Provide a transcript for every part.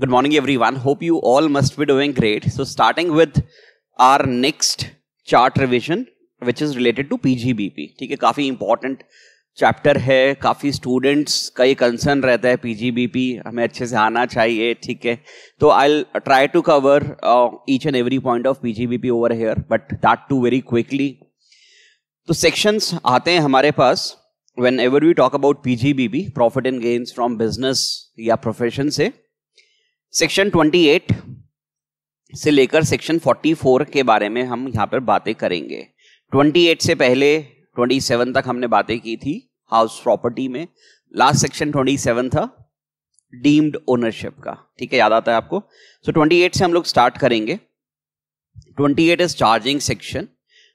Good morning everyone hope you all must be doing great so starting great. Our next chart revision which is related to P G B P ठीक है काफी important chapter है काफ़ी students का ये concern रहता है P G B P हमें अच्छे से आना चाहिए ठीक है तो I try to cover each and every point of P G B P over here but that too very quickly तो सेक्शंस आते हैं हमारे पास whenever we talk about P G B P profit and gains from business या profession से section 28 से लेकर section 44 के बारे में हम यहाँ पर बातें करेंगे 28 से पहले 27 तक हमने बातें की थी हाउस प्रॉपर्टी में लास्ट सेक्शन 27 था डीम्ड ओनरशिप का ठीक है याद आता है आपको सो so, 28 से हम लोग स्टार्ट करेंगे 28 इज चार्जिंग सेक्शन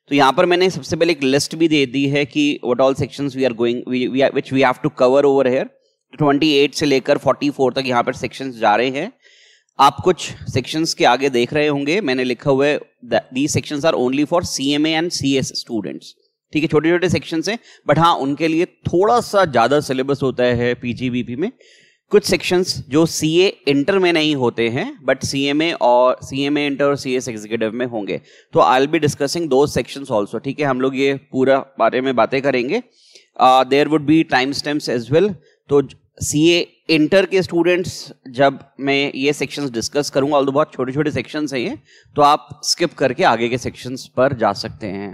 तो यहाँ पर मैंने सबसे पहले एक लिस्ट भी दे दी है कि what all section we are going which we have to cover over here 28 से लेकर 44 तक यहाँ पर सेक्शंस जा रहे हैं आप कुछ सेक्शंस के आगे देख रहे होंगे मैंने लिखा हुआ है the sections are only for C M A and C S students ठीक है छोटे छोटे सेक्शन हैं बट हाँ उनके लिए थोड़ा सा ज़्यादा सिलेबस होता है पीजीबीपी में कुछ सेक्शंस जो सीए इंटर में नहीं होते हैं बट सीएमए और सीएमए इंटर और सी एस एग्जीक्यूटिव में होंगे तो I will be discussing those section also ठीक है हम लोग ये पूरा बारे में बातें करेंगे there would be time stamps as well तो सीए इंटर के स्टूडेंट्स जब मैं ये सेक्शंस डिस्कस करूंगा ऑल बहुत छोटे छोटे सेक्शंस हैं ये तो आप स्किप करके आगे के सेक्शंस पर जा सकते हैं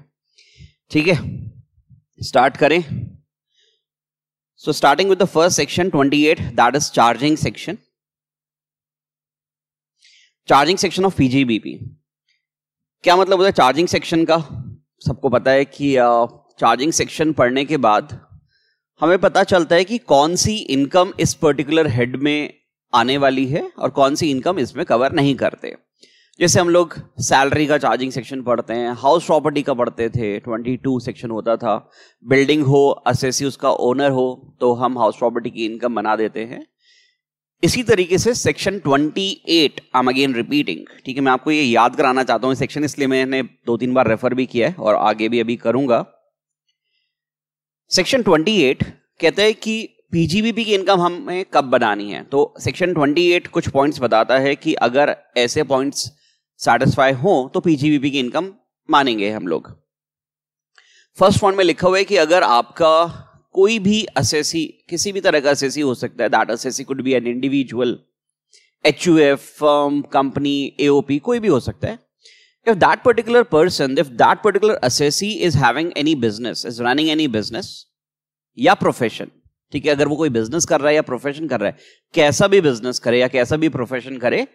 ठीक है स्टार्ट करें so starting with the first section 28 that is charging section charging section of PGBP क्या मतलब होता है चार्जिंग सेक्शन का सबको पता है कि चार्जिंग सेक्शन पढ़ने के बाद हमें पता चलता है कि कौन सी इनकम इस पर्टिकुलर हेड में आने वाली है और कौन सी इनकम इसमें कवर नहीं करते जैसे हम लोग सैलरी का चार्जिंग सेक्शन पढ़ते हैं हाउस प्रॉपर्टी का पढ़ते थे 22 सेक्शन होता था बिल्डिंग हो असेसी उसका ओनर हो तो हम हाउस प्रॉपर्टी की इनकम बना देते हैं इसी तरीके से section 28 I am again repeating ठीक है मैं आपको ये याद कराना चाहता हूँ सेक्शन इसलिए मैंने दो तीन बार रेफर भी किया है और आगे भी अभी करूंगा सेक्शन 28 कहता है कि पीजीबीपी की इनकम हमें कब बनानी है तो सेक्शन 28 कुछ पॉइंट्स बताता है कि अगर ऐसे पॉइंट्स सेटिस्फाई हो तो पीजीबीपी की इनकम मानेंगे हम लोग फर्स्ट पॉइंट में लिखा हुआ है कि अगर आपका कोई भी असेसी किसी भी तरह का असेसी हो सकता है that assessee could be an individual H U F company AOP कोई भी हो सकता है if that particular person, if that particular assessee is having any business, is running any business या profession, ठीक है अगर वो कोई बिजनेस कर रहा है या प्रोफेशन कर रहा है कैसा भी बिजनेस करे या कैसा भी प्रोफेशन करे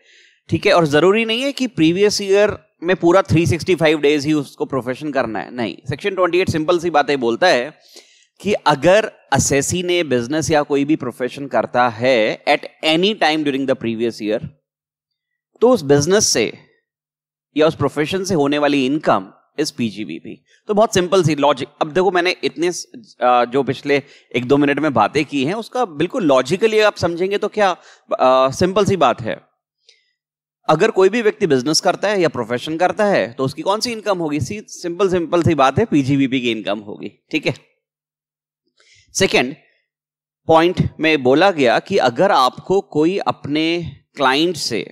ठीक है और जरूरी नहीं है कि प्रीवियस ईयर में पूरा 365 डेज ही उसको प्रोफेशन करना है नहीं सेक्शन 28 सिंपल सी बातें बोलता है कि अगर असेसी ने बिजनेस या कोई भी प्रोफेशन करता है at any time during the previous year तो उस बिजनेस से या उस प्रोफेशन से होने वाली इनकम इज पीजीबीपी तो बहुत सिंपल सी लॉजिक अब देखो मैंने इतने जो पिछले एक दो मिनट में बातें की हैं उसका बिल्कुल लॉजिकली आप समझेंगे तो क्या सिंपल सी बात है अगर कोई भी व्यक्ति बिजनेस करता है या प्रोफेशन करता है तो उसकी कौन सी इनकम होगी सी सिंपल सिंपल सी बात है पीजीबीपी की इनकम होगी ठीक है सेकेंड पॉइंट में बोला गया कि अगर आपको कोई अपने क्लाइंट से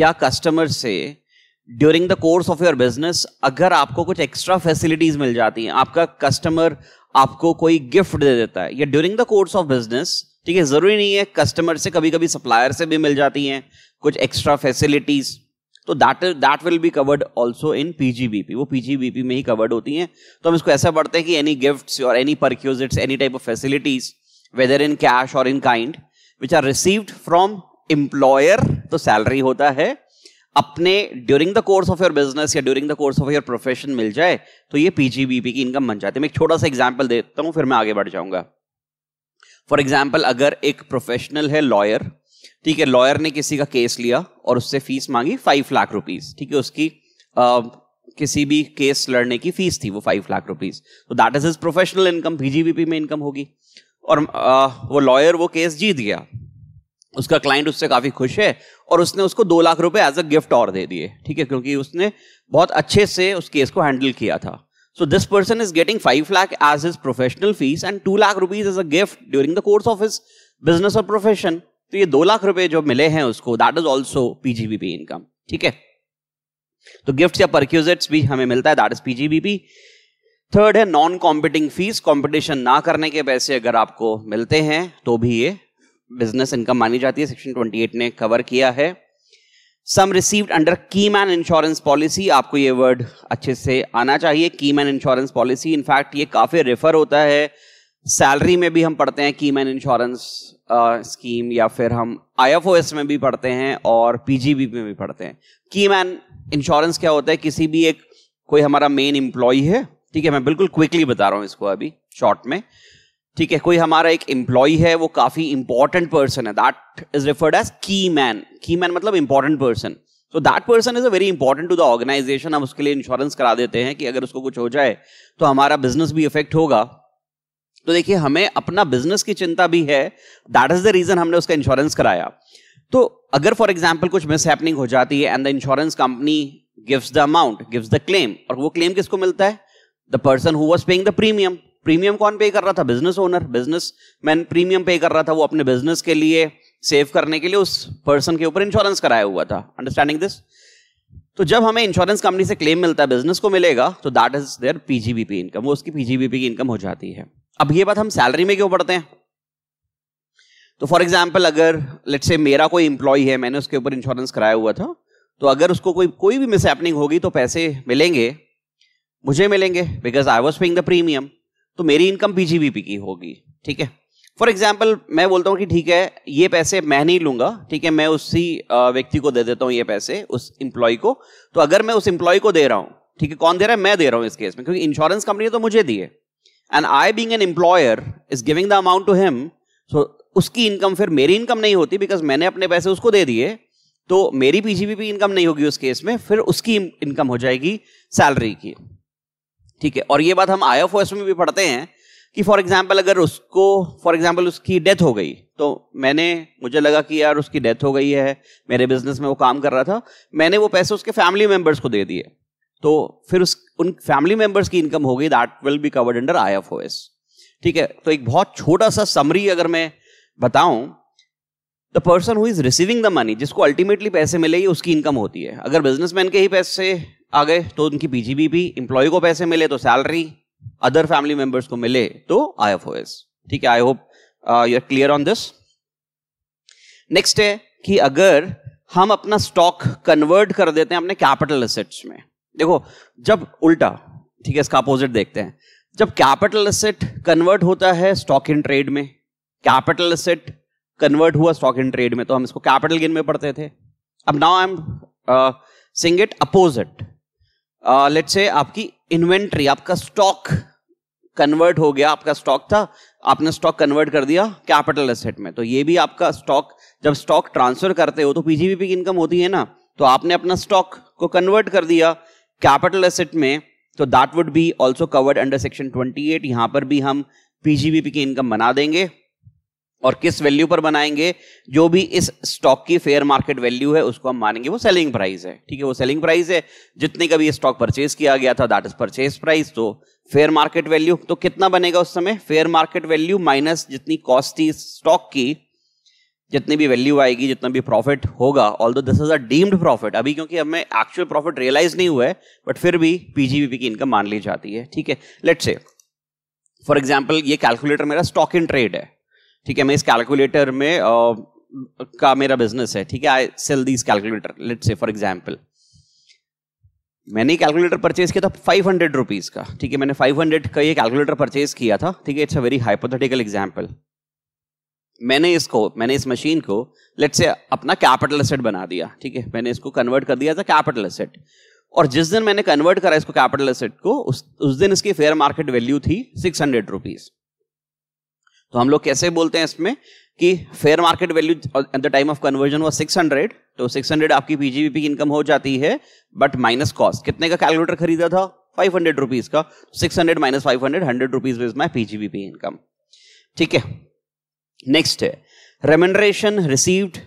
या कस्टमर से during the course of your business अगर आपको कुछ एक्स्ट्रा फैसिलिटीज मिल जाती हैं आपका कस्टमर आपको कोई गिफ्ट दे देता है या during the course of business ठीक है जरूरी नहीं है कस्टमर से कभी कभी सप्लायर से भी मिल जाती हैं कुछ एक्स्ट्रा फैसिलिटीज तो that that will be covered also in PGBP वो पीजीबीपी में ही कवर्ड होती हैं तो हम इसको ऐसा पढ़ते हैं कि एनी गिफ्ट्स और any perquisites any type of facilities whether in cash और in kind which are received from employer तो सैलरी होता है अपने during the course of your business या during the course of your profession मिल जाए तो ये पीजीबीपी की इनकम बन जाती है मैं एक छोटा सा एग्जाम्पल देता हूँ फिर मैं आगे बढ़ जाऊंगा फॉर एग्जाम्पल अगर एक प्रोफेशनल है लॉयर ठीक है लॉयर ने किसी का केस लिया और उससे फीस मांगी फाइव लाख रुपीज ठीक है उसकी आ, किसी भी केस लड़ने की फीस थी वो फाइव लाख रुपीज तो that is is professional income PGBP में इनकम होगी और आ, वो लॉयर वो केस जीत गया उसका क्लाइंट उससे काफ़ी खुश है और उसने उसको दो लाख रुपए एज अ गिफ्ट और दे दिए ठीक है क्योंकि उसने बहुत अच्छे से उस केस को हैंडल किया था so this person is getting five lakh as his professional fees and two lakh rupees as a gift during the course of his business और प्रोफेशन तो ये दो लाख रुपए जो मिले हैं उसको that is also PGBP income ठीक है तो गिफ्ट या परक्यूजेट्स भी हमें मिलता है दैट इज पीजीबीपी थर्ड है नॉन कॉम्पिटिंग फीस कॉम्पिटिशन ना करने के पैसे अगर आपको मिलते हैं तो भी ये बिजनेस इनकम मानी जाती है सेक्शन 28 ने कवर किया है sum received under key man insurance policy आपको ये वर्ड अच्छे से आना चाहिए की मैन इंश्योरेंस पॉलिसी इनफैक्ट ये काफ़ी रेफर होता है सैलरी में भी हम पढ़ते हैं की मैन इंश्योरेंस स्कीम या फिर हम आईएफओएस में भी पढ़ते हैं और पीजीबी में भी पढ़ते हैं की मैन इंश्योरेंस क्या होता है किसी भी एक कोई हमारा मेन इंप्लॉय है ठीक है मैं बिल्कुल क्विकली बता रहा हूँ इसको अभी शॉर्ट में ठीक है कोई हमारा एक एम्प्लॉय है वो काफी इंपॉर्टेंट पर्सन है that is referred as key man key man मतलब important person so that person is a very important to the organisation हम उसके लिए इंश्योरेंस करा देते हैं कि अगर उसको कुछ हो जाए तो हमारा बिजनेस भी इफेक्ट होगा तो देखिए हमें अपना बिजनेस की चिंता भी है दैट इज द रीजन हमने उसका इंश्योरेंस कराया तो अगर फॉर एग्जाम्पल कुछ मिस हो जाती है and the insurance company gives the amount gives the claim और वो क्लेम किसको मिलता है the person who was paying the premium premium कौन पे कर रहा था business owner businessman premium pay कर रहा था वो अपने बिजनेस के लिए सेव करने के लिए उस पर्सन के ऊपर इंश्योरेंस कराया हुआ था अंडरस्टैंडिंग दिस तो जब हमें इंश्योरेंस कंपनी से क्लेम मिलता है बिजनेस को मिलेगा तो that is their PGBP income वो उसकी पीजीबीपी की इनकम हो जाती है अब ये बात हम सैलरी में क्यों पढ़ते हैं तो फॉर एग्जाम्पल अगर लेट से मेरा कोई इंप्लॉय है मैंने उसके ऊपर इंश्योरेंस कराया हुआ था तो अगर उसको कोई कोई भी मिस होगी तो पैसे मिलेंगे मुझे मिलेंगे because I was paying the premium तो मेरी इनकम पीजीबीपी की होगी ठीक है फॉर एग्जाम्पल मैं बोलता हूँ कि ठीक है ये पैसे मैं नहीं लूंगा ठीक है मैं उसी व्यक्ति को दे देता हूँ ये पैसे उस इंप्लॉय को तो अगर मैं उस इंप्लॉय को दे रहा हूँ ठीक है कौन दे रहा है मैं दे रहा हूँ इस केस में क्योंकि इंश्योरेंस कंपनी तो मुझे दिए and I being an employer is giving the amount to him सो उसकी इनकम फिर मेरी इनकम नहीं होती बिकॉज मैंने अपने पैसे उसको दे दिए तो मेरी पीजीबीपी इनकम नहीं होगी उस केस में फिर उसकी इनकम हो जाएगी सैलरी की ठीक है और ये बात हम आई एफ में भी पढ़ते हैं कि फॉर एग्जाम्पल अगर उसको फॉर एग्जाम्पल उसकी डेथ हो गई तो मैंने मुझे लगा कि यार उसकी डेथ हो गई है मेरे बिजनेस में वो काम कर रहा था मैंने वो पैसे उसके फैमिली मेम्बर्स को दे दिए तो फिर उस उन फैमिली मेंबर्स की इनकम हो गई that will be covered under I F O S ठीक है तो एक बहुत छोटा सा समरी अगर मैं बताऊं the person who is receiving the money जिसको अल्टीमेटली पैसे मिले उसकी इनकम होती है अगर बिजनेसमैन के ही पैसे आ गए तो उनकी पीजीबी भी इंप्लॉय को पैसे मिले तो सैलरी अदर फैमिली मेंबर्स को मिले तो आई एफ ओ एस ठीक है I hope you are clear on this next है कि अगर हम अपना स्टॉक कन्वर्ट कर देते हैं अपने कैपिटल एसेट्स में देखो जब उल्टा ठीक है इसका अपोजिट देखते हैं जब कैपिटल एसेट कन्वर्ट होता है स्टॉक इन ट्रेड में कैपिटल एसेट कन्वर्ट हुआ स्टॉक इन ट्रेड में तो हम इसको कैपिटल गेन में पढ़ते थे अब now I am sing it opposite let uh, say आपकी इन्वेंट्री आपका स्टॉक कन्वर्ट हो गया आपका स्टॉक था आपने स्टॉक कन्वर्ट कर दिया कैपिटल एसेट में तो ये भी आपका स्टॉक जब स्टॉक ट्रांसफर करते हो तो पीजीबीपी की इनकम होती है ना तो आपने अपना स्टॉक को कन्वर्ट कर दिया कैपिटल एसेट में तो that would be also covered under section 28 यहां पर भी हम पीजीबीपी की इनकम बना देंगे और किस वैल्यू पर बनाएंगे जो भी इस स्टॉक की फेयर मार्केट वैल्यू है उसको हम मानेंगे वो सेलिंग प्राइस है ठीक है वो सेलिंग प्राइस है जितने का भी ये स्टॉक परचेज किया गया था दैट इज परचेज प्राइस तो फेयर मार्केट वैल्यू तो कितना बनेगा उस समय फेयर मार्केट वैल्यू माइनस जितनी कॉस्ट थी स्टॉक की जितनी भी वैल्यू आएगी जितना भी प्रॉफिट होगा although this is a deemed profit अभी क्योंकि हमें एक्चुअल प्रॉफिट रियलाइज नहीं हुआ है बट फिर भी पीजीबीपी की इनकम मान ली जाती है ठीक है लेट से फॉर एग्जाम्पल ये कैलकुलेटर मेरा स्टॉक इन ट्रेड है ठीक है मैं इस कैलकुलेटर में आ, का मेरा बिजनेस है ठीक है I sell this calculator let say for example मैंने कैलकुलेटर परचेज किया था फाइव हंड्रेड रुपीज का ठीक है मैंने फाइव हंड्रेड का ये कैलकुलेटर परचेज किया था ठीक है it's a very hypothetical example मैंने इसको मैंने इस मशीन को लेट से अपना कैपिटल एसेट बना दिया ठीक है मैंने इसको कन्वर्ट कर दिया था कैपिटल एसेट और जिस दिन मैंने कन्वर्ट करा इसको कैपिटल एसेट को उस उस दिन इसकी फेयर मार्केट वैल्यू थी सिक्स हंड्रेड रुपीज़ तो हम लोग कैसे बोलते हैं इसमें कि fair market value at the time of conversion वो 600 तो 600 आपकी पीजीबीपी की इनकम हो जाती है बट माइनस कॉस्ट कितने का कैलकुलेटर खरीदा था फाइव हंड्रेड रुपीज का six hundred minus five hundred hundred rupees is my PGBP income ठीक है नेक्स्ट है remuneration received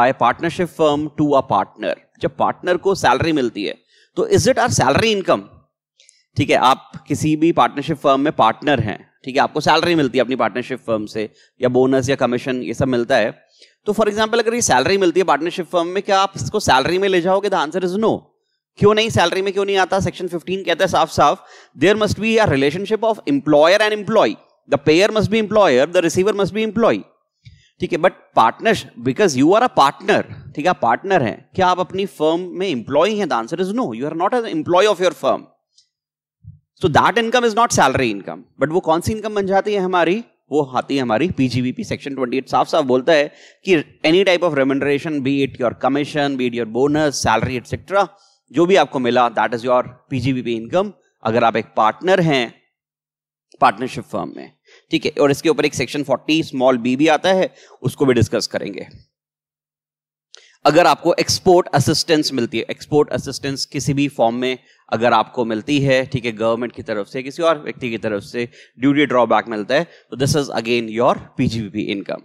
by partnership firm to a partner जब पार्टनर को सैलरी मिलती है तो is it our salary income ठीक है आप किसी भी पार्टनरशिप फर्म में पार्टनर हैं ठीक है आपको सैलरी मिलती है अपनी पार्टनरशिप फर्म से या बोनस या कमीशन ये सब मिलता है तो फॉर एग्जाम्पल अगर ये सैलरी मिलती है पार्टनरशिप फर्म में क्या आप इसको सैलरी में ले जाओगे द आंसर इज नो क्यों नहीं सैलरी में क्यों नहीं आता सेक्शन 15 कहता है साफ साफ there must be a relationship of employer and employee the payer must be employer the receiver must be employee ठीक है but partner because you are a partner ठीक है पार्टनर है क्या आप अपनी फर्म में एम्प्लॉय हैं the answer is no you are not as employee of your firm so that income is not salary income but वो कौन सी इनकम बन जाती है हमारी वो आती है हमारी पीजीबीपी सेक्शन 28 साफ साफ बोलता है कि any type of remuneration be it your commission be it your bonus salary etcetera जो भी आपको मिला that is your PGBP income अगर आप एक पार्टनर हैं पार्टनरशिप फर्म में ठीक है और इसके ऊपर एक सेक्शन 40 स्मॉल बी भी आता है उसको भी डिस्कस करेंगे अगर आपको एक्सपोर्ट असिस्टेंस मिलती है एक्सपोर्ट असिस्टेंस किसी भी फॉर्म में अगर आपको मिलती है ठीक है गवर्नमेंट की तरफ से किसी और व्यक्ति की तरफ से ड्यूटी ड्रॉबैक मिलता है तो this is again your PGBP income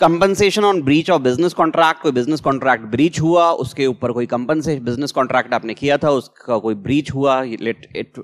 compensation on breach of business contract कोई बिजनेस कॉन्ट्रैक्ट ब्रीच हुआ उसके ऊपर कोई कंपनसेशन बिजनेस कॉन्ट्रैक्ट आपने किया था उसका कोई ब्रीच हुआ लेट इट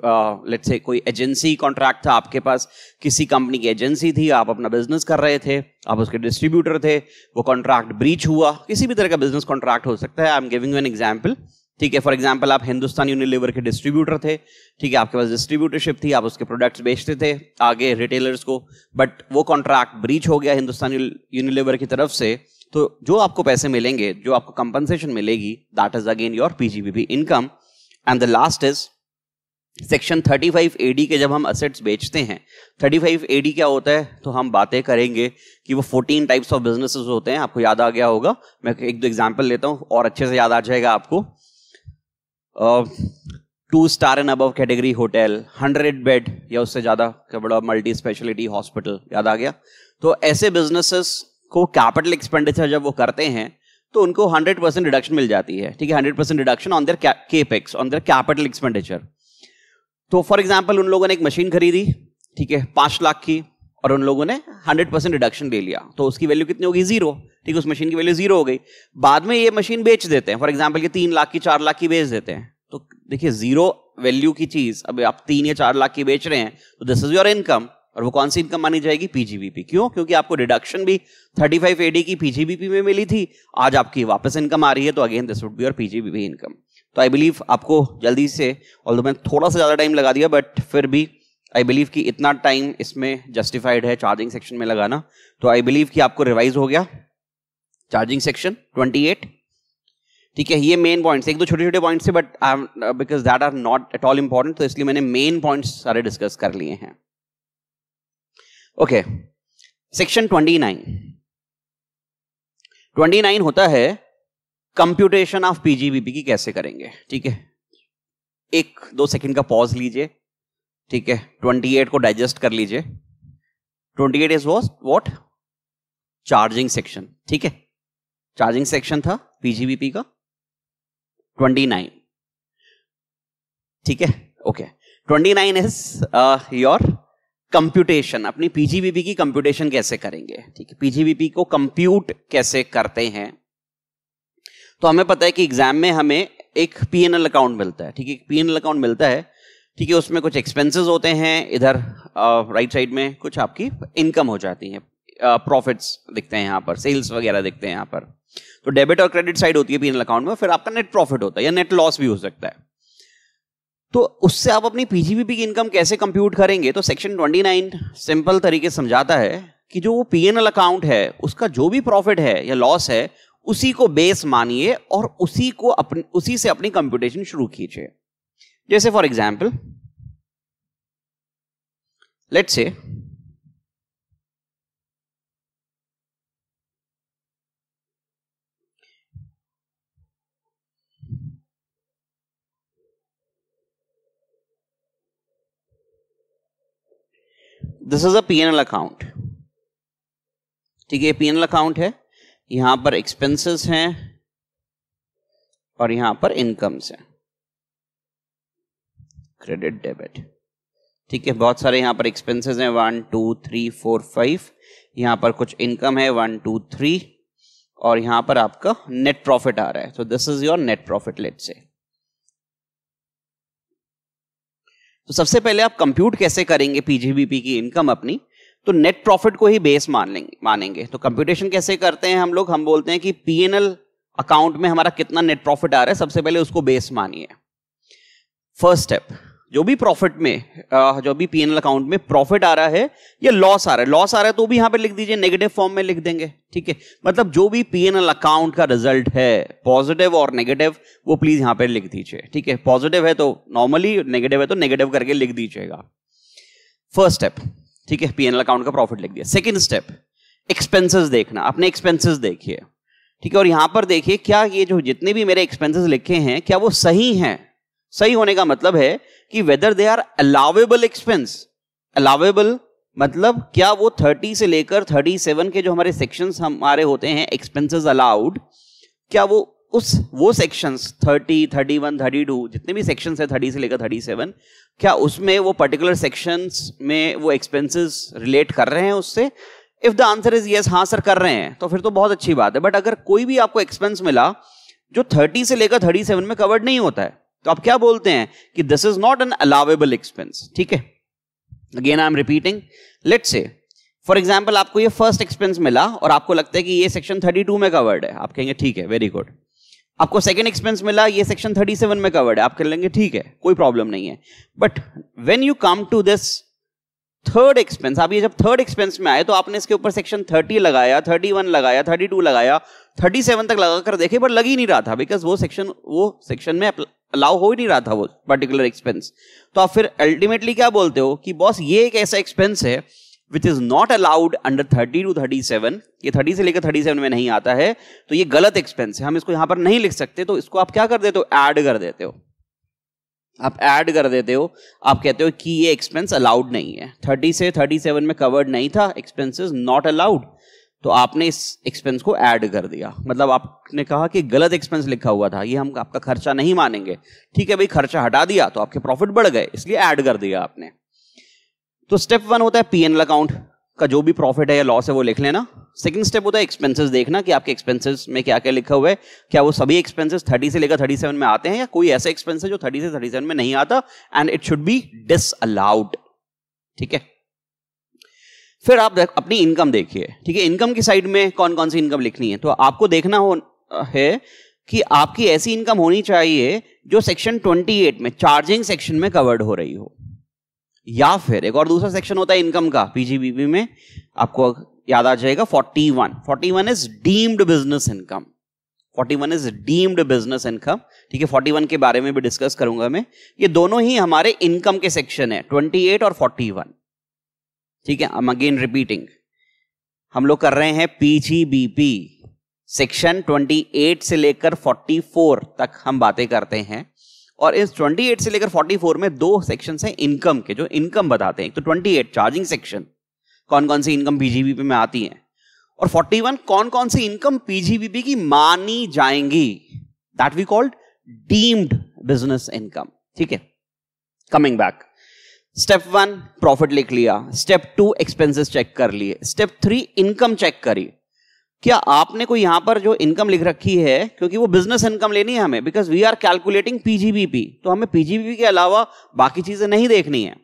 लेट से कोई एजेंसी कॉन्ट्रैक्ट था आपके पास किसी कंपनी की एजेंसी थी आप अपना बिजनेस कर रहे थे आप उसके डिस्ट्रीब्यूटर थे वो कॉन्ट्रैक्ट ब्रीच हुआ किसी भी तरह का बिजनेस कॉन्ट्रैक्ट हो सकता है I am giving an example ठीक है फॉर एग्जाम्पल आप हिंदुस्तान यूनिलीवर के डिस्ट्रीब्यूटर थे ठीक है आपके पास डिस्ट्रीब्यूटरशिप थी आप उसके प्रोडक्ट्स बेचते थे आगे रिटेलर्स को बट वो कॉन्ट्रैक्ट ब्रीच हो गया हिंदुस्तान यूनिलीवर की तरफ से तो जो आपको पैसे मिलेंगे जो आपको कंपनसेशन मिलेगी that is again your PGBP income and the last is section 35 AD के जब हम असेट्स बेचते हैं 35 एडी क्या होता है तो हम बातें करेंगे कि वो 14 टाइप्स ऑफ बिजनेसेस होते हैं आपको याद आ गया होगा मैं एक दो एग्जांपल लेता हूं और अच्छे से याद आ जाएगा आपको two star and above category hotel hundred bed या उससे ज़्यादा क्या बड़ा मल्टी स्पेशलिटी हॉस्पिटल याद आ गया तो ऐसे बिजनेसेस को कैपिटल एक्सपेंडिचर जब वो करते हैं तो उनको हंड्रेड परसेंट रिडक्शन मिल जाती है ठीक है hundred percent reduction on their capex on their capital expenditure तो फॉर एग्जाम्पल उन लोगों ने एक मशीन खरीदी ठीक है पांच लाख की और उन लोगों ने 100 परसेंट रिडक्शन ले लिया तो उसकी वैल्यू कितनी होगी जीरो ठीक है उस मशीन की वैल्यू जीरो हो गई बाद में ये मशीन बेच देते हैं फॉर एग्जाम्पल ये तीन लाख की चार लाख की बेच देते हैं तो देखिए जीरो वैल्यू की चीज अब आप तीन या चार लाख की बेच रहे हैं तो दिस इज योर इनकम और वो कौन सी इनकम मानी जाएगी पीजीबीपी क्यों क्योंकि आपको रिडक्शन भी थर्टी फाइव एडी की पीजीबीपी में मिली थी आज आपकी वापस इनकम आ रही है तो again this would be our PGBP income तो आई बिलीव आपको जल्दी से ऑल मैंने थोड़ा सा ज्यादा टाइम लगा दिया बट फिर भी आई बिलीव कि इतना टाइम इसमें जस्टिफाइड है चार्जिंग सेक्शन में लगाना तो आई बिलीव कि आपको रिवाइज हो गया चार्जिंग सेक्शन 28 ठीक है ये मेन पॉइंट्स एक दो छोटे छोटे पॉइंट्स है but because that are not at all important तो इसलिए मैंने मेन पॉइंट्स सारे डिस्कस कर लिए हैं ओके सेक्शन 29 29 होता है कंप्यूटेशन ऑफ पीजीबीपी की कैसे करेंगे ठीक है एक दो सेकंड का पॉज लीजिए ठीक है 28 को डाइजेस्ट कर लीजिए 28 at is was what charging section ठीक है चार्जिंग सेक्शन था पीजीबीपी का 29 ठीक है ओके 29 इज योर कंप्यूटेशन अपनी पीजीबीपी की कंप्यूटेशन कैसे करेंगे ठीक है पीजीबीपी को कंप्यूट कैसे करते हैं तो हमें पता है कि एग्जाम में हमें एक पीएनएल अकाउंट मिलता है ठीक है पीएनएल अकाउंट मिलता है ठीक है उसमें कुछ एक्सपेंसेस होते हैं इधर राइट साइड में कुछ आपकी इनकम हो जाती है प्रॉफिट्स दिखते हैं यहाँ पर सेल्स वगैरह दिखते हैं यहाँ पर तो डेबिट और क्रेडिट साइड होती है पी अकाउंट में फिर आपका नेट प्रॉफिट होता है या नेट लॉस भी हो सकता है तो उससे आप अपनी पीजीबीपी की इनकम कैसे कंप्यूट करेंगे तो सेक्शन 29 सिंपल तरीके से समझाता है कि जो वो पीएनएल अकाउंट है उसका जो भी प्रॉफिट है या लॉस है उसी को बेस मानिए और उसी को अपन, उसी से अपनी कंप्यूटेशन शुरू कीजिए जैसे for example late say this is a PNL account ठीक है पीएनएल अकाउंट है यहां पर एक्सपेंसेस हैं और यहां पर इनकम्स हैं क्रेडिट डेबिट ठीक है बहुत सारे यहाँ पर एक्सपेंसेस हैं one two three four five यहाँ पर कुछ इनकम है वन टू थ्री और यहाँ पर आपका नेट प्रॉफिट आ रहा है तो this is your net profit let say तो सबसे पहले आप कंप्यूट कैसे करेंगे पीजीबीपी की इनकम अपनी तो नेट प्रॉफिट को ही बेस मान लेंगे मानेंगे तो कंप्यूटेशन कैसे करते हैं हम लोग हम बोलते हैं कि पीएनएल अकाउंट में हमारा कितना नेट प्रॉफिट आ रहा है सबसे पहले उसको बेस मानिए फर्स्ट स्टेप जो भी प्रॉफिट में जो भी पी अकाउंट में प्रॉफिट आ रहा है या लॉस आ रहा है लॉस आ रहा है तो भी यहां पे लिख दीजिए नेगेटिव फॉर्म में लिख देंगे ठीक है मतलब जो भी पी अकाउंट का रिजल्ट है पॉजिटिव और नेगेटिव वो प्लीज यहां पे लिख दीजिए ठीक है पॉजिटिव है तो नॉर्मली नेगेटिव है तो नेगेटिव करके लिख दीजिएगा फर्स्ट स्टेप ठीक है पी अकाउंट का प्रॉफिट लिख दिया सेकेंड स्टेप एक्सपेंसिस देखना अपने एक्सपेंसिस देखिए ठीक है और यहां पर देखिए क्या ये जो जितने भी मेरे एक्सपेंसिस लिखे हैं क्या वो सही हैं सही होने का मतलब है कि whether they are allowable expense allowable मतलब क्या वो 30 से लेकर 37 के जो हमारे सेक्शंस हमारे होते हैं एक्सपेंसेस अलाउड क्या वो उस वो सेक्शंस 30, 31, 32 जितने भी सेक्शंस है 30 से लेकर 37 क्या उसमें वो पर्टिकुलर सेक्शंस में वो एक्सपेंसेस रिलेट कर रहे हैं उससे if the answer is yes हाँ सर कर रहे हैं तो फिर तो बहुत अच्छी बात है बट अगर कोई भी आपको एक्सपेंस मिला जो 30 से लेकर 37 में कवर्ड नहीं होता है तो आप क्या बोलते हैं कि this is not an allowable expense ठीक है again I am repeating let say for example आपको ये फर्स्ट एक्सपेंस मिला और आपको लगता है कि ये सेक्शन 32 में कवर्ड है आप कहेंगे ठीक है वेरी गुड आपको सेकेंड एक्सपेंस मिला ये सेक्शन 37 में कवर्ड है आप कह लेंगे ठीक है कोई प्रॉब्लम नहीं है but when you come to this third expense आप ये जब थर्ड एक्सपेंस में आए तो आपने इसके ऊपर सेक्शन 30 लगाया 31 लगाया 32 लगाया 37 तक लगाकर देखे पर लग ही नहीं रहा था बिकॉज वो सेक्शन वो सेक्शन में अलाउ हो ही नहीं रहा था वो पर्टिकुलर एक्सपेंस तो आप फिर अल्टीमेटली क्या बोलते हो कि बॉस ये एक ऐसा एक्सपेंस है which is not allowed under thirty two thirty seven ये थर्टी से लेकर थर्टी सेवन में नहीं आता है तो ये गलत एक्सपेंस है हम इसको यहां पर नहीं लिख सकते तो इसको आप क्या कर देते हो ऐड कर देते हो आप ऐड कर देते हो आप कहते हो कि ये एक्सपेंस अलाउड नहीं है थर्टी से थर्टी सेवन में कवर्ड नहीं था एक्सपेंसिस नॉट अलाउड तो आपने इस एक्सपेंस को ऐड कर दिया मतलब आपने कहा कि गलत एक्सपेंस लिखा हुआ था ये हम आपका खर्चा नहीं मानेंगे ठीक है भाई खर्चा हटा दिया तो आपके प्रॉफिट बढ़ गए इसलिए ऐड कर दिया आपने तो स्टेप वन होता है पीएनएल अकाउंट का जो भी प्रॉफिट है या लॉस है वो लिख लेना सेकंड स्टेप होता है एक्सपेंसेस देखना कि आपके एक्सपेंसेस में क्या क्या लिखा हुआ है क्या वो सभी एक्सपेंसेस 30 से लेकर 37 में आते हैं या कोई ऐसा एक्सपेंस है जो 30 से 37 में नहीं आता and it should be disallowed ठीक है फिर आप अपनी इनकम देखिए ठीक है इनकम की साइड में कौन कौन सी इनकम लिखनी है तो आपको देखना हो है कि आपकी ऐसी इनकम होनी चाहिए जो सेक्शन 28 में चार्जिंग सेक्शन में कवर्ड हो रही हो या फिर एक और दूसरा सेक्शन होता है इनकम का पीजीबीपी में आपको याद आ जाएगा 41 41 is deemed business income 41 is deemed business income ठीक है 41 के बारे में भी डिस्कस करूंगा मैं ये दोनों ही हमारे इनकम के सेक्शन है 28 और 41 ठीक है आई अगेन रिपीटिंग हम लोग कर रहे हैं पीजीबीपी सेक्शन 28 से लेकर 44 तक हम बातें करते हैं और इस 28 से लेकर 44 में दो सेक्शन हैं इनकम के जो इनकम बताते हैं तो 28 चार्जिंग सेक्शन कौन कौन सी इनकम पीजीबीपी में आती है और 41 कौन कौन सी इनकम पीजीबीपी की मानी जाएंगी that we called deemed business income ठीक है coming back step one profit लिख लिया स्टेप टू एक्सपेंसेस चेक कर लिए स्टेप थ्री इनकम चेक करी क्या आपने कोई यहां पर जो इनकम लिख रखी है क्योंकि वो बिजनेस इनकम लेनी है हमें because we are calculating PGBP तो हमें पीजीबीपी के अलावा बाकी चीजें नहीं देखनी है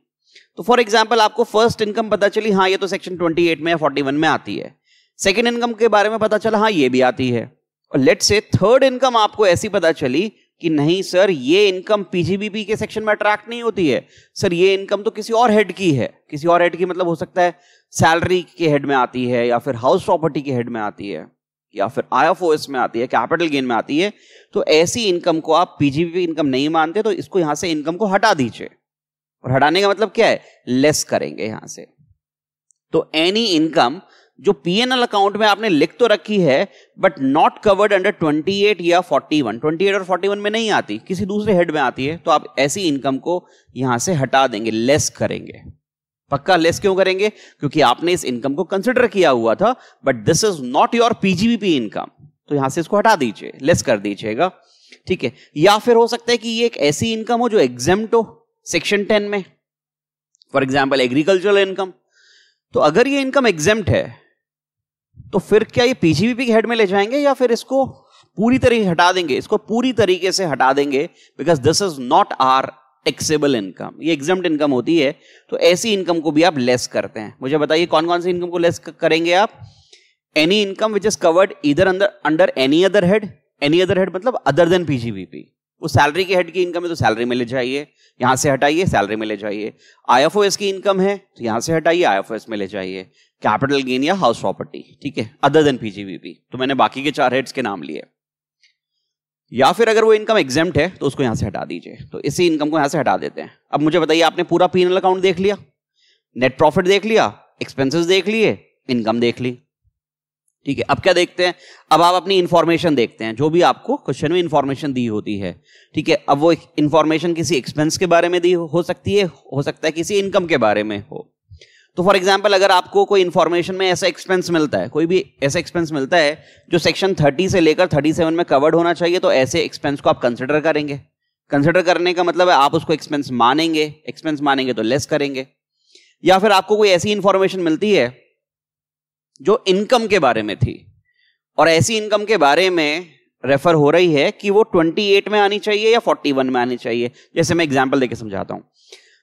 तो फॉर एग्जाम्पल आपको फर्स्ट इनकम पता चली हाँ ये तो सेक्शन ट्वेंटी में या फोर्टी में आती है सेकेंड इनकम के बारे में पता चला हाँ ये भी आती है और लेट से थर्ड इनकम आपको ऐसी पता चली कि नहीं सर ये इनकम पीजीबीपी के सेक्शन में अट्रैक्ट नहीं होती है सर ये इनकम तो किसी और हेड की है किसी और हेड की मतलब हो सकता है सैलरी के हेड में आती है या फिर हाउस प्रॉपर्टी के हेड में आती है या फिर आई एफ में आती है कैपिटल गेन में आती है तो ऐसी इनकम को आप पीजीबीपी इनकम नहीं मानते तो इसको यहां से इनकम को हटा दीजिए और हटाने का मतलब क्या है लेस करेंगे यहां से तो एनी इनकम जो पीएनएल अकाउंट में आपने लिख तो रखी है बट नॉट कवर्ड अंडर 28 या 41 28 और 41 में नहीं आती किसी दूसरे हेड में आती है तो आप ऐसी इनकम को यहां से हटा देंगे लेस करेंगे पक्का लेस क्यों करेंगे क्योंकि आपने इस इनकम को कंसिडर किया हुआ था but this is not your PGBP income तो यहां से इसको हटा दीजिए लेस कर दीजिएगा ठीक है या फिर हो सकता है कि ये एक ऐसी इनकम हो जो एग्जेम्ट हो सेक्शन टेन में फॉर एग्जाम्पल एग्रीकल्चरल इनकम तो अगर ये इनकम एग्जेम्ट है तो फिर क्या ये पीजीबीपी के हेड में ले जाएंगे या फिर इसको पूरी तरीके हटा देंगे इसको पूरी तरीके से हटा देंगे because this is not our taxable income ये एग्जाम इनकम होती है तो ऐसी इनकम को भी आप लेस करते हैं मुझे बताइए कौन कौन सी इनकम को लेस करेंगे आप any income which is covered इधर अंदर under any other head any other head मतलब अदर देन पीजीबीपी वो सैलरी के हेड की इनकम है तो सैलरी में ले जाइए यहाँ से हटाइए सैलरी में ले जाइए आईएफओएस की इनकम है तो यहाँ से हटाइए आईएफओएस में ले जाइए कैपिटल गेन या हाउस प्रॉपर्टी ठीक है अदर देन पीजीबीपी तो मैंने बाकी के चार हेड्स के नाम लिए या फिर अगर वो इनकम एग्जेम्ट है तो उसको यहाँ से हटा दीजिए तो इसी इनकम को यहाँ से हटा देते हैं अब मुझे बताइए आपने पूरा एल अकाउंट देख लिया नेट प्रॉफिट देख लिया एक्सपेंसेस देख लिए इनकम देख ली ठीक है अब क्या देखते हैं अब आप अपनी इंफॉर्मेशन देखते हैं जो भी आपको क्वेश्चन में इंफॉर्मेशन दी होती है ठीक है अब वो इंफॉर्मेशन किसी एक्सपेंस के बारे में दी हो सकती है हो सकता है किसी इनकम के बारे में हो तो फॉर एग्जाम्पल अगर आपको कोई इन्फॉर्मेशन में ऐसा एक्सपेंस मिलता है कोई भी ऐसा एक्सपेंस मिलता है जो सेक्शन थर्टी से लेकर थर्टी में कवर्ड होना चाहिए तो ऐसे एक्सपेंस को आप कंसिडर करेंगे कंसिडर करने का मतलब है आप उसको एक्सपेंस मानेंगे एक्सपेंस मानेंगे तो लेस करेंगे या फिर आपको कोई ऐसी इन्फॉर्मेशन मिलती है जो इनकम के बारे में थी और ऐसी इनकम के बारे में रेफर हो रही है कि वो 28 में आनी चाहिए या 41 में आनी चाहिए जैसे मैं एग्जाम्पल देके समझाता हूँ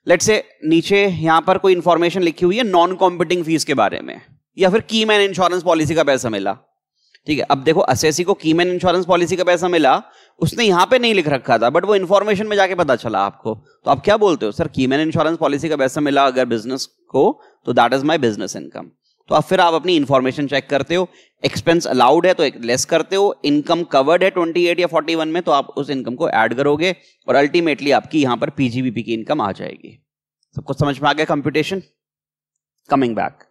लेट से नीचे यहां पर कोई इंफॉर्मेशन लिखी हुई है नॉन कॉम्पिटिंग फीस के बारे में या फिर की मैन इंश्योरेंस पॉलिसी का पैसा मिला ठीक है अब देखो असेसी को की मैन इंश्योरेंस पॉलिसी का पैसा मिला उसने यहां पे नहीं लिख रखा था बट वो इन्फॉर्मेशन में जाके पता चला आपको तो आप क्या बोलते हो सर की मैन इंश्योरेंस पॉलिसी का पैसा मिला अगर बिजनेस को तो that is my business income तो आप फिर आप अपनी इन्फॉर्मेशन चेक करते हो एक्सपेंस अलाउड है तो लेस करते हो इनकम कवर्ड है ट्वेंटी एट या फोर्टी वन में तो आप उस इनकम को ऐड करोगे और अल्टीमेटली आपकी यहां पर पीजीबीपी की इनकम आ जाएगी सब कुछ समझ में आ गया computation coming back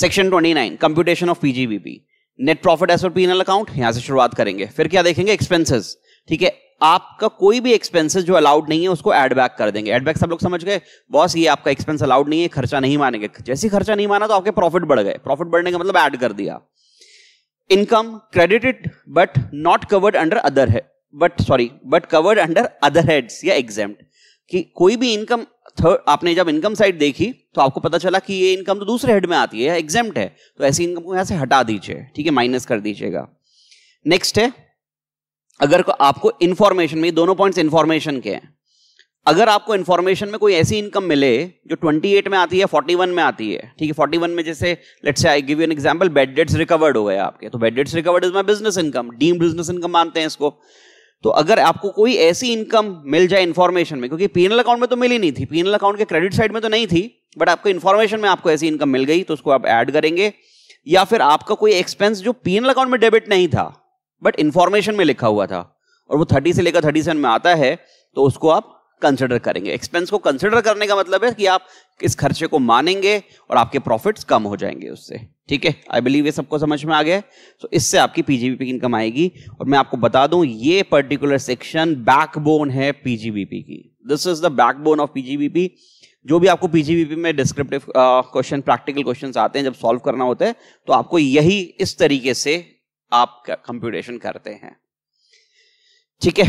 section twenty nine computation of PGBP net profit as per PNL account यहां से शुरुआत करेंगे फिर क्या देखेंगे एक्सपेंसेस ठीक है आपका कोई भी एक्सपेंसेस जो अलाउड नहीं है उसको एडबैक कर देंगे एडबैक सब लोग समझ गए बॉस ये आपका एक्सपेंस अलाउड नहीं है खर्चा नहीं मानेंगे जैसे खर्चा नहीं माना तो आपके प्रॉफिट बढ़ गए प्रॉफिट बढ़ने का मतलब ऐड कर दिया income credited but not covered under other है but sorry but covered under other heads या एग्जाम कि कोई भी इनकम थर्ड आपने जब इनकम साइड देखी तो आपको पता चला कि ये इनकम तो दूसरे हेड में आती है या एग्जाम है तो ऐसी इनकम को यहां से हटा दीजिए ठीक है माइनस कर दीजिएगा नेक्स्ट है अगर आपको इन्फॉर्मेशन में दोनों पॉइंट्स इन्फॉर्मेशन के हैं अगर आपको इन्फॉर्मेशन में कोई ऐसी इनकम मिले जो 28 में आती है 41 में आती है ठीक है 41 में जैसे let's say I give you an example bad debts recovered हो गए आपके तो bad debts recovered is my business income deemed business income मानते हैं इसको तो अगर आपको कोई ऐसी इनकम मिल जाए इन्फॉर्मेशन में क्योंकि पीएनएल अकाउंट में तो मिली नहीं थी पीएनएल अकाउंट के क्रेडिट साइड में तो नहीं थी बट आपको इन्फॉर्मेशन में आपको ऐसी इनकम मिल गई तो उसको आप एड करेंगे या फिर आपका कोई एक्सपेंस जो पीएनएल अकाउंट में डेबिट नहीं था बट इन्फॉर्मेशन में लिखा हुआ था और वो थर्टी से लेकर थर्टी सेवन में आता है तो उसको आप कंसिडर करेंगे एक्सपेंस को कंसिडर करने का मतलब है कि आप इस खर्चे को मानेंगे और आपके प्रॉफिट्स कम हो जाएंगे उससे ठीक है आई बिलीव ये सबको समझ में आ गया है so, इससे आपकी पीजीबीपी की इनकम आएगी और मैं आपको बता दूं ये पर्टिकुलर सेक्शन बैकबोन है पीजीबीपी की this is the backbone of PGBP जो भी आपको पीजीबीपी में डिस्क्रिप्टिव क्वेश्चन प्रैक्टिकल क्वेश्चन आते हैं जब सॉल्व करना होता है तो आपको यही इस तरीके से आप कंप्यूटेशन करते हैं ठीक है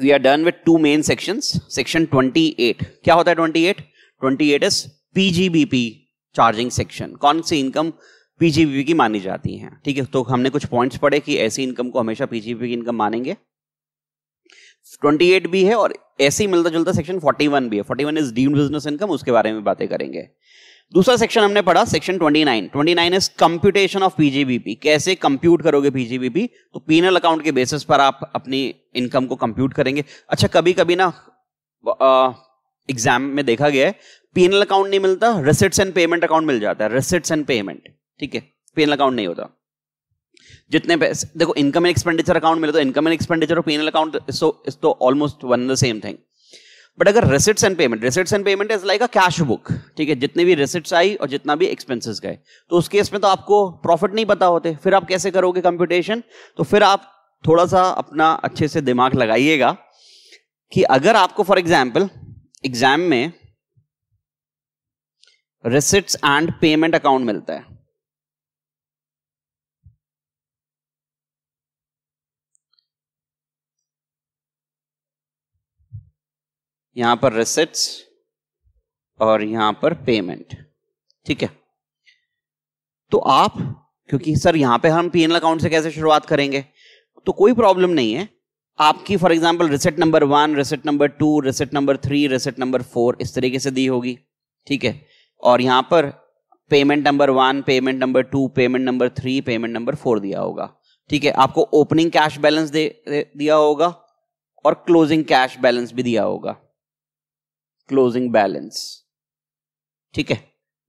we are done with two main section section 28 क्या होता है 28 28 इज पीजीबीपी चार्जिंग सेक्शन कौन सी इनकम पीजीबीपी की मानी जाती है ठीक है तो हमने कुछ पॉइंट्स पढ़े कि ऐसी इनकम को हमेशा पीजीबीपी की इनकम मानेंगे 28 भी है और ऐसे ही मिलता जुलता सेक्शन 41 भी है 41 इज डीम्ड बिजनेस इनकम उसके बारे में बातें करेंगे दूसरा सेक्शन हमने पढ़ा section 29 29 is computation of PGBP कैसे कंप्यूट करोगे पीजीबीपी तो पीनल अकाउंट के बेसिस पर आप अपनी इनकम को कंप्यूट करेंगे अच्छा कभी कभी ना एग्जाम में देखा गया है पीनल अकाउंट नहीं मिलता रिसिट्स एंड पेमेंट अकाउंट मिल जाता है रिसिट्स एंड पेमेंट ठीक है पीनल अकाउंट नहीं होता जितने पैसे देखो इनकम एंड एक्सपेंडिचर अकाउंट मिले तो इनकम एंड एक्सपेंडिचर और पीनल अकाउंट सो इज तो almost one the same thing but अगर receipts and payment receipts and payment is like a cash book ठीक है जितने भी रिसिट्स आई और जितना भी एक्सपेंसेस गए तो उस केस में तो आपको प्रॉफिट नहीं पता होते फिर आप कैसे करोगे कंप्यूटेशन तो फिर आप थोड़ा सा अपना अच्छे से दिमाग लगाइएगा कि अगर आपको फॉर एग्जाम्पल एग्जाम में रिसिट्स एंड पेमेंट अकाउंट मिलता है यहां पर रिसिट्स और यहां पर पेमेंट ठीक है तो आप क्योंकि सर यहां पे हम पीएनएल अकाउंट से कैसे शुरुआत करेंगे तो कोई प्रॉब्लम नहीं है आपकी for example receipt number one receipt number two receipt number three receipt number four इस तरीके से दी होगी ठीक है और यहां पर payment number one payment number two payment number three payment number four दिया होगा ठीक है आपको ओपनिंग कैश बैलेंस दे, दे दिया होगा और क्लोजिंग कैश बैलेंस भी दिया होगा क्लोजिंग बैलेंस ठीक है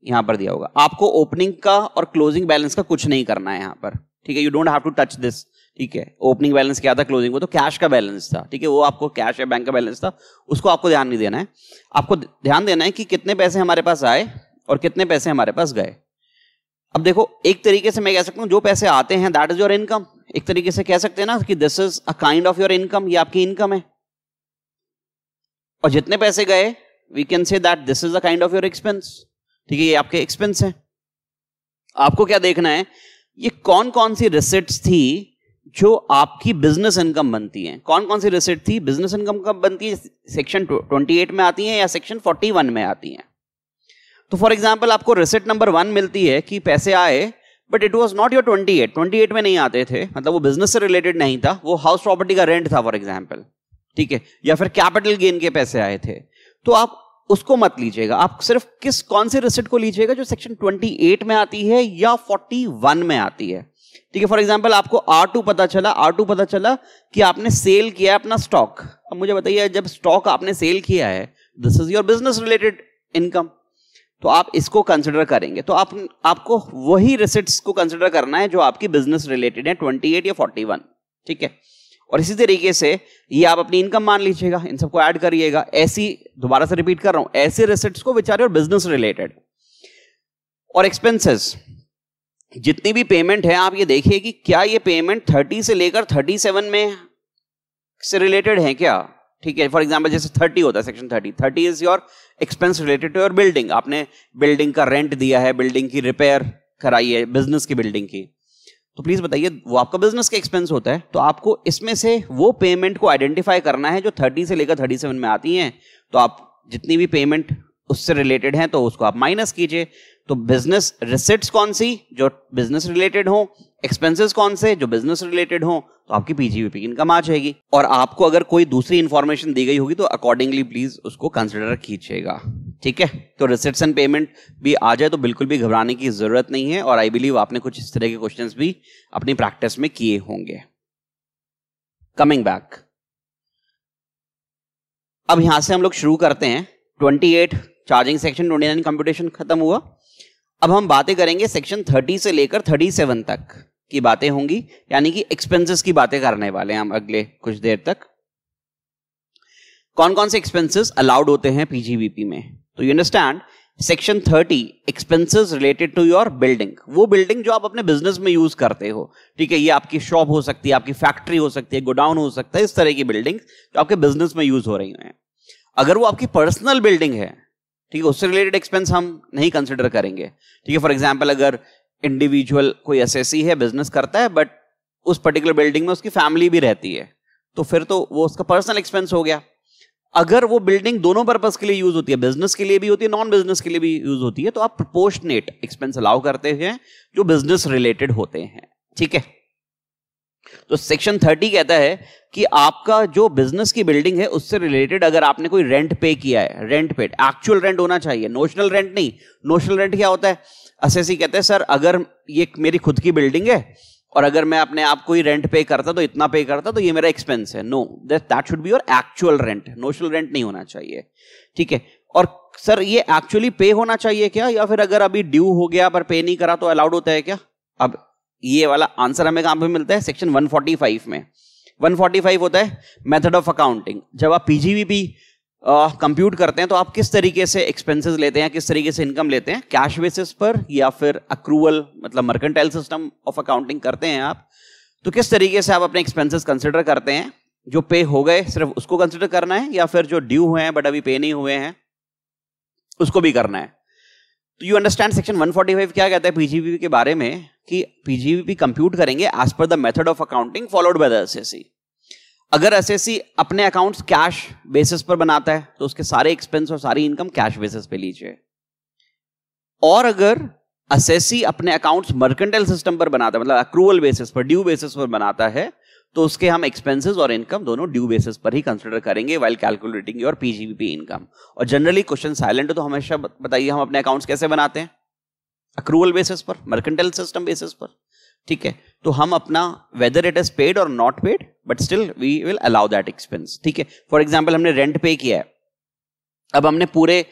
यहां पर दिया होगा आपको ओपनिंग का और क्लोजिंग बैलेंस का कुछ नहीं करना है यहां पर ठीक है you don't have to touch this ठीक है ओपनिंग बैलेंस क्या था क्लोजिंग वो तो कैश का बैलेंस था ठीक है वो आपको कैश या बैंक का बैलेंस था उसको आपको ध्यान नहीं देना है आपको ध्यान देना है कि कितने पैसे हमारे पास आए और कितने पैसे हमारे पास गए अब देखो एक तरीके से मैं कह सकता हूँ जो पैसे आते हैं दैट इज योर इनकम एक तरीके से कह सकते हैं ना कि this is a kind of your income ये आपकी इनकम है और जितने पैसे गए we can say that this is the kind of your expense ठीक है ये आपके एक्सपेंस है आपको क्या देखना है ये कौन कौन सी रिसिट्स थी जो आपकी बिजनेस इनकम बनती है कौन कौन सी रिसिट थी बिजनेस इनकम कब बनती है सेक्शन 28 में आती है या सेक्शन 41 में आती है तो फॉर एग्जाम्पल आपको रिसिट नंबर वन मिलती है कि पैसे आए but it was not your twenty eight twenty eight में नहीं आते थे मतलब वो बिजनेस से रिलेटेड नहीं था वो हाउस प्रॉपर्टी का रेंट था फॉर एग्जाम्पल ठीक है या फिर कैपिटल गेन के पैसे आए थे तो आप उसको मत लीजिएगा आप सिर्फ किस कौन से रिसिट को लीजिएगा जो सेक्शन 28 में आती है या 41 में आती है ठीक है फॉर एग्जाम्पल आपको आर टू पता चला आर टू पता चला कि आपने सेल किया अपना स्टॉक अब मुझे बताइए जब स्टॉक आपने सेल किया है this is your business related income तो आप इसको कंसिडर करेंगे तो आप आपको वही रिसिट्स को कंसिडर करना है जो आपकी बिजनेस रिलेटेड है ट्वेंटी या फोर्टी ठीक है और इसी तरीके से ये आप अपनी इनकम मान लीजिएगा इन सबको ऐड करिएगा ऐसी दोबारा से रिपीट कर रहा हूं ऐसे रिसेट्स को बेचारे और बिजनेस रिलेटेड और एक्सपेंसेस जितनी भी पेमेंट है आप ये देखिए कि क्या ये पेमेंट थर्टी से लेकर थर्टी सेवन में से रिलेटेड है क्या ठीक है फॉर एग्जाम्पल जैसे थर्टी होता है section thirty thirty is your expense related to your building आपने बिल्डिंग का रेंट दिया है बिल्डिंग की रिपेयर कराई है बिजनेस की बिल्डिंग की तो प्लीज बताइए वो आपका बिजनेस का एक्सपेंस होता है तो आपको इसमें से वो पेमेंट को आइडेंटिफाई करना है जो थर्टी से लेकर थर्टी सेवन में आती हैं तो आप जितनी भी पेमेंट उससे रिलेटेड हैं तो उसको आप माइनस कीजिए तो बिजनेस रिसिट्स कौन सी जो बिजनेस रिलेटेड हो एक्सपेंसेस कौन से जो बिजनेस रिलेटेड हो तो आपकी पीजीवीपी की इनकम आ जाएगी और आपको अगर कोई दूसरी इन्फॉर्मेशन दी गई होगी तो अकॉर्डिंगली प्लीज उसको कंसिडर कीजिएगा ठीक है तो रिसेप्शन पेमेंट भी आ जाए तो बिल्कुल भी घबराने की जरूरत नहीं है और आई बिलीव आपने कुछ इस तरह के क्वेश्चन भी अपनी प्रैक्टिस में किए होंगे कमिंग बैक अब यहां से हम लोग शुरू करते हैं 28 चार्जिंग सेक्शन 29 कंप्यूटेशन खत्म हुआ अब हम बातें करेंगे सेक्शन 30 से लेकर 37 तक की बातें होंगी यानी कि एक्सपेंसेस की बातें करने वाले हैं हम अगले कुछ देर तक कौन कौन से एक्सपेंसेस अलाउड होते हैं पीजीबीपी में तो you understand section thirty expenses related to your building वो बिल्डिंग जो आप अपने बिजनेस में यूज करते हो ठीक है ये आपकी शॉप हो सकती है आपकी फैक्ट्री हो सकती है गोडाउन हो सकता है इस तरह की बिल्डिंग जो आपके बिजनेस में यूज हो रही है अगर वो आपकी पर्सनल बिल्डिंग है ठीक है उससे रिलेटेड एक्सपेंस हम नहीं कंसिडर करेंगे ठीक है फॉर एग्जाम्पल अगर इंडिविजुअल कोई एस है बिजनेस करता है बट उस पर्टिकुलर बिल्डिंग में उसकी फैमिली भी रहती है तो फिर तो वो उसका पर्सनल एक्सपेंस हो गया अगर वो बिल्डिंग दोनों पर्पज के लिए यूज होती है बिजनेस के लिए भी होती है नॉन बिजनेस के लिए भी यूज होती है तो आप प्रोपोर्शनेट एक्सपेंस अलाउ करते हैं जो बिजनेस रिलेटेड होते हैं ठीक है तो सेक्शन थर्टी कहता है कि आपका जो बिजनेस की बिल्डिंग है उससे रिलेटेड अगर आपने कोई रेंट पे किया है रेंट पेड एक्चुअल रेंट होना चाहिए नोशनल रेंट नहीं नोशनल रेंट क्या होता है असेसी कहते हैं सर अगर ये मेरी खुद की बिल्डिंग है और अगर मैं अपने आप को ही रेंट पे करता तो इतना पे करता तो ये मेरा एक्सपेंस है no that should be your actual rent notional rent नहीं होना चाहिए ठीक है और सर ये एक्चुअली पे होना चाहिए क्या या फिर अगर अभी ड्यू हो गया पर पे नहीं करा तो अलाउड होता है क्या अब ये वाला आंसर हमें कहां पे मिलता है सेक्शन 145 में 145 होता है मेथड ऑफ अकाउंटिंग जब आप पीजीवीपी कंप्यूट करते हैं तो आप किस तरीके से एक्सपेंसेस लेते हैं किस तरीके से इनकम लेते हैं कैश बेसिस पर या फिर अक्रूवल मतलब मर्केंटाइल सिस्टम ऑफ अकाउंटिंग करते हैं आप तो किस तरीके से आप अपने एक्सपेंसेस कंसिडर करते हैं जो पे हो गए सिर्फ उसको कंसिडर करना है या फिर जो ड्यू हुए हैं बट अभी पे नहीं हुए हैं उसको भी करना है तो यू अंडरस्टैंड सेक्शन 145 क्या कहता है पीजीबीपी के बारे में कि पीजीबीपी कंप्यूट करेंगे as per the method of accounting followed by the assessee अगर एसएससी अपने अकाउंट्स कैश बेसिस पर बनाता है तो उसके सारे एक्सपेंस और सारी इनकम कैश बेसिस पे लीजिए और अगर एसएससी अपने अकाउंट्स मर्केंटाइल सिस्टम पर बनाता है मतलब अक्रूवल बेसिस पर ड्यू बेसिस पर बनाता है तो उसके हम एक्सपेंसेस और इनकम दोनों ड्यू बेसिस पर ही कंसिडर करेंगे while calculating your PGBP income और जनरली क्वेश्चन साइलेंट है तो हमेशा बताइए हम अपने अकाउंट्स कैसे बनाते हैं अक्रूवल बेसिस पर मर्केंटल सिस्टम बेसिस पर ठीक है तो हम अपना वेदर इट इज पेड और not paid but still we will allow that expense ठीक है फॉर एग्जाम्पल हमने रेंट पे किया है अब हमने पूरे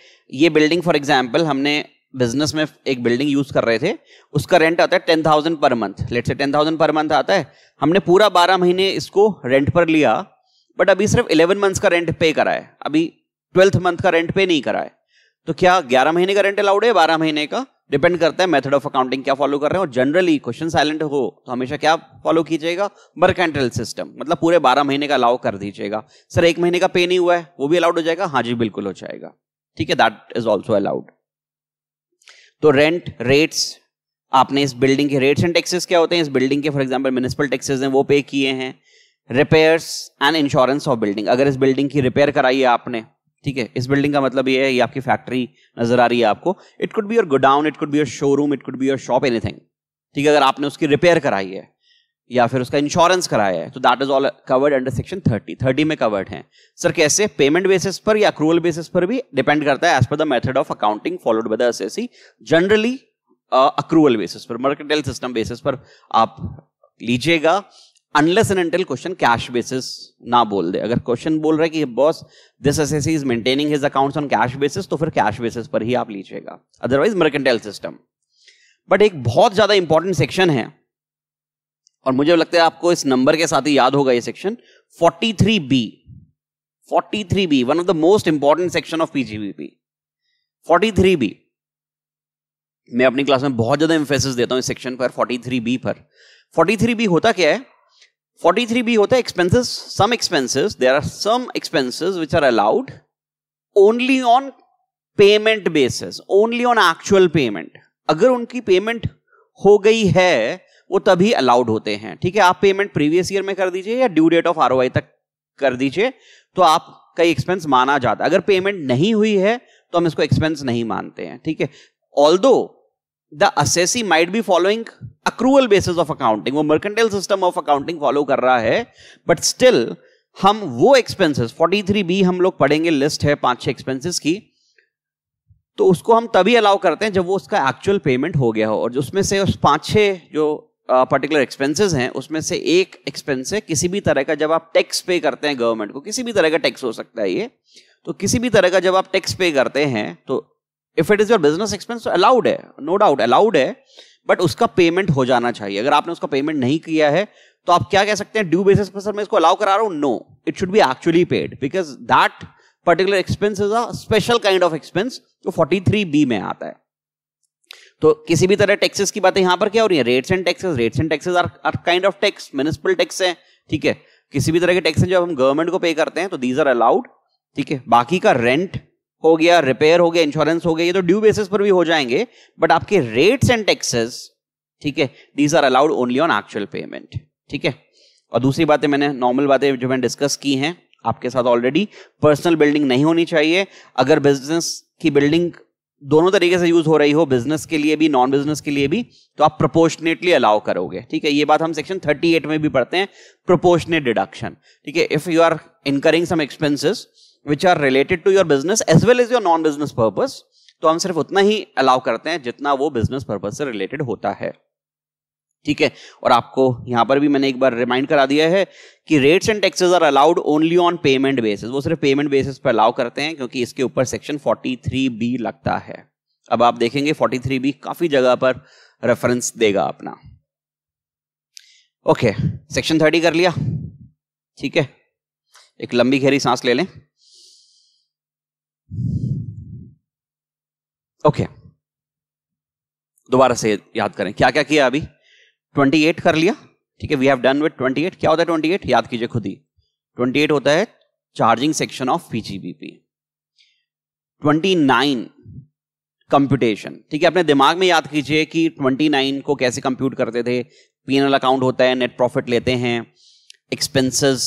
ये बिल्डिंग फॉर एग्जाम्पल हमने बिजनेस में एक बिल्डिंग यूज कर रहे थे उसका रेंट आता है ten thousand per month let say ten thousand per month आता है हमने पूरा बारह महीने इसको रेंट पर लिया बट अभी सिर्फ इलेवन मंथ्स का रेंट पे करा है अभी ट्वेल्थ मंथ का रेंट पे नहीं करा है तो क्या ग्यारह महीने का रेंट अलाउड है बारह महीने का डिपेंड करता है मेथड ऑफ अकाउंटिंग क्या फॉलो कर रहे हैं और जनरली क्वेश्चन साइलेंट हो तो हमेशा क्या फॉलो कीजिएगा बर्केंट्रल सिस्टम मतलब पूरे बारह महीने का अलाउ कर दीजिएगा सर एक महीने का पे नहीं हुआ है वो भी अलाउड हो जाएगा हाँ जी बिल्कुल हो जाएगा ठीक है दैट इज ऑल्सो अलाउड तो रेंट रेट्स आपने इस बिल्डिंग के रेट्स एंड टैक्सेस क्या होते हैं इस बिल्डिंग के फॉर एग्जाम्पल म्यूनिस्पल टैक्सेस हैं वो पे किए हैं repairs and insurance of building अगर इस बिल्डिंग की रिपेयर कराई है आपने ठीक है इस बिल्डिंग का मतलब ये है ये आपकी फैक्ट्री नजर आ रही है आपको it could be your godown it could be your showroom it could be your shop anything ठीक है अगर आपने उसकी रिपेयर कराई है या फिर उसका इंश्योरेंस कराया है तो that is all covered under section thirty thirty में कवर्ड है सर कैसे पेमेंट बेसिस पर या अक्रूवल बेसिस पर भी डिपेंड करता है as per the method of accounting followed by the assessee generally accrual basis पर मर्केंटाइल सिस्टम बेसिस पर आप लीजिएगा unless and until question cash basis ना बोल दे अगर क्वेश्चन बोल रहा है कि boss this assessee is maintaining his accounts on cash basis तो फिर कैश बेसिस पर ही आप लीजिएगा अदरवाइज मर्केंटाइल सिस्टम बट एक बहुत ज्यादा इंपॉर्टेंट सेक्शन है और मुझे लगता है आपको इस नंबर के साथ ही याद होगा ये section B 43 B one of the most important section of PGBP B मैं अपनी क्लास में बहुत ज्यादा इंफेसिस देता हूं इस सेक्शन पर बी पर बी होता क्या है बी होता है expenses some expenses there are some expenses which are allowed only on payment basis only on actual payment अगर उनकी पेमेंट हो गई है वो तभी अलाउड होते हैं ठीक है आप पेमेंट प्रीवियस ईयर में कर दीजिए या ड्यू डेट ऑफ आर तक कर दीजिए तो आप कई एक्सपेंस माना जाता है अगर पेमेंट नहीं हुई है तो हम इसको एक्सपेंस नहीं मानते हैं ठीक है although the assessee might be following accrual basis of accounting वो mercantile system of accounting follow कर रहा है बट स्टिल हम वो एक्सपेंसेस 43 बी हम लोग पढ़ेंगे लिस्ट है पांच छह एक्सपेंसेस की तो उसको हम तभी अलाउ करते हैं जब वो उसका एक्चुअल पेमेंट हो गया हो और उसमें से उस पांच छे जो पर्टिकुलर एक्सपेंसेस हैं उसमें से एक एक्सपेंस है किसी भी तरह का जब आप टैक्स पे करते हैं गवर्नमेंट को किसी भी तरह का टैक्स हो सकता है ये तो किसी भी तरह का जब आप टैक्स पे करते हैं तो if it is your business expense allowed है नो डाउट अलाउड है बट उसका पेमेंट हो जाना चाहिए अगर आपने उसका पेमेंट नहीं किया है तो आप क्या कह सकते हैं ड्यू बेसिस पर सर मैं इसको अलाउ करा रहा हूँ no it should be actually paid because that particular expense is a special kind of expense जो फोर्टी थ्री बी में आता है तो किसी भी तरह टैक्सेस की बातें यहां पर क्या हो रही है rates and taxes rates and taxes are are kind of tax municipal tax है ठीक है किसी भी तरह के टैक्स जब हम गवर्नमेंट को पे करते हैं तो दीज आर अलाउड ठीक है बाकी का रेंट हो गया रिपेयर हो गया इंश्योरेंस हो गया ये तो ड्यू बेसिस पर भी हो जाएंगे बट आपके रेट्स एंड टैक्सेस ठीक है these are allowed only on actual payment ठीक है और दूसरी बातें मैंने नॉर्मल बातें जो मैंने डिस्कस की हैं आपके साथ ऑलरेडी पर्सनल बिल्डिंग नहीं होनी चाहिए अगर बिजनेस की बिल्डिंग दोनों तरीके से यूज हो रही हो बिजनेस के लिए भी नॉन बिजनेस के लिए भी तो आप प्रोपोर्शनेटली अलाउ करोगे ठीक है ये बात हम सेक्शन 38 में भी पढ़ते हैं प्रोपोर्शनेट डिडक्शन ठीक है if you are incurring some expenses which are related to your business as well as your non business purpose तो हम सिर्फ उतना ही अलाउ करते हैं जितना वो बिजनेस पर्पज से रिलेटेड होता है ठीक है और आपको यहां पर भी मैंने एक बार रिमाइंड करा दिया है कि rates and taxes are allowed only on payment basis वो सिर्फ पेमेंट बेसिस पर अलाउ करते हैं क्योंकि इसके ऊपर सेक्शन 43 बी लगता है अब आप देखेंगे 43 बी काफी जगह पर रेफरेंस देगा अपना ओके सेक्शन 30 कर लिया ठीक है एक लंबी घेरी सांस ले लें ओके दोबारा से याद करें क्या क्या किया अभी ट्वेंटी एट कर लिया ठीक है we have done with twenty eight क्या होता है ट्वेंटी एट याद कीजिए खुद ही ट्वेंटी एट होता है charging section of P P twenty nine computation ठीक है अपने दिमाग में याद कीजिए कि ट्वेंटी नाइन को कैसे कंप्यूट करते थे पी एन एल अकाउंट होता है नेट प्रॉफिट लेते हैं एक्सपेंसेस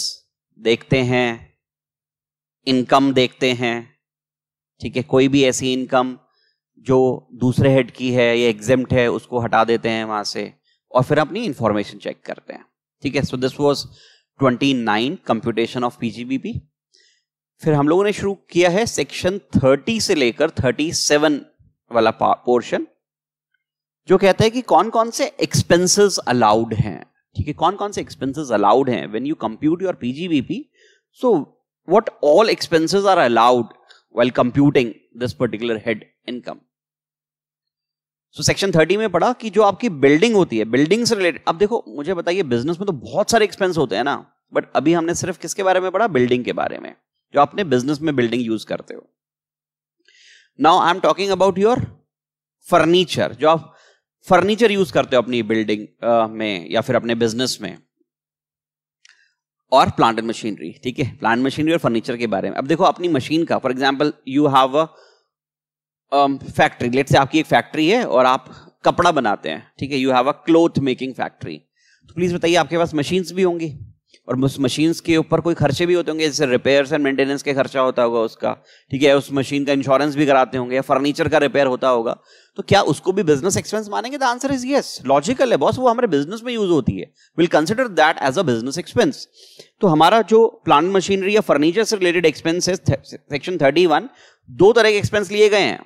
देखते हैं इनकम देखते हैं ठीक है कोई भी ऐसी इनकम जो दूसरे हेड की है या एग्जेम्प्ट है उसको हटा देते हैं वहां से और फिर अपनी इंफॉर्मेशन चेक करते हैं ठीक है so this was twenty nine computation of PGBP फिर हम लोगों ने शुरू किया है सेक्शन थर्टी से लेकर थर्टी सेवन वाला पोर्शन जो कहता है कि कौन कौन से एक्सपेंसेस अलाउड हैं ठीक है कौन कौन से एक्सपेंसेस अलाउड हैं when you compute your PGBP so what all expenses are allowed while computing this particular head income so section thirty में पढ़ा कि जो आपकी बिल्डिंग होती है बिल्डिंग से रिलेटेड अब देखो मुझे बताइए बिजनेस में तो बहुत सारे एक्सपेंस होते हैं ना बट अभी हमने सिर्फ किसके बारे में पढ़ा बिल्डिंग के बारे में जो आपने बिजनेस में बिल्डिंग यूज करते हो now I am talking about your furniture जो आप फर्नीचर यूज करते हो अपनी बिल्डिंग uh, में या फिर अपने बिजनेस में और प्लांट एंड मशीनरी ठीक है प्लांट मशीनरी और फर्नीचर के बारे में अब देखो अपनी मशीन का for example you have a factory let say आपकी एक फैक्ट्री है और आप कपड़ा बनाते हैं ठीक है you have a cloth making factory तो प्लीज़ बताइए आपके पास मशीन्स भी होंगी और उस मशीन्स के ऊपर कोई खर्चे भी होते होंगे जैसे रिपेयर्स एंड मेंटेनेंस के खर्चा होता होगा उसका ठीक है उस मशीन का इंश्योरेंस भी कराते होंगे फर्नीचर का रिपेयर होता होगा तो क्या उसको भी बिजनेस एक्सपेंस मानेंगे the answer is yes logical है बॉस वो हमारे बिजनेस में यूज होती है will consider that as a business expense तो हमारा जो प्लांट मशीनरी या फर्नीचर से रिलेटेड एक्सपेंस है सेक्शन थर्टी दो तरह के एक्सपेंस लिए गए हैं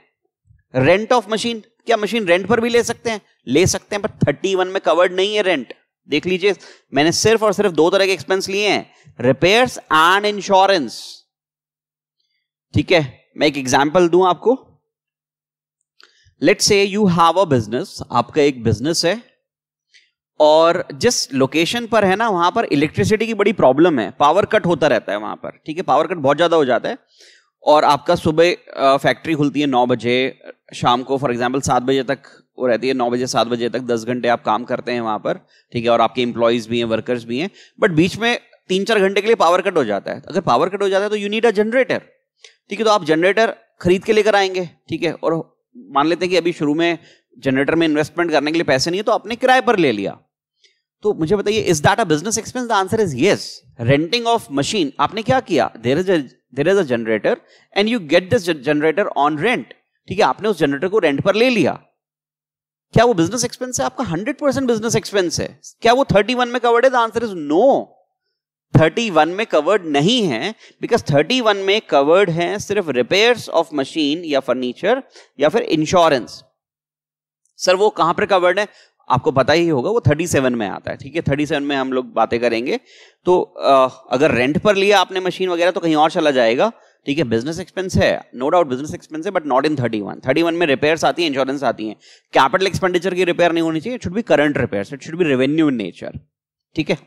रेंट ऑफ मशीन क्या मशीन रेंट पर भी ले सकते हैं ले सकते हैं पर थर्टी वन में कवर्ड नहीं है रेंट देख लीजिए मैंने सिर्फ और सिर्फ दो तरह के एक्सपेंस लिए हैं रिपेयर्स एंड इंश्योरेंस ठीक है मैं एक एग्जांपल दूं आपको लेट से यू हैव अ बिजनेस आपका एक बिजनेस है और जिस लोकेशन पर है ना वहां पर इलेक्ट्रिसिटी की बड़ी प्रॉब्लम है पावर कट होता रहता है वहां पर ठीक है पावर कट बहुत ज्यादा हो जाता है और आपका सुबह फैक्ट्री खुलती है नौ बजे शाम को फॉर एग्जाम्पल सात बजे तक वो रहती है नौ बजे सात बजे तक दस घंटे आप काम करते हैं वहाँ पर ठीक है और आपके इंप्लॉयज भी हैं वर्कर्स भी हैं बट बीच में तीन चार घंटे के लिए पावर कट हो जाता है अगर पावर कट हो जाता है तो यू नीड अ जनरेटर ठीक है तो आप जनरेटर खरीद के लेकर आएंगे ठीक है और मान लेते हैं कि अभी शुरू में जनरेटर में इन्वेस्टमेंट करने के लिए पैसे नहीं है तो आपने किराए पर ले लिया तो मुझे बताइए is that a business expense the answer is yes renting of machine आपने क्या किया there is there is a generator and you get this generator on rent ठीक है आपने उस जनरेटर को रेंट पर ले लिया क्या वो बिजनेस एक्सपेंस है आपका हंड्रेड परसेंट बिजनेस एक्सपेंस है क्या वो थर्टी वन में कवर्ड है the answer is no thirty one में कवर्ड नहीं है बिकॉज थर्टी वन में कवर्ड है सिर्फ रिपेयर्स ऑफ मशीन या फर्नीचर या फिर इंश्योरेंस सर वो कहां पर कवर्ड है आपको पता ही होगा वो थर्टी सेवन में आता है ठीक है थर्टी सेवन में हम लोग बातें करेंगे तो आ, अगर रेंट पर लिया आपने मशीन वगैरह तो कहीं और चला जाएगा ठीक है बिजनेस एक्सपेंस है नो डाउट बिजनेस एक्सपेंस है but not in thirty one thirty one में रिपेयर्स आती है इंश्योरेंस आती है कैपिटल एक्सपेंडिचर की रिपेयर नहीं होनी चाहिए it should be current repair it should be revenue in nature ठीक है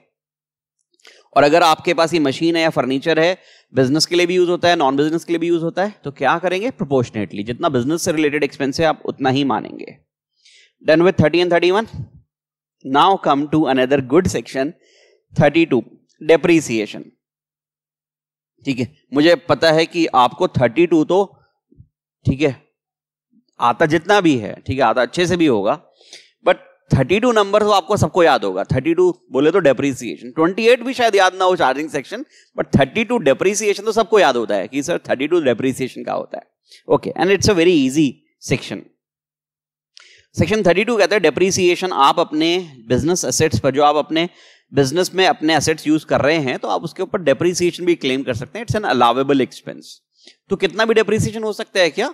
और अगर आपके पास ये मशीन है या फर्नीचर है बिजनेस के लिए भी यूज होता है नॉन बिजनेस के लिए भी यूज होता है तो क्या करेंगे प्रोपोर्शनेटली जितना बिजनेस से रिलेटेड एक्सपेंस है आप उतना ही मानेंगे done with 30 and 31 now come to another good section 32 depreciation ठीक है मुझे पता है कि आपको 32 तो ठीक है आता जितना भी है ठीक है आता अच्छे से भी होगा बट 32 नंबर तो आपको सबको याद होगा 32 बोले तो डेप्रीसिएशन 28 भी शायद याद ना हो चार्जिंग सेक्शन बट 32 डेप्रीसिएशन तो सबको याद होता है कि सर 32 डेप्रीसिएशन का होता है okay and it's a very easy section section 32 कहता है डेप्रीसिएशन आप अपने बिजनेस असेट्स पर जो आप अपने बिजनेस में अपने असेट्स यूज कर रहे हैं तो आप उसके ऊपर डेप्रीसिएशन भी क्लेम कर सकते हैं इट्स एन अलावेबल एक्सपेंस तो कितना भी डेप्रीसिएशन हो सकता है क्या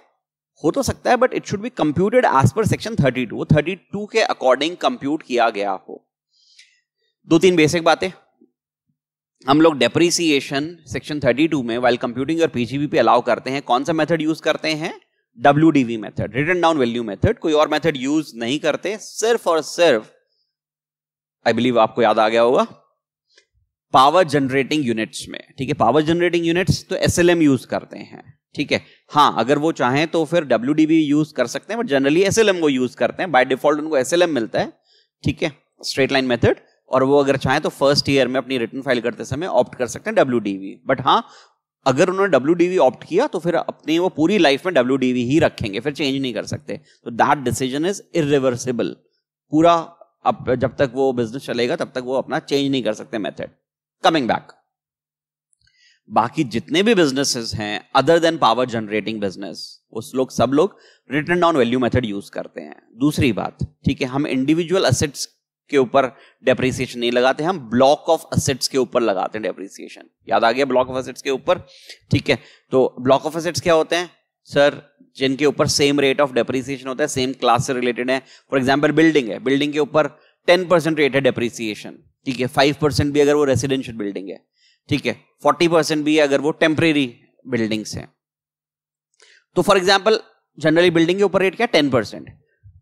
हो तो सकता है but it should be computed as per section 32 वो 32 के अकॉर्डिंग कंप्यूट किया गया हो दो तीन बेसिक बातें हम लोग डेप्रीसिएशन सेक्शन 32 में वाइल कंप्यूटिंग और पीजीबी पे अलाउ करते हैं कौन सा मेथड यूज करते हैं W D V method written down value method कोई और मैथड यूज नहीं करते सिर्फ और सिर्फ आई बिलीव आपको याद आ गया होगा पावर जनरेटिंग यूनिट्स में ठीक है पावर जनरेटिंग यूनिट्स तो एस एल एम यूज करते हैं ठीक है हाँ अगर वो चाहें तो फिर डब्ल्यू डी यूज कर सकते हैं but generally S L M वो यूज करते हैं बाय डिफॉल्ट उनको एस एल एम मिलता है ठीक है स्ट्रेट लाइन मेथड और वो अगर चाहें तो फर्स्ट ईयर में अपनी रिटर्न फाइल करते समय ऑप्ट कर सकते हैं डब्ल्यू डी वी बट हाँ अगर उन्होंने डब्ल्यू ऑप्ट किया तो फिर अपने वो पूरी लाइफ में डब्ल्यू ही रखेंगे फिर चेंज नहीं कर सकते तो दैट डिसीजन इज इिवर्सिबल पूरा अब जब तक वो बिजनेस चलेगा तब तक वो अपना चेंज नहीं कर सकते मेथड कमिंग बैक बाकी जितने भी बिजनेसेस हैं other than power generating business उस लोग सब लोग written down value method use करते हैं दूसरी बात ठीक है हम इंडिविजुअल असेट्स के ऊपर डेप्रिसिएशन नहीं लगाते हम ब्लॉक ऑफ असेट्स के ऊपर लगाते हैं डेप्रिसिएशन याद आ गया ब्लॉक ऑफ असेट्स के ऊपर ठीक है तो ब्लॉक ऑफ असेट्स क्या होते हैं सर जिनके ऊपर सेम रेट ऑफ डेप्रिसिएशन होता है सेम क्लास से रिलेटेड है फॉर एग्जाम्पल बिल्डिंग है बिल्डिंग के ऊपर टेन परसेंट रेट है डेप्रिसिएशन ठीक है फाइव परसेंट भी अगर वो रेसिडेंशियल बिल्डिंग है ठीक है फोर्टी परसेंट भी अगर वो टेम्परेरी बिल्डिंग्स हैं तो फॉर एग्जाम्पल जनरली बिल्डिंग के ऊपर रेट क्या टेन परसेंट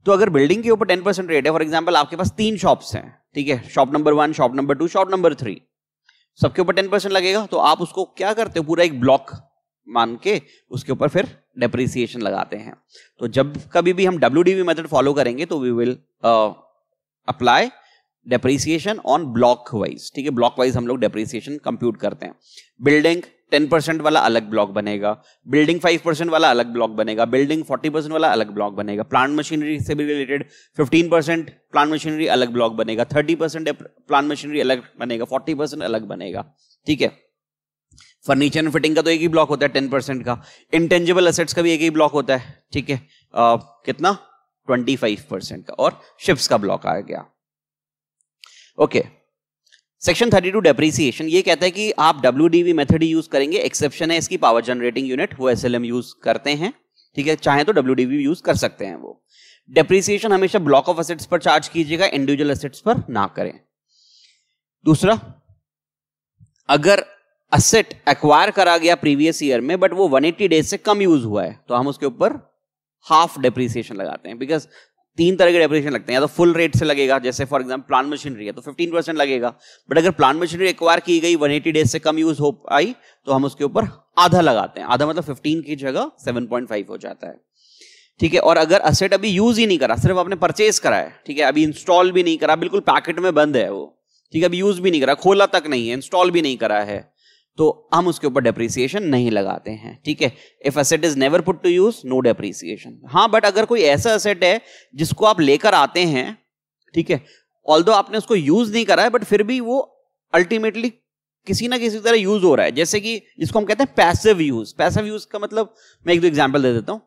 तो अगर बिल्डिंग के ऊपर टेन परसेंट रेट है फॉर एग्जाम्पल आपके पास तीन शॉप्स हैं ठीक है shop number one shop number two shop number three सबके ऊपर टेन परसेंट लगेगा तो आप उसको क्या करते हो पूरा एक ब्लॉक मान के उसके ऊपर फिर डेप्रिसिएशन लगाते हैं तो जब कभी भी हम W D V method follow करेंगे तो we will apply depreciation on block wise ठीक है ब्लॉक वाइज हम लोग डेप्रिसिएशन कंप्यूट करते हैं बिल्डिंग टेन परसेंट वाला अलग ब्लॉक बनेगा बिल्डिंग फाइव परसेंट वाला अलग ब्लॉक बनेगा बिल्डिंग फोर्टी परसेंट वाला अलग ब्लॉक बनेगा प्लांट मशीनरी से भी related fifteen percent plant machinery अलग ब्लॉक बनेगा थर्टी परसेंट प्लांट मशीनरी अलग बनेगा फोर्टी परसेंट अलग बनेगा ठीक है फर्नीचर एंड फिटिंग का तो एक ही ब्लॉक होता है टेन परसेंट का इंटेंजिबल असेट्स का भी एक ही ब्लॉक होता है ठीक है uh, कितना ट्वेंटी फाइव परसेंट का और शिप्स का ब्लॉक आ गया ओके okay. सेक्शन 32 डेप्रीसिएशन ये कहता है कि आप डब्ल्यू डी मेथड ही यूज करेंगे एक्सेप्शन है इसकी पावर जनरेटिंग यूनिट वो एस यूज करते हैं ठीक है चाहे तो डब्ल्यू यूज कर सकते हैं वो डेप्रीसिएशन हमेशा ब्लॉक ऑफ असेट्स पर चार्ज कीजिएगा इंडिविजुअल असेट्स पर ना करें दूसरा अगर असेट एक्वायर करा गया प्रीवियस ईयर में बट वो 180 डेज से कम यूज हुआ है तो हम उसके ऊपर हाफ डेप्रीसिएशन लगाते हैं बिकॉज तीन तरह के डेप्रेशन लगते हैं या तो फुल रेट से लगेगा जैसे फॉर एग्जाम्पल प्लान मशीनरी है तो 15 परसेंट लगेगा बट अगर प्लान मशीनरी एक्वायर की गई 180 डेज से कम यूज हो आई तो हम उसके ऊपर आधा लगाते हैं आधा मतलब 15 की जगह 7.5 हो जाता है ठीक है और अगर असेट अभी यूज ही नहीं करा सिर्फ आपने परचेज करा है ठीक है अभी इंस्टॉल भी नहीं करा बिल्कुल पैकेट में बंद है वो ठीक है अभी यूज भी नहीं करा खोला तक नहीं है इंस्टॉल भी नहीं करा है तो हम उसके ऊपर डेप्रिसिएशन नहीं लगाते हैं ठीक है if asset is never put to use no depreciation हाँ बट अगर कोई ऐसा असेट है जिसको आप लेकर आते हैं ठीक है ऑल आपने उसको यूज नहीं करा है बट फिर भी वो अल्टीमेटली किसी ना किसी तरह यूज हो रहा है जैसे कि जिसको हम कहते हैं पैसिव यूज पैसिव यूज का मतलब मैं एक दो एग्जाम्पल दे देता हूँ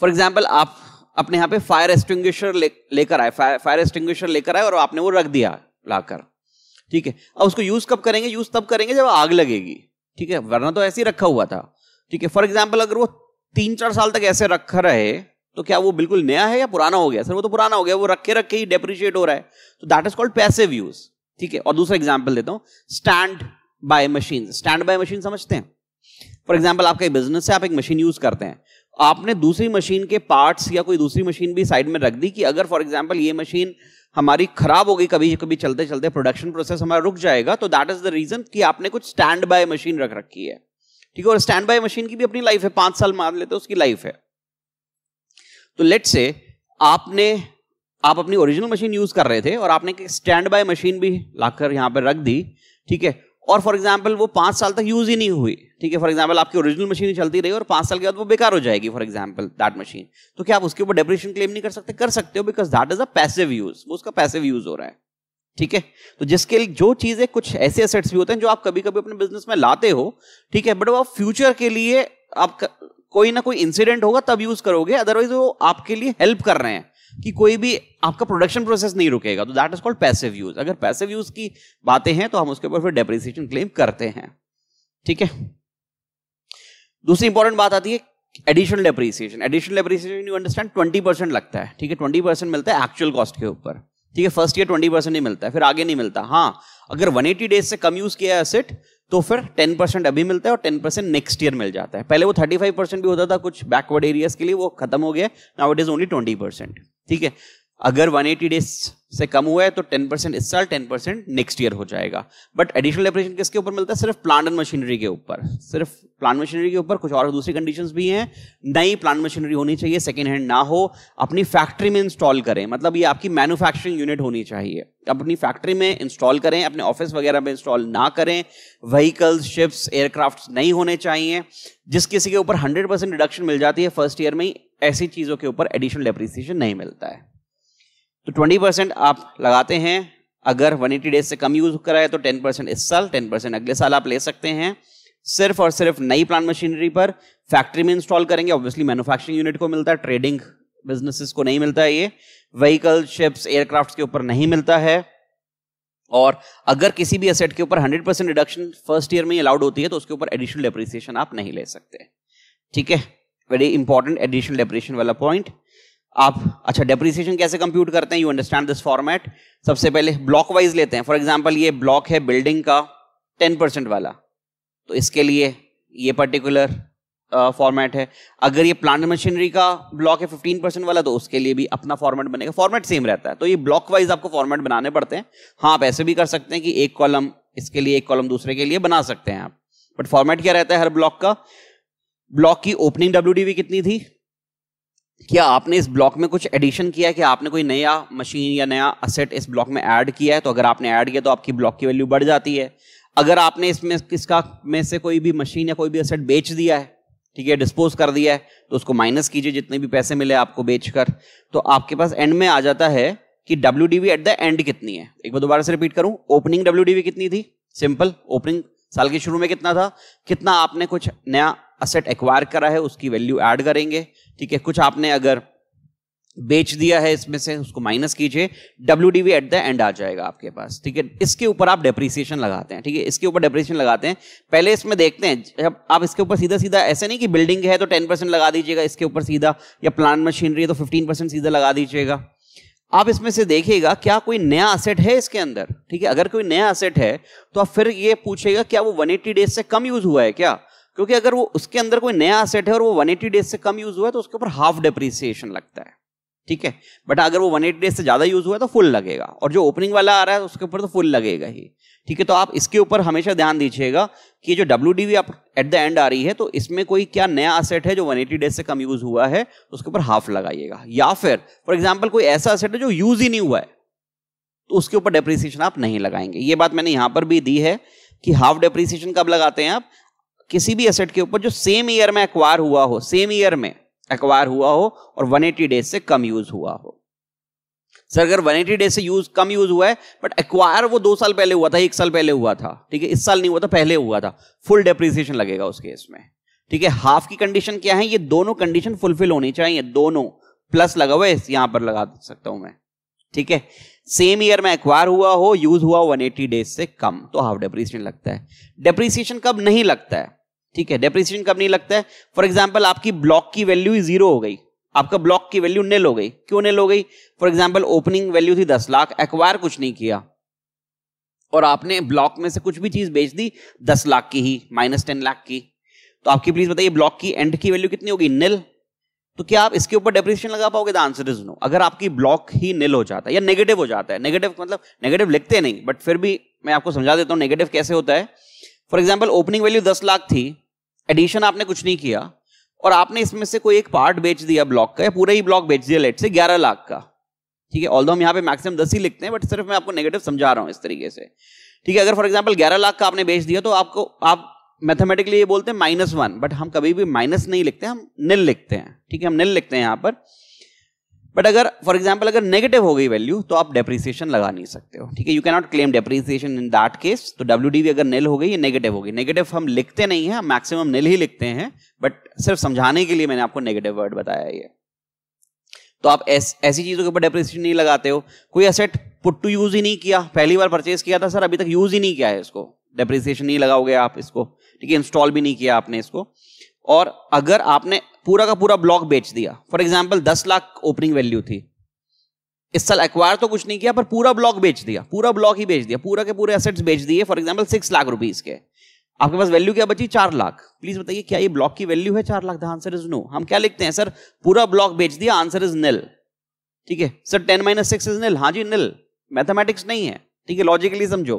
फॉर एग्जाम्पल आप अपने यहां पे फायर एक्सटिंग्विशर लेकर आए फायर एक्सटिंग्विशर लेकर आए और आपने वो रख दिया लाकर ठीक है अब उसको यूज कब करेंगे यूज तब करेंगे जब आग लगेगी ठीक है वरना तो ऐसे ही रखा हुआ था ठीक है फॉर एग्जाम्पल अगर वो तीन चार साल तक ऐसे रखा रहे तो क्या वो बिल्कुल नया है या पुराना हो गया सर वो तो पुराना हो गया वो रखे रखे ही डेप्रिशिएट हो रहा है तो that is called passive use ठीक है और दूसरा एग्जाम्पल देता हूँ stand by machine stand by machine समझते हैं फॉर एग्जाम्पल आपका बिजनेस है आप एक मशीन यूज करते हैं आपने दूसरी मशीन के पार्ट्स या कोई दूसरी मशीन भी साइड में रख दी कि अगर फॉर एग्जाम्पल ये मशीन हमारी खराब होगी कभी कभी चलते चलते प्रोडक्शन प्रोसेस हमारा रुक जाएगा तो दैट इज द रीजन कि आपने कुछ स्टैंड बाय मशीन रख रखी है ठीक है और स्टैंड बाय मशीन की भी अपनी लाइफ है पांच साल मान लेते हैं उसकी लाइफ है तो लेट से आपने आप अपनी ओरिजिनल मशीन यूज कर रहे थे और आपने स्टैंड बाय मशीन भी लाकर यहां पर रख दी ठीक है और फॉर एग्जाम्पल वो पांच साल तक यूज़ ही नहीं हुई ठीक है फॉर एग्जाम्पल आपकी ओरिजिनल मशीन चलती रही और पांच साल के बाद वो बेकार हो जाएगी फॉर एग्जाम्पल दैट मशीन तो क्या आप उसके ऊपर डेप्रेशन क्लेम नहीं कर सकते कर सकते हो because that is a passive use वो उसका पैसिव यूज हो रहा है ठीक है तो जिसके लिए जो चीज़ें कुछ ऐसे असेट्स भी होते हैं जो आप कभी कभी अपने बिजनेस में लाते हो ठीक है बट वो आप फ्यूचर के लिए आप कोई ना कोई इंसिडेंट होगा तब यूज करोगे अदरवाइज वो आपके लिए हेल्प कर रहे हैं कि कोई भी आपका प्रोडक्शन प्रोसेस नहीं रुकेगा तो that is called passive use अगर पैसिव यूज की बातें हैं तो हम उसके ऊपर फिर डेप्रिसिएशन क्लेम करते हैं ठीक है दूसरी इंपॉर्टेंट बात आती है additional depreciation additional depreciation you understand twenty percent लगता है ठीक है ट्वेंटी परसेंट मिलता है एक्चुअल कॉस्ट के ऊपर ठीक है फर्स्ट ईयर ट्वेंटी परसेंट नहीं मिलता है फिर आगे नहीं मिलता हाँ अगर वन एटी डेज से कम यूज किया है एसेट तो फिर टेन परसेंट अभी मिलता है और टेन परसेंट नेक्स्ट ईयर मिल जाता है पहले वो थर्टी फाइव परसेंट भी होता था कुछ बैकवर्ड एरियाज के लिए वो खत्म हो गया now it is only twenty percent ठीक है अगर 180 डेज से कम हुआ है तो 10 परसेंट इस साल 10 परसेंट नेक्स्ट ईयर हो जाएगा बट एडिशनल डेप्रिसिएशन किसके ऊपर मिलता है सिर्फ प्लांट एंड मशीनरी के ऊपर सिर्फ प्लांट मशीनरी के ऊपर कुछ और दूसरी कंडीशंस भी हैं नई प्लांट मशीनरी होनी चाहिए सेकेंड हैंड ना हो अपनी फैक्ट्री में इंस्टॉल करें मतलब ये आपकी मैनुफैक्चरिंग यूनिट होनी चाहिए अपनी फैक्ट्री में इंस्टॉल करें अपने ऑफिस वगैरह में इंस्टॉल ना करें व्हीकल्स शिप्स एयरक्राफ्ट नहीं होने चाहिए जिस किसी के ऊपर हंड्रेड परसेंट रिडक्शन मिल जाती है फर्स्ट ईयर में ही ऐसी चीज़ों के ऊपर एडिशनल डेप्रिसिएशन नहीं मिलता है तो 20 परसेंट आप लगाते हैं अगर 180 डेज से कम यूज़ करा है तो 10 परसेंट इस साल 10 परसेंट अगले साल आप ले सकते हैं सिर्फ और सिर्फ नई प्लांट मशीनरी पर फैक्ट्री में इंस्टॉल करेंगे ऑब्वियसली मैनुफैक्चरिंग यूनिट को मिलता है ट्रेडिंग बिजनेसेस को नहीं मिलता है ये व्हीकल शिप्स एयरक्राफ्ट के ऊपर नहीं मिलता है और अगर किसी भी असेट के ऊपर 100 परसेंट रिडक्शन फर्स्ट ईयर में अलाउड होती है तो उसके ऊपर एडिशनल डेप्रिसिएशन आप नहीं ले सकते ठीक है वेरी इंपॉर्टेंट एडिशनल डेप्रिसिएशन वाला पॉइंट आप अच्छा डेप्रिसिएशन कैसे कंप्यूट करते हैं यू अंडरस्टैंड दिस फॉर्मेट सबसे पहले ब्लॉक वाइज लेते हैं फॉर एग्जाम्पल ये ब्लॉक है बिल्डिंग का टेन परसेंट वाला तो इसके लिए ये पर्टिकुलर फॉर्मेट uh, है अगर ये प्लांट मशीनरी का ब्लॉक है फिफ्टीन परसेंट वाला तो उसके लिए भी अपना फॉर्मेट बनेगा फॉर्मेट सेम रहता है तो ये ब्लॉक वाइज आपको फॉर्मेट बनाने पड़ते हैं हाँ आप ऐसे भी कर सकते हैं कि एक कॉलम इसके लिए एक कॉलम दूसरे के लिए बना सकते हैं आप बट फॉर्मेट क्या रहता है हर ब्लॉक का ब्लॉक की ओपनिंग डब्ल्यू कितनी थी क्या आपने इस ब्लॉक में कुछ एडिशन किया है कि आपने कोई नया मशीन या नया असेट इस ब्लॉक में ऐड किया है तो अगर आपने ऐड किया तो आपकी ब्लॉक की वैल्यू बढ़ जाती है अगर आपने इसमें किसका में से कोई भी मशीन या कोई भी असेट बेच दिया है ठीक है डिस्पोज कर दिया है तो उसको माइनस कीजिए जितने भी पैसे मिले आपको बेचकर तो आपके पास एंड में आ जाता है कि डब्ल्यू एट द एंड कितनी है एक बार दोबारा से रिपीट करूं ओपनिंग डब्ल्यू कितनी थी सिंपल ओपनिंग साल के शुरू में कितना था कितना आपने कुछ नया असेट एक्वायर करा है उसकी वैल्यू ऐड करेंगे ठीक है कुछ आपने अगर बेच दिया है इसमें से उसको माइनस कीजिए W D at the end आ जाएगा आपके पास ठीक है इसके ऊपर आप डेप्रिसिएशन लगाते हैं ठीक है इसके ऊपर डेप्रिसिएशन लगाते हैं पहले इसमें देखते हैं जब आप इसके ऊपर सीधा सीधा ऐसे नहीं कि बिल्डिंग है तो टेन परसेंट लगा दीजिएगा इसके ऊपर सीधा या प्लांट मशीनरी है तो फिफ्टीन परसेंट सीधा लगा दीजिएगा आप इसमें से देखिएगा क्या कोई नया असेट है इसके अंदर ठीक है अगर कोई नया असेट है तो आप फिर ये पूछेगा क्या वो एट्टी डेज से कम यूज हुआ है क्या क्योंकि अगर वो उसके अंदर कोई नया असेट है और वो 180 डेज से कम यूज हुआ है तो उसके ऊपर हाफ डेप्रिसिएशन लगता है ठीक है बट अगर वो 180 डेज से ज्यादा यूज हुआ है तो फुल लगेगा और जो ओपनिंग वाला आ रहा है तो उसके ऊपर तो फुल लगेगा ही ठीक है तो आप इसके ऊपर हमेशा ध्यान दीजिएगा कि जो डब्ल्यू आप एट द एंड आ रही है तो इसमें कोई क्या नया असेट है जो 180 डेज से कम यूज हुआ है उसके ऊपर हाफ लगाइएगा या फिर फॉर एग्जाम्पल कोई ऐसा असेट है जो यूज ही नहीं हुआ है तो उसके ऊपर डेप्रिसिएशन आप नहीं लगाएंगे ये बात मैंने यहां पर भी दी है कि हाफ डेप्रिसिएशन कब लगाते हैं आप किसी भी एसेट के ऊपर जो सेम ईयर में एक्वायर हुआ हो सेम ईयर में एक्वायर हुआ हो और 180 डेज से कम यूज हुआ हो सर अगर 180 डेज से यूज कम यूज हुआ है बट एक्वायर वो दो साल पहले हुआ था एक साल पहले हुआ था ठीक है इस साल नहीं हुआ था पहले हुआ था फुल डेप्रिसिएशन लगेगा उस केस में ठीक है हाफ की कंडीशन क्या है ये दोनों कंडीशन फुलफिल होनी चाहिए दोनों प्लस लगा हुआ है यहां पर लगा सकता हूं मैं ठीक है सेम ईयर में एक्वायर हुआ हो यूज हुआ वन एटी डेज से कम तो हाफ डेप्रिसिएशन लगता है डेप्रिसिएशन कब नहीं लगता है ठीक है डेप्रिसिएशन कब नहीं लगता है फॉर एग्जाम्पल आपकी ब्लॉक की वैल्यू जीरो हो गई आपका ब्लॉक की वैल्यू निल हो गई क्यों निल हो गई फॉर एग्जाम्पल ओपनिंग वैल्यू थी दस लाख एक्वायर कुछ नहीं किया और आपने ब्लॉक में से कुछ भी चीज बेच दी दस लाख की ही माइनस टेन लाख की तो आपकी प्लीज बताइए ब्लॉक की एंड की वैल्यू कितनी होगी निल तो क्या आप इसके ऊपर डेप्रिसिएशन लगा पाओगे द आंसर इज नो अगर आपकी ब्लॉक ही निल हो जाता है या नेगेटिव हो जाता है नेगेटिव मतलब नेगेटिव लिखते नहीं बट फिर भी मैं आपको समझा देता हूँ नेगेटिव कैसे होता है फॉर एग्जाम्पल ओपनिंग वैल्यू दस लाख थी एडिशन आपने कुछ नहीं किया और आपने इसमें से कोई एक पार्ट बेच दिया ब्लॉक का या पूरा ही ब्लॉक बेच दिया लेट से ग्यारह लाख का ठीक है ऑल हम यहाँ पे मैक्सिमम दस ही लिखते हैं बट सिर्फ मैं आपको नेगेटिव समझा रहा हूँ इस तरीके से ठीक है अगर फॉर एग्जाम्पल ग्यारह लाख का आपने बेच दिया तो आपको आप मैथमेटिकली ये बोलते हैं माइनस वन बट हम कभी भी माइनस नहीं लिखते हम निल लिखते हैं ठीक है हम निल लिखते हैं यहाँ पर बट अगर फॉर एग्जाम्पल अगर नेगेटिव हो गई वैल्यू तो आप डेप्रिसिएशन लगा नहीं सकते हो ठीक है you can not claim depreciation in that case तो डब्ल्यू डी अगर निल हो गई ये नेगेटिव हो गई नेगेटिव हम लिखते नहीं है मैक्सिमम निल ही लिखते हैं बट सिर्फ समझाने के लिए मैंने आपको नेगेटिव वर्ड बताया ये तो आप ऐस, ऐसी चीजों के ऊपर डेप्रिसिएशन नहीं लगाते हो कोई असेट पुट टू यूज ही नहीं किया पहली बार परचेज किया था सर अभी तक यूज ही नहीं किया है इसको डेप्रिसिएशन नहीं लगाओगे आप इसको ठीक है इंस्टॉल भी नहीं किया आपने इसको और अगर आपने पूरा का पूरा ब्लॉक बेच दिया फॉर एग्जाम्पल दस लाख ओपनिंग वैल्यू थी इस साल एक्वायर तो कुछ नहीं किया पर पूरा ब्लॉक बेच दिया पूरा ब्लॉक ही बेच दिया पूरा के पूरे एसेट्स बेच दिए for example six lakh rupees के आपके पास वैल्यू क्या बची चार लाख प्लीज बताइए क्या ये ब्लॉक की वैल्यू है चार लाख आंसर इज नो हम क्या लिखते हैं सर पूरा ब्लॉक बेच दिया आंसर इज निल ठीक है sir ten minus six is nil हाँ जी निल मैथमेटिक्स नहीं है ठीक है लॉजिकली समझो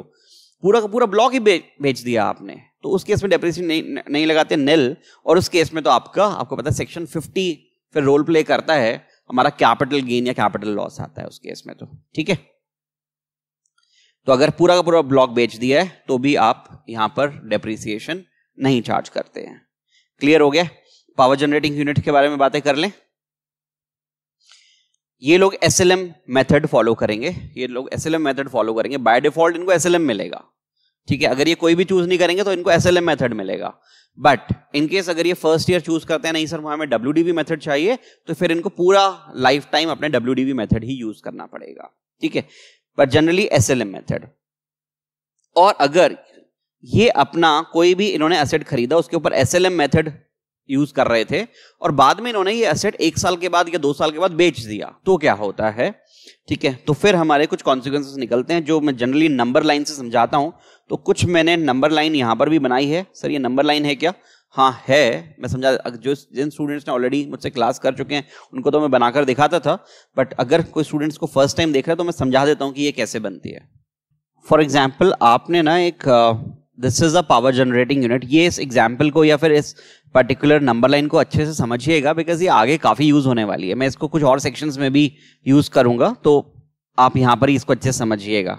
पूरा का पूरा ब्लॉक ही बेच दिया आपने तो उस केस में डेप्रिसिएशन नहीं नहीं लगाते नेल और उस केस में तो आपका आपको पता है सेक्शन फिफ्टी फिर रोल प्ले करता है हमारा कैपिटल गेन या कैपिटल लॉस आता है उस केस में तो ठीक है तो अगर पूरा का पूरा ब्लॉक बेच दिया है तो भी आप यहां पर डेप्रिसिएशन नहीं चार्ज करते हैं क्लियर हो गया पावर जनरेटिंग यूनिट के बारे में बातें कर लें ये लोग S L M method follow करेंगे ये लोग S L M method follow करेंगे बाय डिफॉल्ट इनको एस एल एम मिलेगा ठीक है अगर ये कोई भी चूज नहीं करेंगे तो इनको एस एल एम मेथड मिलेगा बट इनकेस अगर ये फर्स्ट ईयर चूज करते हैं नहीं सर हमें डब्ल्यू डी मेथड चाहिए तो फिर इनको पूरा लाइफ टाइम अपने डब्ल्यू डी मेथड ही यूज करना पड़ेगा ठीक है but generally S L M method और अगर ये अपना कोई भी इन्होंने एसेट खरीदा उसके ऊपर S L M method use कर रहे थे और बाद में इन्होंने ये एसेट एक साल के बाद या दो साल के बाद बेच दिया तो क्या होता है ठीक है तो फिर हमारे कुछ कॉन्सिक्वेंस निकलते हैं जो मैं जनरली नंबर लाइन से समझाता हूं तो कुछ मैंने नंबर लाइन यहाँ पर भी बनाई है सर ये नंबर लाइन है क्या हाँ है मैं समझा जो जिन स्टूडेंट्स ने ऑलरेडी मुझसे क्लास कर चुके हैं उनको तो मैं बनाकर दिखाता था बट अगर कोई स्टूडेंट्स को फर्स्ट टाइम देख रहा है तो मैं समझा देता हूँ कि ये कैसे बनती है फॉर एग्जाम्पल आपने ना एक this is a power generating unit ये इस एग्जाम्पल को या फिर इस पर्टिकुलर नंबर लाइन को अच्छे से समझिएगा बिकॉज ये आगे काफ़ी यूज़ होने वाली है मैं इसको कुछ और सेक्शंस में भी यूज़ करूँगा तो आप यहाँ पर ही इसको अच्छे से समझिएगा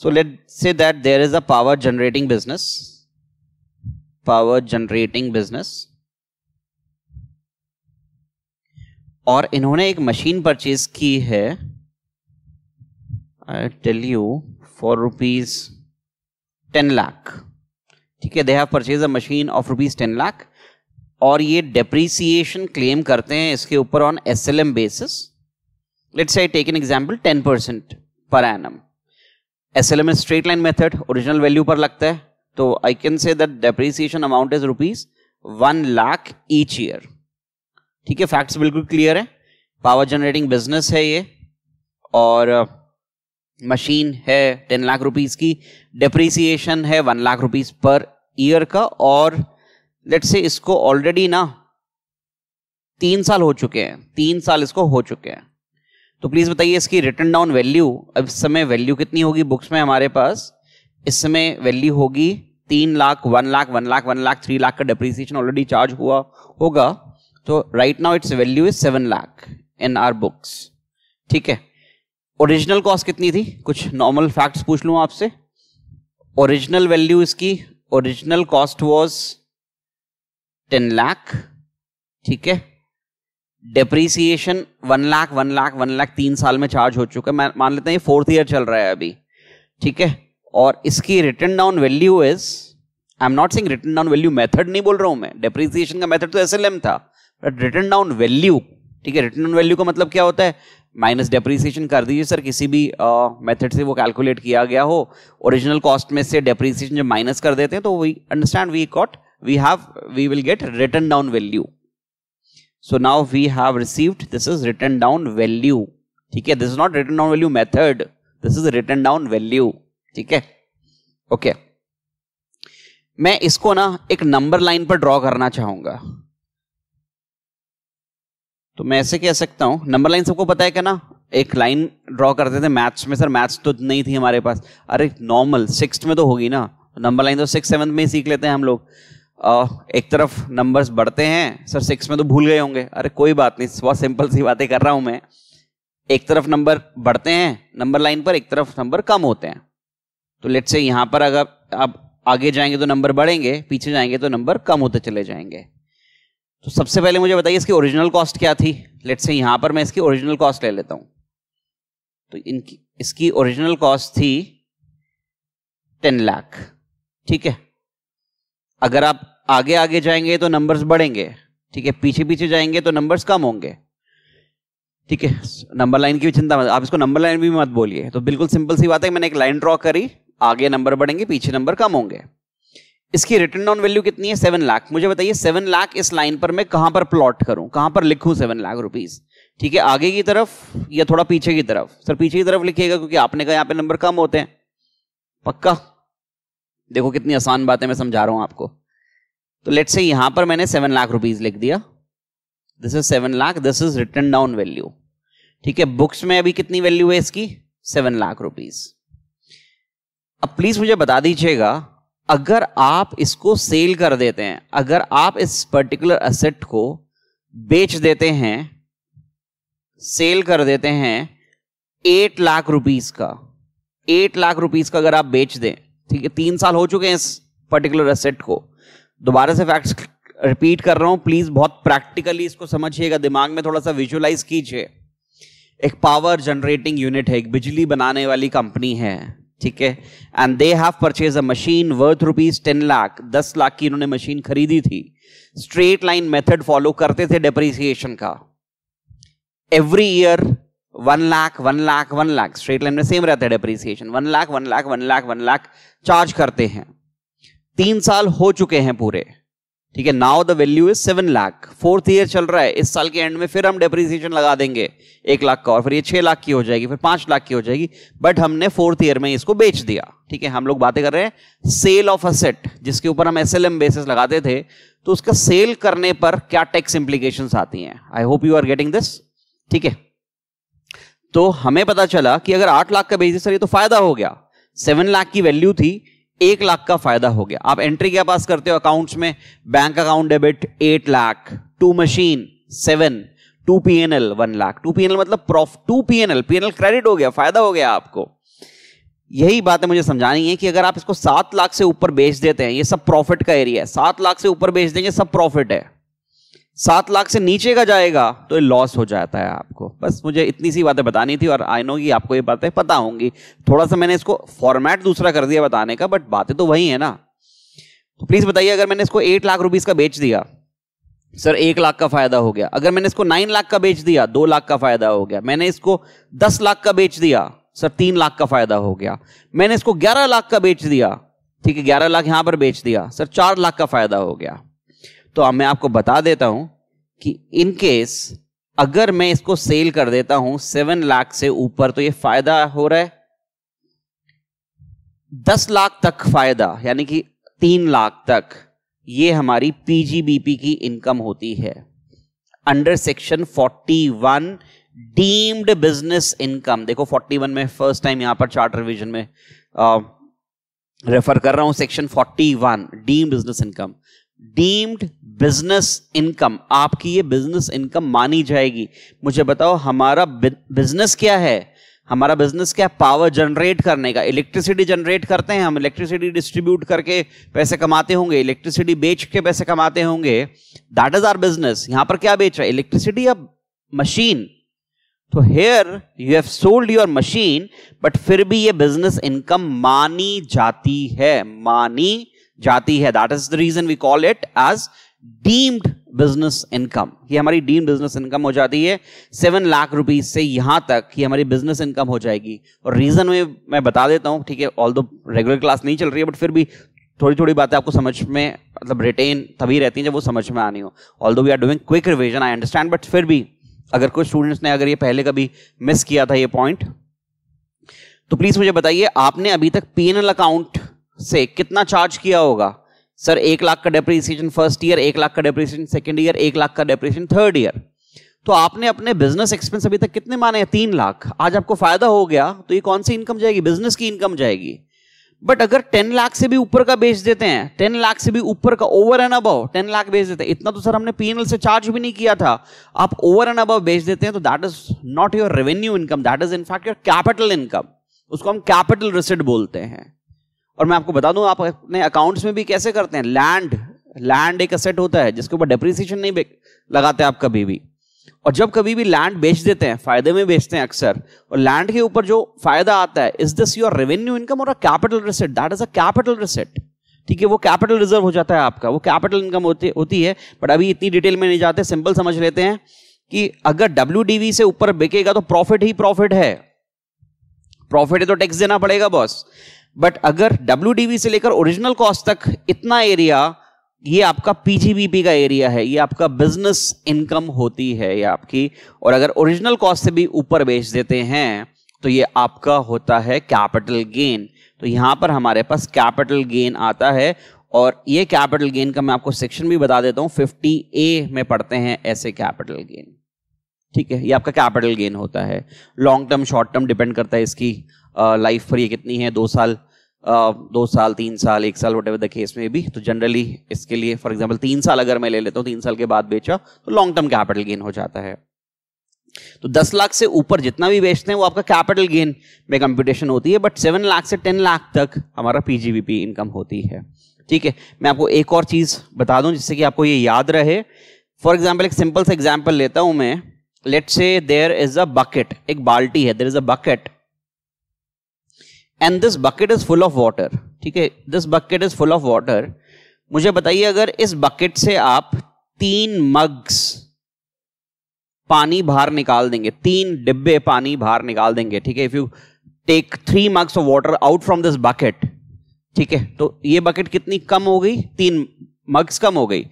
So let's say that there is a power generating business, power generating business और इन्होंने एक मशीन परचेज की है I tell you for rupees ten lakh ठीक है they have purchase a machine of rupees ten lakh और ये डेप्रीसिएशन क्लेम करते हैं इसके ऊपर on S L M basis let's I take an example ten percent पर एनम S L M is straight line method original value पर लगता है तो I can say that depreciation amount is rupees one lakh each year ठीक है facts बिल्कुल clear है पावर जनरेटिंग बिजनेस है ये और मशीन uh, है टेन लाख रुपीज की डेप्रिसिएशन है one lakh rupees per year का और लेट से इसको ऑलरेडी ना तीन साल हो चुके हैं तीन साल इसको हो चुके हैं तो प्लीज़ बताइए इसकी रिटर्न डाउन वैल्यू अब इस समय वैल्यू कितनी होगी बुक्स में हमारे पास इस समय वैल्यू होगी तीन lakh one lakh one lakh one lakh three lakh का डिप्रिसिएशन ऑलरेडी चार्ज हुआ होगा तो right now its value is seven lakh in our books ठीक है ओरिजिनल कॉस्ट कितनी थी कुछ नॉर्मल फैक्ट्स पूछ लूँ आपसे ओरिजिनल वैल्यू इसकी original cost was ten lakh ठीक है depreciation one lakh one lakh one lakh तीन साल में चार्ज हो चुका है मान लेते हैं ये फोर्थ ईयर चल रहा है अभी ठीक है और इसकी written down value is I am not saying written down value method नहीं बोल रहा हूं मैं डेप्रीसिएशन का मेथड तो एस था बट रिटर्न डाउन वैल्यू ठीक है रिटर्न डाउन वैल्यू का मतलब क्या होता है माइनस डेप्रीसिएशन कर दीजिए सर किसी भी मेथड uh, से वो कैलकुलेट किया गया हो ओरिजिनल कॉस्ट में से डेप्रीसिएशन जब माइनस कर देते हैं तो we understand we got we have we will get written down value so now we have received this is written down value ठीक है this is not written down value method this is written down value ठीक है okay okay. मैं इसको ना एक number line पर draw करना चाहूंगा तो मैं ऐसे कह सकता हूं नंबर लाइन सबको पता है क्या ना एक लाइन ड्रॉ करते थे मैथ्स में सर मैथ्स तो नहीं थी हमारे पास अरे नॉर्मल सिक्स में तो होगी ना नंबर लाइन तो सिक्स सेवन में ही सीख लेते हैं हम लोग एक तरफ नंबर्स बढ़ते हैं सर सिक्स में तो भूल गए होंगे अरे कोई बात नहीं बहुत सिंपल सी बातें कर रहा हूं मैं एक तरफ नंबर बढ़ते हैं नंबर लाइन पर एक तरफ नंबर कम होते हैं तो लेट से यहां पर अगर आप आगे जाएंगे तो नंबर बढ़ेंगे पीछे जाएंगे तो नंबर कम होते चले जाएंगे तो सबसे पहले मुझे बताइए इसकी ओरिजिनल कॉस्ट क्या थी लेट से यहां पर मैं इसकी ओरिजिनल कॉस्ट ले लेता हूं तो इनकी इसकी ओरिजिनल कॉस्ट थी टेन लाख ठीक है अगर आप आगे आगे जाएंगे तो नंबर्स बढ़ेंगे ठीक है पीछे पीछे जाएंगे तो नंबर्स कम होंगे ठीक है नंबर लाइन की भी चिंता मत आप इसको नंबर लाइन भी मत बोलिए तो बिल्कुल सिंपल सी बात है मैंने एक लाइन ड्रॉ करी आगे नंबर बढ़ेंगे पीछे नंबर कम होंगे इसकी रिटर्न डाउन वैल्यू कितनी है सेवन लाख मुझे बताइए सेवन लाख इस लाइन पर मैं कहां पर प्लॉट करूं कहां पर लिखूं सेवन लाख रुपीज ठीक है आगे की तरफ या थोड़ा पीछे की तरफ सर पीछे की तरफ लिखिएगा क्योंकि आपने कहा यहाँ पे नंबर कम होते हैं पक्का देखो कितनी आसान बातें मैं समझा रहा हूं आपको तो लेट से यहां पर मैंने सेवन लाख रुपीज लिख दिया this is seven lakh this is written down value ठीक है बुक्स में अभी कितनी वैल्यू है इसकी सेवन लाख रुपीज अब प्लीज मुझे बता दीजिएगा अगर आप इसको सेल कर देते हैं अगर आप इस पर्टिकुलर असेट को बेच देते हैं सेल कर देते हैं एट लाख रुपीज का एट लाख रुपीज का अगर आप बेच दें ठीक है तीन साल हो चुके हैं इस पर्टिकुलर असेट को दोबारा से फैक्ट्स रिपीट कर रहा हूं प्लीज बहुत प्रैक्टिकली इसको समझिएगा दिमाग में थोड़ा सा विजुअलाइज कीजिए एक पावर जनरेटिंग यूनिट है एक बिजली बनाने वाली कंपनी है ठीक है and they have purchase a machine worth rupees ten lakh दस लाख की इन्होंने मशीन खरीदी थी स्ट्रेट लाइन मेथड फॉलो करते थे डेप्रिसिएशन का every year one lakh one lakh one lakh straight line में सेम रहता है depreciation one lakh one lakh one lakh one lakh charge करते हैं तीन साल हो चुके हैं पूरे ठीक है now the value is seven lakh fourth year चल रहा है इस साल के एंड में फिर हम डेप्रिसिएशन लगा देंगे एक लाख का और फिर ये छह लाख की हो जाएगी फिर पांच लाख की हो जाएगी बट हमने फोर्थ ईयर में इसको बेच दिया ठीक है हम लोग बातें कर रहे हैं सेल ऑफ असेट जिसके ऊपर हम एस बेसिस लगाते थे तो उसका सेल करने पर क्या टैक्स इंप्लीकेशन आती हैं I hope you are getting this ठीक है तो हमें पता चला कि अगर आठ लाख का बेच दिया सर ये तो फायदा हो गया सेवन लाख की वैल्यू थी एक लाख का फायदा हो गया आप एंट्री क्या पास करते हो अकाउंट्स में bank account debit eight lakh to machine seven to P N L one lakh to P N L मतलब to P N L P N L credit हो गया फायदा हो गया आपको यही बातें मुझे समझानी है कि अगर आप इसको सात लाख से ऊपर बेच देते हैं ये सब प्रॉफिट का एरिया है सात लाख से ऊपर बेच देंगे सब प्रॉफिट है सात लाख से नीचे का जाएगा तो लॉस हो जाता है आपको बस मुझे इतनी सी बातें बतानी थी और आई नो कि आपको ये बातें पता होंगी थोड़ा सा मैंने इसको फॉर्मेट दूसरा कर दिया बताने का बट बातें तो वही है ना तो प्लीज़ बताइए अगर मैंने इसको एट लाख रुपीज़ का बेच दिया सर एक लाख का फ़ायदा हो गया अगर मैंने इसको नाइन लाख का बेच दिया दो लाख का फ़ायदा हो गया मैंने इसको दस लाख का बेच दिया सर तीन लाख का फ़ायदा हो गया मैंने इसको ग्यारह लाख का बेच दिया ठीक है ग्यारह लाख यहाँ पर बेच दिया सर चार लाख का फ़ायदा हो गया तो मैं आपको बता देता हूं कि इन केस अगर मैं इसको सेल कर देता हूं सेवन लाख से ऊपर तो ये फायदा हो रहा है दस लाख तक फायदा यानी कि तीन लाख तक ये हमारी पीजीबीपी की इनकम होती है under section 41 deemed business income देखो 41 में फर्स्ट टाइम यहां पर चार्ट रिवीजन में आ, रेफर कर रहा हूं section 41 deemed business income deemed business income आपकी ये बिजनेस इनकम मानी जाएगी मुझे बताओ हमारा बिजनेस क्या है हमारा बिजनेस क्या है पावर जनरेट करने का इलेक्ट्रिसिटी जनरेट करते हैं हम इलेक्ट्रिसिटी डिस्ट्रीब्यूट करके पैसे कमाते होंगे इलेक्ट्रिसिटी बेच के पैसे कमाते होंगे दैट इज आर बिजनेस यहां पर क्या बेच रहा है इलेक्ट्रिसिटी या मशीन तो here you have sold your machine but फिर भी ये बिजनेस इनकम मानी जाती है मानी जाती है that is the reason we call it as deemed business income ये हमारी डीम बिजनेस इनकम हो जाती है सेवन लाख रुपीज से यहाँ तक ये हमारी बिजनेस इनकम हो जाएगी और रीज़न में मैं बता देता हूँ ठीक है ऑल दो रेगुलर क्लास नहीं चल रही है बट फिर भी थोड़ी थोड़ी बातें आपको समझ में मतलब रिटेन तभी रहती हैं जब वो समझ में आनी हो although we are doing quick revision I understand but फिर भी अगर कोई स्टूडेंट्स ने अगर ये पहले कभी मिस किया था ये पॉइंट तो प्लीज़ मुझे बताइए आपने अभी तक पी अकाउंट से कितना चार्ज किया होगा सर एक लाख का डेप्रीसिएशन फर्स्ट ईयर एक लाख का डेप्रीसिएशन सेकेंड ईयर एक लाख का डेप्रीसिएशन थर्ड ईयर तो आपने अपने बिजनेस एक्सपेंस अभी तक कितने माने हैं तीन लाख आज आपको फायदा हो गया तो ये कौन सी इनकम जाएगी बिजनेस की इनकम जाएगी बट अगर टेन लाख से भी ऊपर का बेच देते हैं टेन लाख से भी ऊपर का over and above ten lakh बेच देते हैं इतना तो सर हमने पीएनएल से चार्ज भी नहीं किया था आप ओवर एंड अबव बेच देते हैं तो that is not your revenue income that is in fact your capital income उसको हम कैपिटल रिसिट बोलते हैं और मैं आपको बता दूं आप अपने अकाउंट्स में भी कैसे करते हैं लैंड लैंड एक असेट होता है जिसके ऊपर डेप्रिसिएशन नहीं लगाते आप कभी भी और जब कभी भी लैंड बेच देते हैं फायदे में बेचते हैं अक्सर और लैंड के ऊपर जो फायदा आता है is this your revenue income और capital receipt that is a capital receipt ठीक है वो कैपिटल रिजर्व हो जाता है आपका वो कैपिटल इनकम होती होती है बट अभी इतनी डिटेल में नहीं जाते सिंपल समझ लेते हैं कि अगर डब्ल्यू से ऊपर बिकेगा तो प्रॉफिट ही प्रॉफिट है प्रॉफिट है तो टैक्स देना पड़ेगा बॉस बट अगर डब्ल्यू से लेकर ओरिजिनल कॉस्ट तक इतना एरिया ये आपका पीजीबीपी का एरिया है ये आपका बिजनेस इनकम होती है ये आपकी और अगर ओरिजिनल कॉस्ट से भी ऊपर बेच देते हैं तो ये आपका होता है कैपिटल गेन तो यहां पर हमारे पास कैपिटल गेन आता है और ये कैपिटल गेन का मैं आपको सेक्शन भी बता देता हूँ फिफ्टी ए में पढ़ते हैं ऐसे कैपिटल गेन ठीक है ये आपका कैपिटल गेन होता है long term short term depend करता है इसकी लाइफ पर ये कितनी है दो साल दो साल तीन साल एक साल वट द केस में भी तो जनरली इसके लिए फॉर एग्जाम्पल तीन साल अगर मैं ले लेता हूँ तीन साल के बाद बेचा तो लॉन्ग टर्म कैपिटल गेन हो जाता है तो दस लाख से ऊपर जितना भी बेचते हैं वो आपका कैपिटल गेन में कंपटीशन होती है बट सेवन लाख से टेन लाख तक हमारा पीजीबीपी इनकम होती है ठीक है मैं आपको एक और चीज़ बता दूं जिससे कि आपको ये याद रहे फॉर एग्जाम्पल एक सिंपल से एग्जाम्पल लेता हूं मैं लेट से देयर इज अ बकेट एक बाल्टी है there is a bucket and this bucket is full of water ठीक है this bucket is full of water मुझे बताइए अगर इस बकेट से आप तीन मग्स पानी बाहर निकाल देंगे तीन डिब्बे पानी बाहर निकाल देंगे ठीक है if you take three mugs of water out from this bucket ठीक है तो ये बकेट कितनी कम हो गई तीन मग्स कम हो गई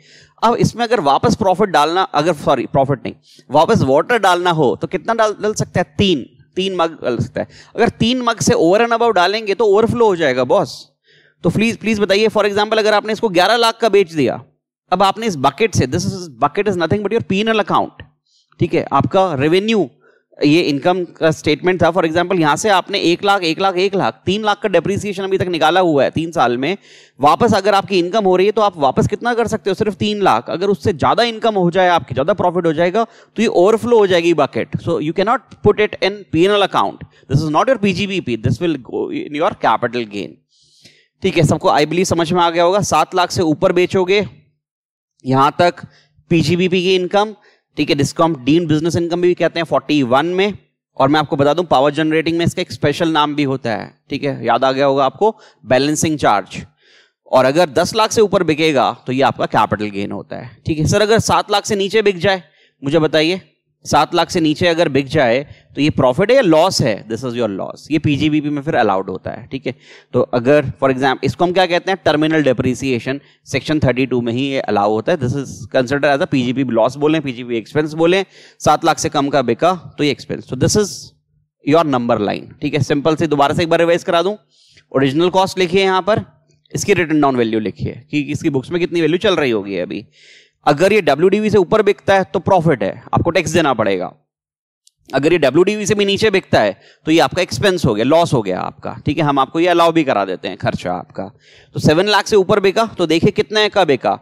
अब इसमें अगर वापस प्रॉफिट डालना अगर सॉरी प्रॉफिट नहीं वापस वाटर डालना हो तो कितना डाल डाल सकते हैं तीन तीन मग डाल सकता है अगर तीन मग से ओवर एंड अबाउ डालेंगे तो ओवरफ्लो हो जाएगा बॉस तो प्लीज प्लीज बताइए फॉर एग्जाम्पल अगर आपने इसको ग्यारह लाख का बेच दिया अब आपने इस बकेट से this is bucket is nothing but your P N L account ठीक है आपका रेवेन्यू ये इनकम का स्टेटमेंट था फॉर एग्जांपल यहाँ से आपने एक लाख एक लाख एक लाख तीन लाख का डेप्रिसिएशन अभी तक निकाला हुआ है तीन साल में वापस अगर आपकी इनकम हो रही है तो आप वापस कितना कर सकते हो सिर्फ तीन लाख अगर उससे ज़्यादा इनकम हो जाए आपकी ज़्यादा प्रॉफिट हो जाएगा तो ये ओवरफ्लो हो जाएगी bucket so you cannot put it in P account this is not your P this will go in your capital gain ठीक है सबको आई बिलीव समझ में आ गया होगा सात लाख से ऊपर बेचोगे यहाँ तक पीजीबीपी की इनकम ठीक है जिसको हम डीन बिजनेस इनकम भी कहते हैं फोर्टी वन में और मैं आपको बता दूं पावर जनरेटिंग में इसका एक स्पेशल नाम भी होता है ठीक है याद आ गया होगा आपको बैलेंसिंग चार्ज और अगर दस लाख से ऊपर बिकेगा तो ये आपका कैपिटल गेन होता है ठीक है सर अगर सात लाख से नीचे बिक जाए मुझे बताइए सात लाख से नीचे अगर बिक जाए तो ये प्रॉफिट है या लॉस है दिस इज योर लॉस ये पीजीबीपी में फिर अलाउड होता है ठीक है तो अगर फॉर एग्जाम्पल इसको हम क्या कहते हैं टर्मिनल डिप्रिसिएशन सेक्शन 32 में ही ये अलाउ होता है this is consider as a PGB loss बोले पीजीबी एक्सपेंस बोले सात लाख से कम का बिका तो ये एक्सपेंस तो this is your number line ठीक है सिंपल से दोबारा से एक बार रिवाइज करा दूँ ओरिजिनल कॉस्ट लिखिए यहाँ पर इसकी रिटर्न डाउन वैल्यू लिखिए कि इसकी बुक्स में कितनी वैल्यू चल रही होगी अभी अगर ये डब्ल्यू से ऊपर बिकता है तो प्रॉफिट है आपको टैक्स देना पड़ेगा अगर ये डब्ल्यू से भी नीचे बिकता है तो ये आपका एक्सपेंस हो गया लॉस हो गया आपका ठीक है हम आपको ये अलाउ भी करा देते हैं खर्चा आपका तो सेवन लाख से ऊपर बिका तो देखिए कितने का बिका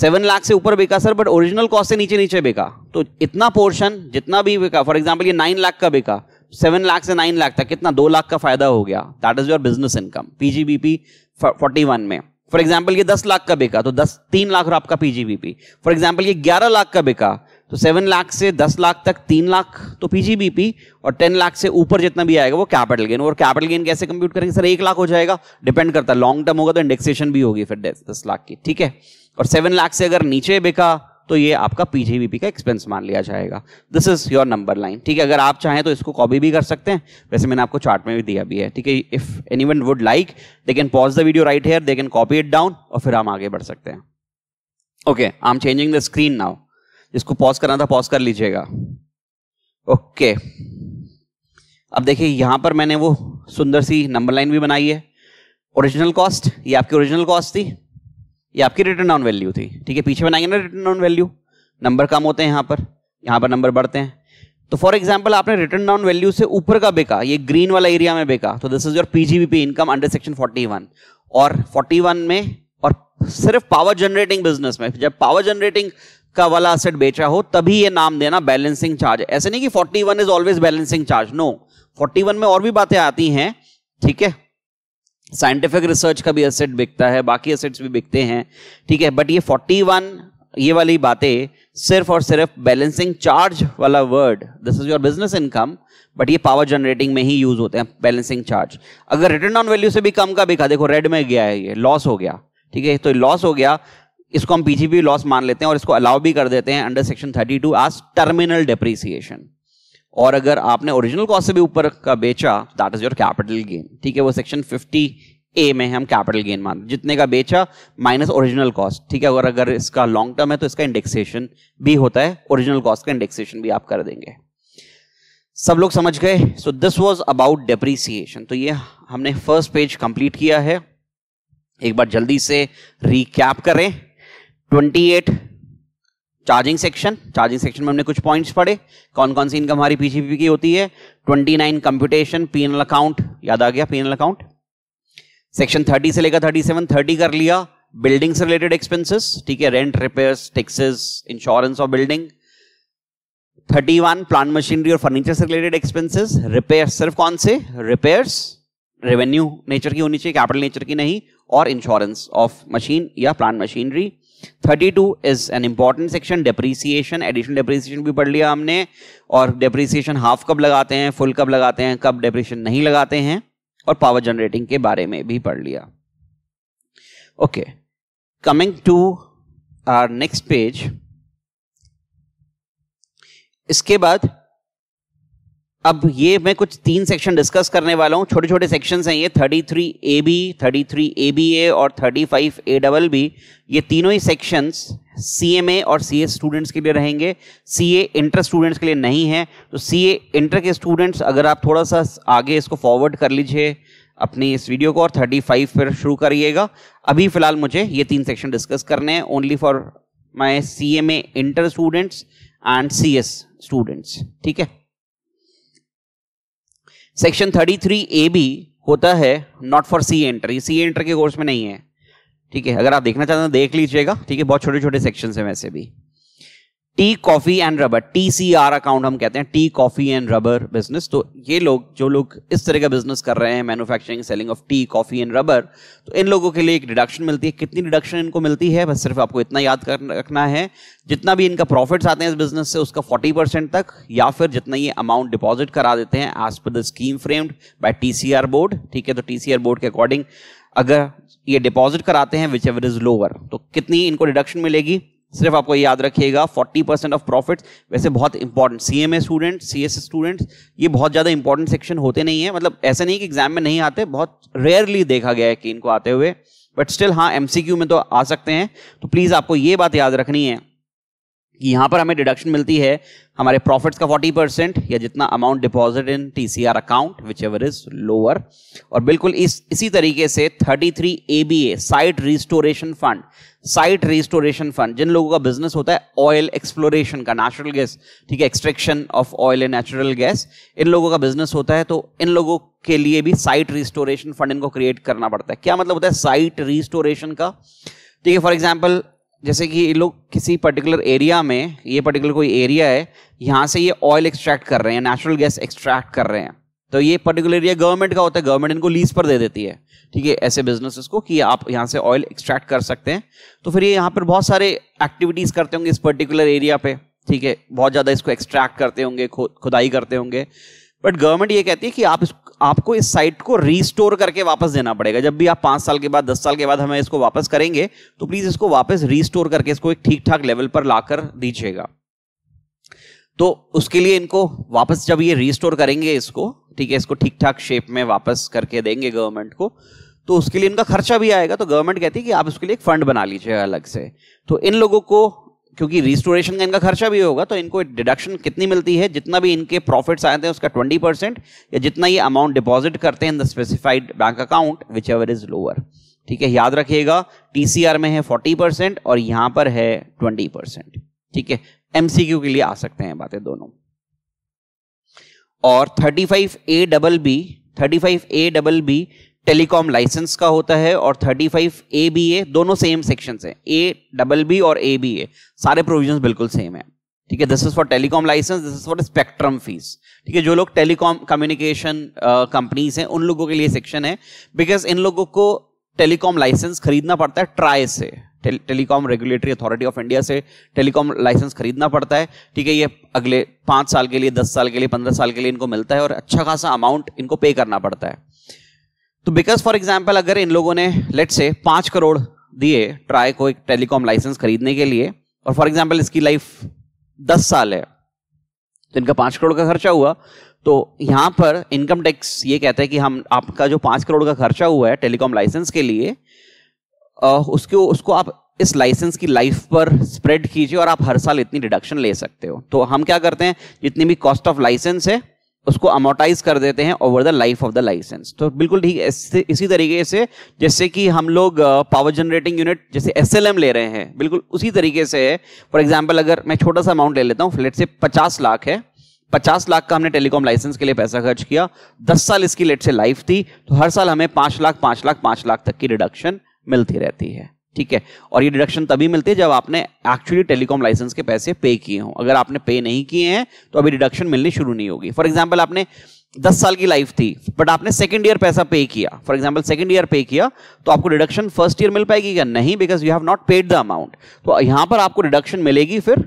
सेवन लाख से ऊपर बिका सर बट ओरिजिनल कॉस्ट से नीचे नीचे बिका तो इतना पोर्शन जितना भी बिका फॉर एग्जाम्पल ये नाइन लाख का बिका सेवन लाख से नाइन लाख तक कितना दो लाख का फायदा हो गया that is your business income PGBP forty one में फॉर एग्जाम्पल ये दस लाख का बिका तो दस तीन लाख और आपका पीजीबीपी फॉर एग्जाम्पल ये ग्यारह लाख का बिका तो सेवन लाख से दस लाख तक तीन लाख तो पीजीबीपी और टेन लाख से ऊपर जितना भी आएगा वो कैपिटल गेन और कैपिटल गेन कैसे कंप्यूट करेंगे सर एक लाख हो जाएगा डिपेंड करता है लॉन्ग टर्म होगा तो इंडेक्सेशन भी होगी फिर दस लाख की ठीक है और सेवन लाख से अगर नीचे बिका तो ये आपका पीजीबीपी का एक्सपेंस मान लिया जाएगा this is your number line ठीक है अगर आप चाहें तो इसको कॉपी भी कर सकते हैं वैसे मैंने आपको चार्ट में भी दिया भी है ठीक है if any one would like they can pause the video right here they can copy it down और फिर हम आगे बढ़ सकते हैं okay I am changing the screen now जिसको पॉज करना था पॉज कर लीजिएगा ओके okay. अब देखिए यहां पर मैंने वो सुंदर सी नंबर लाइन भी बनाई है ओरिजिनल कॉस्ट ये आपकी ओरिजिनल कॉस्ट थी ये आपकी रिटर्न डाउन वैल्यू थी ठीक है पीछे बनाएंगे ना रिटर्न डाउन वैल्यू नंबर कम होते हैं यहाँ पर यहाँ पर नंबर बढ़ते हैं तो फॉर एग्जाम्पल आपने रिटर्न डाउन वैल्यू से ऊपर का बेका ये ग्रीन वाला एरिया में बेका तो this is your PGBP income under section 41 और 41 में और सिर्फ पावर जनरेटिंग बिजनेस में जब पावर जनरेटिंग का वाला असेट बेचा हो तभी ये नाम देना बैलेंसिंग चार्ज ऐसे नहीं कि 41 is always balancing charge no 41 में और भी बातें आती हैं ठीक है साइंटिफिक रिसर्च का भी एसेट बिकता है बाकी एसेट्स भी बिकते हैं ठीक है बट ये 41 ये वाली बातें सिर्फ और सिर्फ बैलेंसिंग चार्ज वाला word this is your business income but ये पावर जनरेटिंग में ही यूज होते हैं बैलेंसिंग चार्ज अगर रिटर्न ऑन वैल्यू से भी कम का बिका देखो रेड में गया है ये लॉस हो गया ठीक है तो लॉस हो गया इसको हम पीजीपी लॉस मान लेते हैं और इसको अलाउ भी कर देते हैं अंडर सेक्शन 32 टू आज टर्मिनल डिप्रिसिएशन और अगर आपने ओरिजिनल कॉस्ट से भी ऊपर का बेचा that is your capital gain ठीक है वो सेक्शन 50 ए में हम कैपिटल गेन मान जितने का बेचा माइनस ओरिजिनल कॉस्ट ठीक है और अगर इसका लॉन्ग टर्म है तो इसका इंडेक्सेशन भी होता है ओरिजिनल कॉस्ट का इंडेक्सेशन भी आप कर देंगे सब लोग समझ गए so this was about depreciation तो ये हमने फर्स्ट पेज कंप्लीट किया है एक बार जल्दी से रिकैप करें 28 चार्जिंग सेक्शन चार्जिंग सेक्शन में हमने कुछ पॉइंट्स पढ़े कौन कौन सी इनकम हमारी पीसीपी की होती है 29 कंप्यूटेशन पीनल अकाउंट याद आ गया पीनल अकाउंट सेक्शन 30 से लेकर 37 30 कर लिया बिल्डिंग से रिलेटेड एक्सपेंसेस ठीक है rent repairs taxes insurance of building 31 plant machinery और फर्नीचर से रिलेटेड एक्सपेंसिस रिपेयर सिर्फ कौन से रिपेयर्स रेवेन्यू नेचर की होनी चाहिए कैपिटल नेचर की नहीं और इंश्योरेंस ऑफ मशीन या plant machinery thirty two is an important section depreciation additional depreciation भी पढ़ लिया हमने और डेप्रीसिएशन हाफ कब लगाते हैं फुल कब लगाते हैं कब डेप्रीसिएशन नहीं लगाते हैं और पावर जनरेटिंग के बारे में भी पढ़ लिया okay coming to our next page इसके बाद अब ये मैं कुछ तीन सेक्शन डिस्कस करने वाला हूँ छोटे छोटे सेक्शंस हैं ये 33 A B thirty three A B A और 35 ए डबल बी ये तीनों ही सेक्शंस सी एम ए और सी ए स्टूडेंट्स के लिए रहेंगे सी ए इंटर स्टूडेंट्स के लिए नहीं है तो सी ए इंटर के स्टूडेंट्स अगर आप थोड़ा सा आगे इसको फॉरवर्ड कर लीजिए अपनी इस वीडियो को और 35 फिर शुरू करिएगा अभी फिलहाल मुझे ये तीन सेक्शन डिस्कस करने हैं only for my C M A inter students and C S students ठीक है सेक्शन 33 ए बी होता है नॉट फॉर सी एंटर ये सी एंटर के कोर्स में नहीं है ठीक है अगर आप देखना चाहते हैं तो देख लीजिएगा ठीक है बहुत छोटे छोटे सेक्शन है वैसे भी tea coffee and rubber T C R account हम कहते हैं tea coffee and rubber business तो ये लोग जो लोग इस तरह का बिजनेस कर रहे हैं manufacturing selling of tea coffee and rubber तो इन लोगों के लिए एक डिडक्शन मिलती है कितनी डिडक्शन इनको मिलती है बस सिर्फ आपको इतना याद कर रखना है जितना भी इनका प्रॉफिट्स आते हैं इस बिजनेस से उसका फोर्टी परसेंट तक या फिर जितना ये अमाउंट डिपॉजिट करा देते हैं as per the scheme framed by T C R board ठीक है तो टी सी आर बोर्ड के अकॉर्डिंग अगर ये डिपॉजिट कराते हैं विच एवर इज लोअर तो कितनी इनको डिडक्शन मिलेगी सिर्फ आपको याद रखिएगा 40 परसेंट ऑफ प्रॉफिट वैसे बहुत important C M A student C S students ये बहुत ज़्यादा इंपॉर्टेंट सेक्शन होते नहीं है मतलब ऐसे नहीं कि एग्जाम में नहीं आते बहुत रेयरली देखा गया है कि इनको आते हुए बट स्टिल हाँ एम में तो आ सकते हैं तो प्लीज़ आपको ये बात याद रखनी है यहाँ पर हमें डिडक्शन मिलती है हमारे प्रॉफिट्स का 40 परसेंट या जितना amount deposit in TCR account whichever is lower और बिल्कुल इस इसी तरीके से 33 A site restoration fund site restoration fund जिन लोगों का बिजनेस होता है ऑयल एक्सप्लोरेशन का नेचुरल गैस ठीक है extraction of oil and natural gas इन लोगों का बिजनेस होता है तो इन लोगों के लिए भी साइट रिस्टोरेशन फंड इनको क्रिएट करना पड़ता है क्या मतलब होता है साइट रिस्टोरेशन का ठीक है फॉर एग्जाम्पल जैसे कि ये लोग किसी पर्टिकुलर एरिया में ये पर्टिकुलर कोई एरिया है यहाँ से ये ऑयल एक्सट्रैक्ट कर रहे हैं नेचुरल गैस एक्सट्रैक्ट कर रहे हैं तो ये पर्टिकुलर एरिया गवर्नमेंट का होता है गवर्नमेंट इनको लीज पर दे देती है ठीक है ऐसे बिजनेस को कि आप यहाँ से ऑयल एक्सट्रैक्ट कर सकते हैं तो फिर ये यहाँ पर बहुत सारे एक्टिविटीज़ करते होंगे इस पर्टिकुलर एरिया पे ठीक है बहुत ज़्यादा इसको एक्सट्रैक्ट करते होंगे खुदाई करते होंगे बट गवर्नमेंट ये कहती है कि आप इस आपको इस साइट को रीस्टोर करके वापस देना पड़ेगा जब भी आप पांच साल के बाद दस साल के बाद हमें इसको वापस करेंगे तो प्लीज़ इसको वापस रीस्टोर करके इसको एक ठीक ठाक लेवल पर ला कर दीजिएगा तो उसके लिए इनको वापस जब ये रीस्टोर करेंगे इसको ठीक है इसको ठीक ठाक शेप में वापस करके देंगे गवर्नमेंट को तो उसके लिए इनका खर्चा भी आएगा तो गवर्नमेंट कहती है कि आप उसके लिए एक फंड बना लीजिएगा अलग से तो इन लोगों को क्योंकि रिस्टोरेशन का इनका खर्चा भी होगा तो इनको डिडक्शन कितनी मिलती है जितना भी इनके प्रॉफिट्स आए थे उसका ट्वेंटी परसेंट या जितना ये अमाउंट डिपॉजिट करते हैं in the specified bank account whichever is lower ठीक है याद रखिएगा टीसीआर में है फोर्टी परसेंट और यहां पर है ट्वेंटी परसेंट ठीक है एमसीक्यू के लिए आ सकते हैं बातें दोनों और thirty five A double B thirty five A double B telecom licence का होता है और 35 ए बी ए दोनों सेम सेक्शन है ए डबल बी और ए बी ए सारे प्रोविजन बिल्कुल सेम है ठीक है this is for telecom licence this is for spectrum fees ठीक है जो लोग टेलीकॉम कम्युनिकेशन कंपनीज हैं उन लोगों के लिए सेक्शन है बिकॉज इन लोगों को टेलीकॉम लाइसेंस खरीदना पड़ता है ट्राई से telecom regulatory authority of India से टेलीकॉम लाइसेंस खरीदना पड़ता है ठीक है ये अगले पाँच साल के लिए दस साल के लिए पंद्रह साल के लिए इनको मिलता है और अच्छा खासा अमाउंट इनको पे करना पड़ता है तो बिकॉज फॉर एग्जाम्पल अगर इन लोगों ने लेट से पांच करोड़ दिए ट्राई को एक टेलीकॉम लाइसेंस खरीदने के लिए और फॉर एग्जाम्पल इसकी लाइफ दस साल है तो इनका पांच करोड़ का खर्चा हुआ तो यहां पर इनकम टैक्स ये कहता है कि हम आपका जो पांच करोड़ का खर्चा हुआ है टेलीकॉम लाइसेंस के लिए उसको उसको आप इस लाइसेंस की लाइफ पर स्प्रेड कीजिए और आप हर साल इतनी डिडक्शन ले सकते हो तो हम क्या करते हैं जितनी भी कॉस्ट ऑफ लाइसेंस है उसको अमोटाइज कर देते हैं over the life of the licence तो बिल्कुल ठीक है इसी तरीके से जैसे कि हम लोग पावर जनरेटिंग यूनिट जैसे एस ले रहे हैं बिल्कुल उसी तरीके से है फॉर एग्जाम्पल अगर मैं छोटा सा अमाउंट ले लेता हूँ फ्लेट से पचास लाख है पचास लाख का हमने टेलीकॉम लाइसेंस के लिए पैसा खर्च किया दस साल इसकी लेट से लाइफ थी तो हर साल हमें पांच लाख पांच लाख पांच लाख तक की रिडक्शन मिलती रहती है ठीक है और ये डिडक्शन तभी मिलती है जब आपने एक्चुअली टेलीकॉम लाइसेंस के पैसे पे किए हों अगर आपने पे नहीं किए हैं तो अभी डिडक्शन मिलनी शुरू नहीं होगी फॉर एग्जाम्पल आपने दस साल की लाइफ थी बट आपने सेकेंड ईयर पैसा पे किया फॉर एग्जाम्पल सेकंड ईयर पे किया तो आपको डिडक्शन फर्स्ट ईयर मिल पाएगी क्या नहीं because you have not paid the amount तो यहां पर आपको डिडक्शन मिलेगी फिर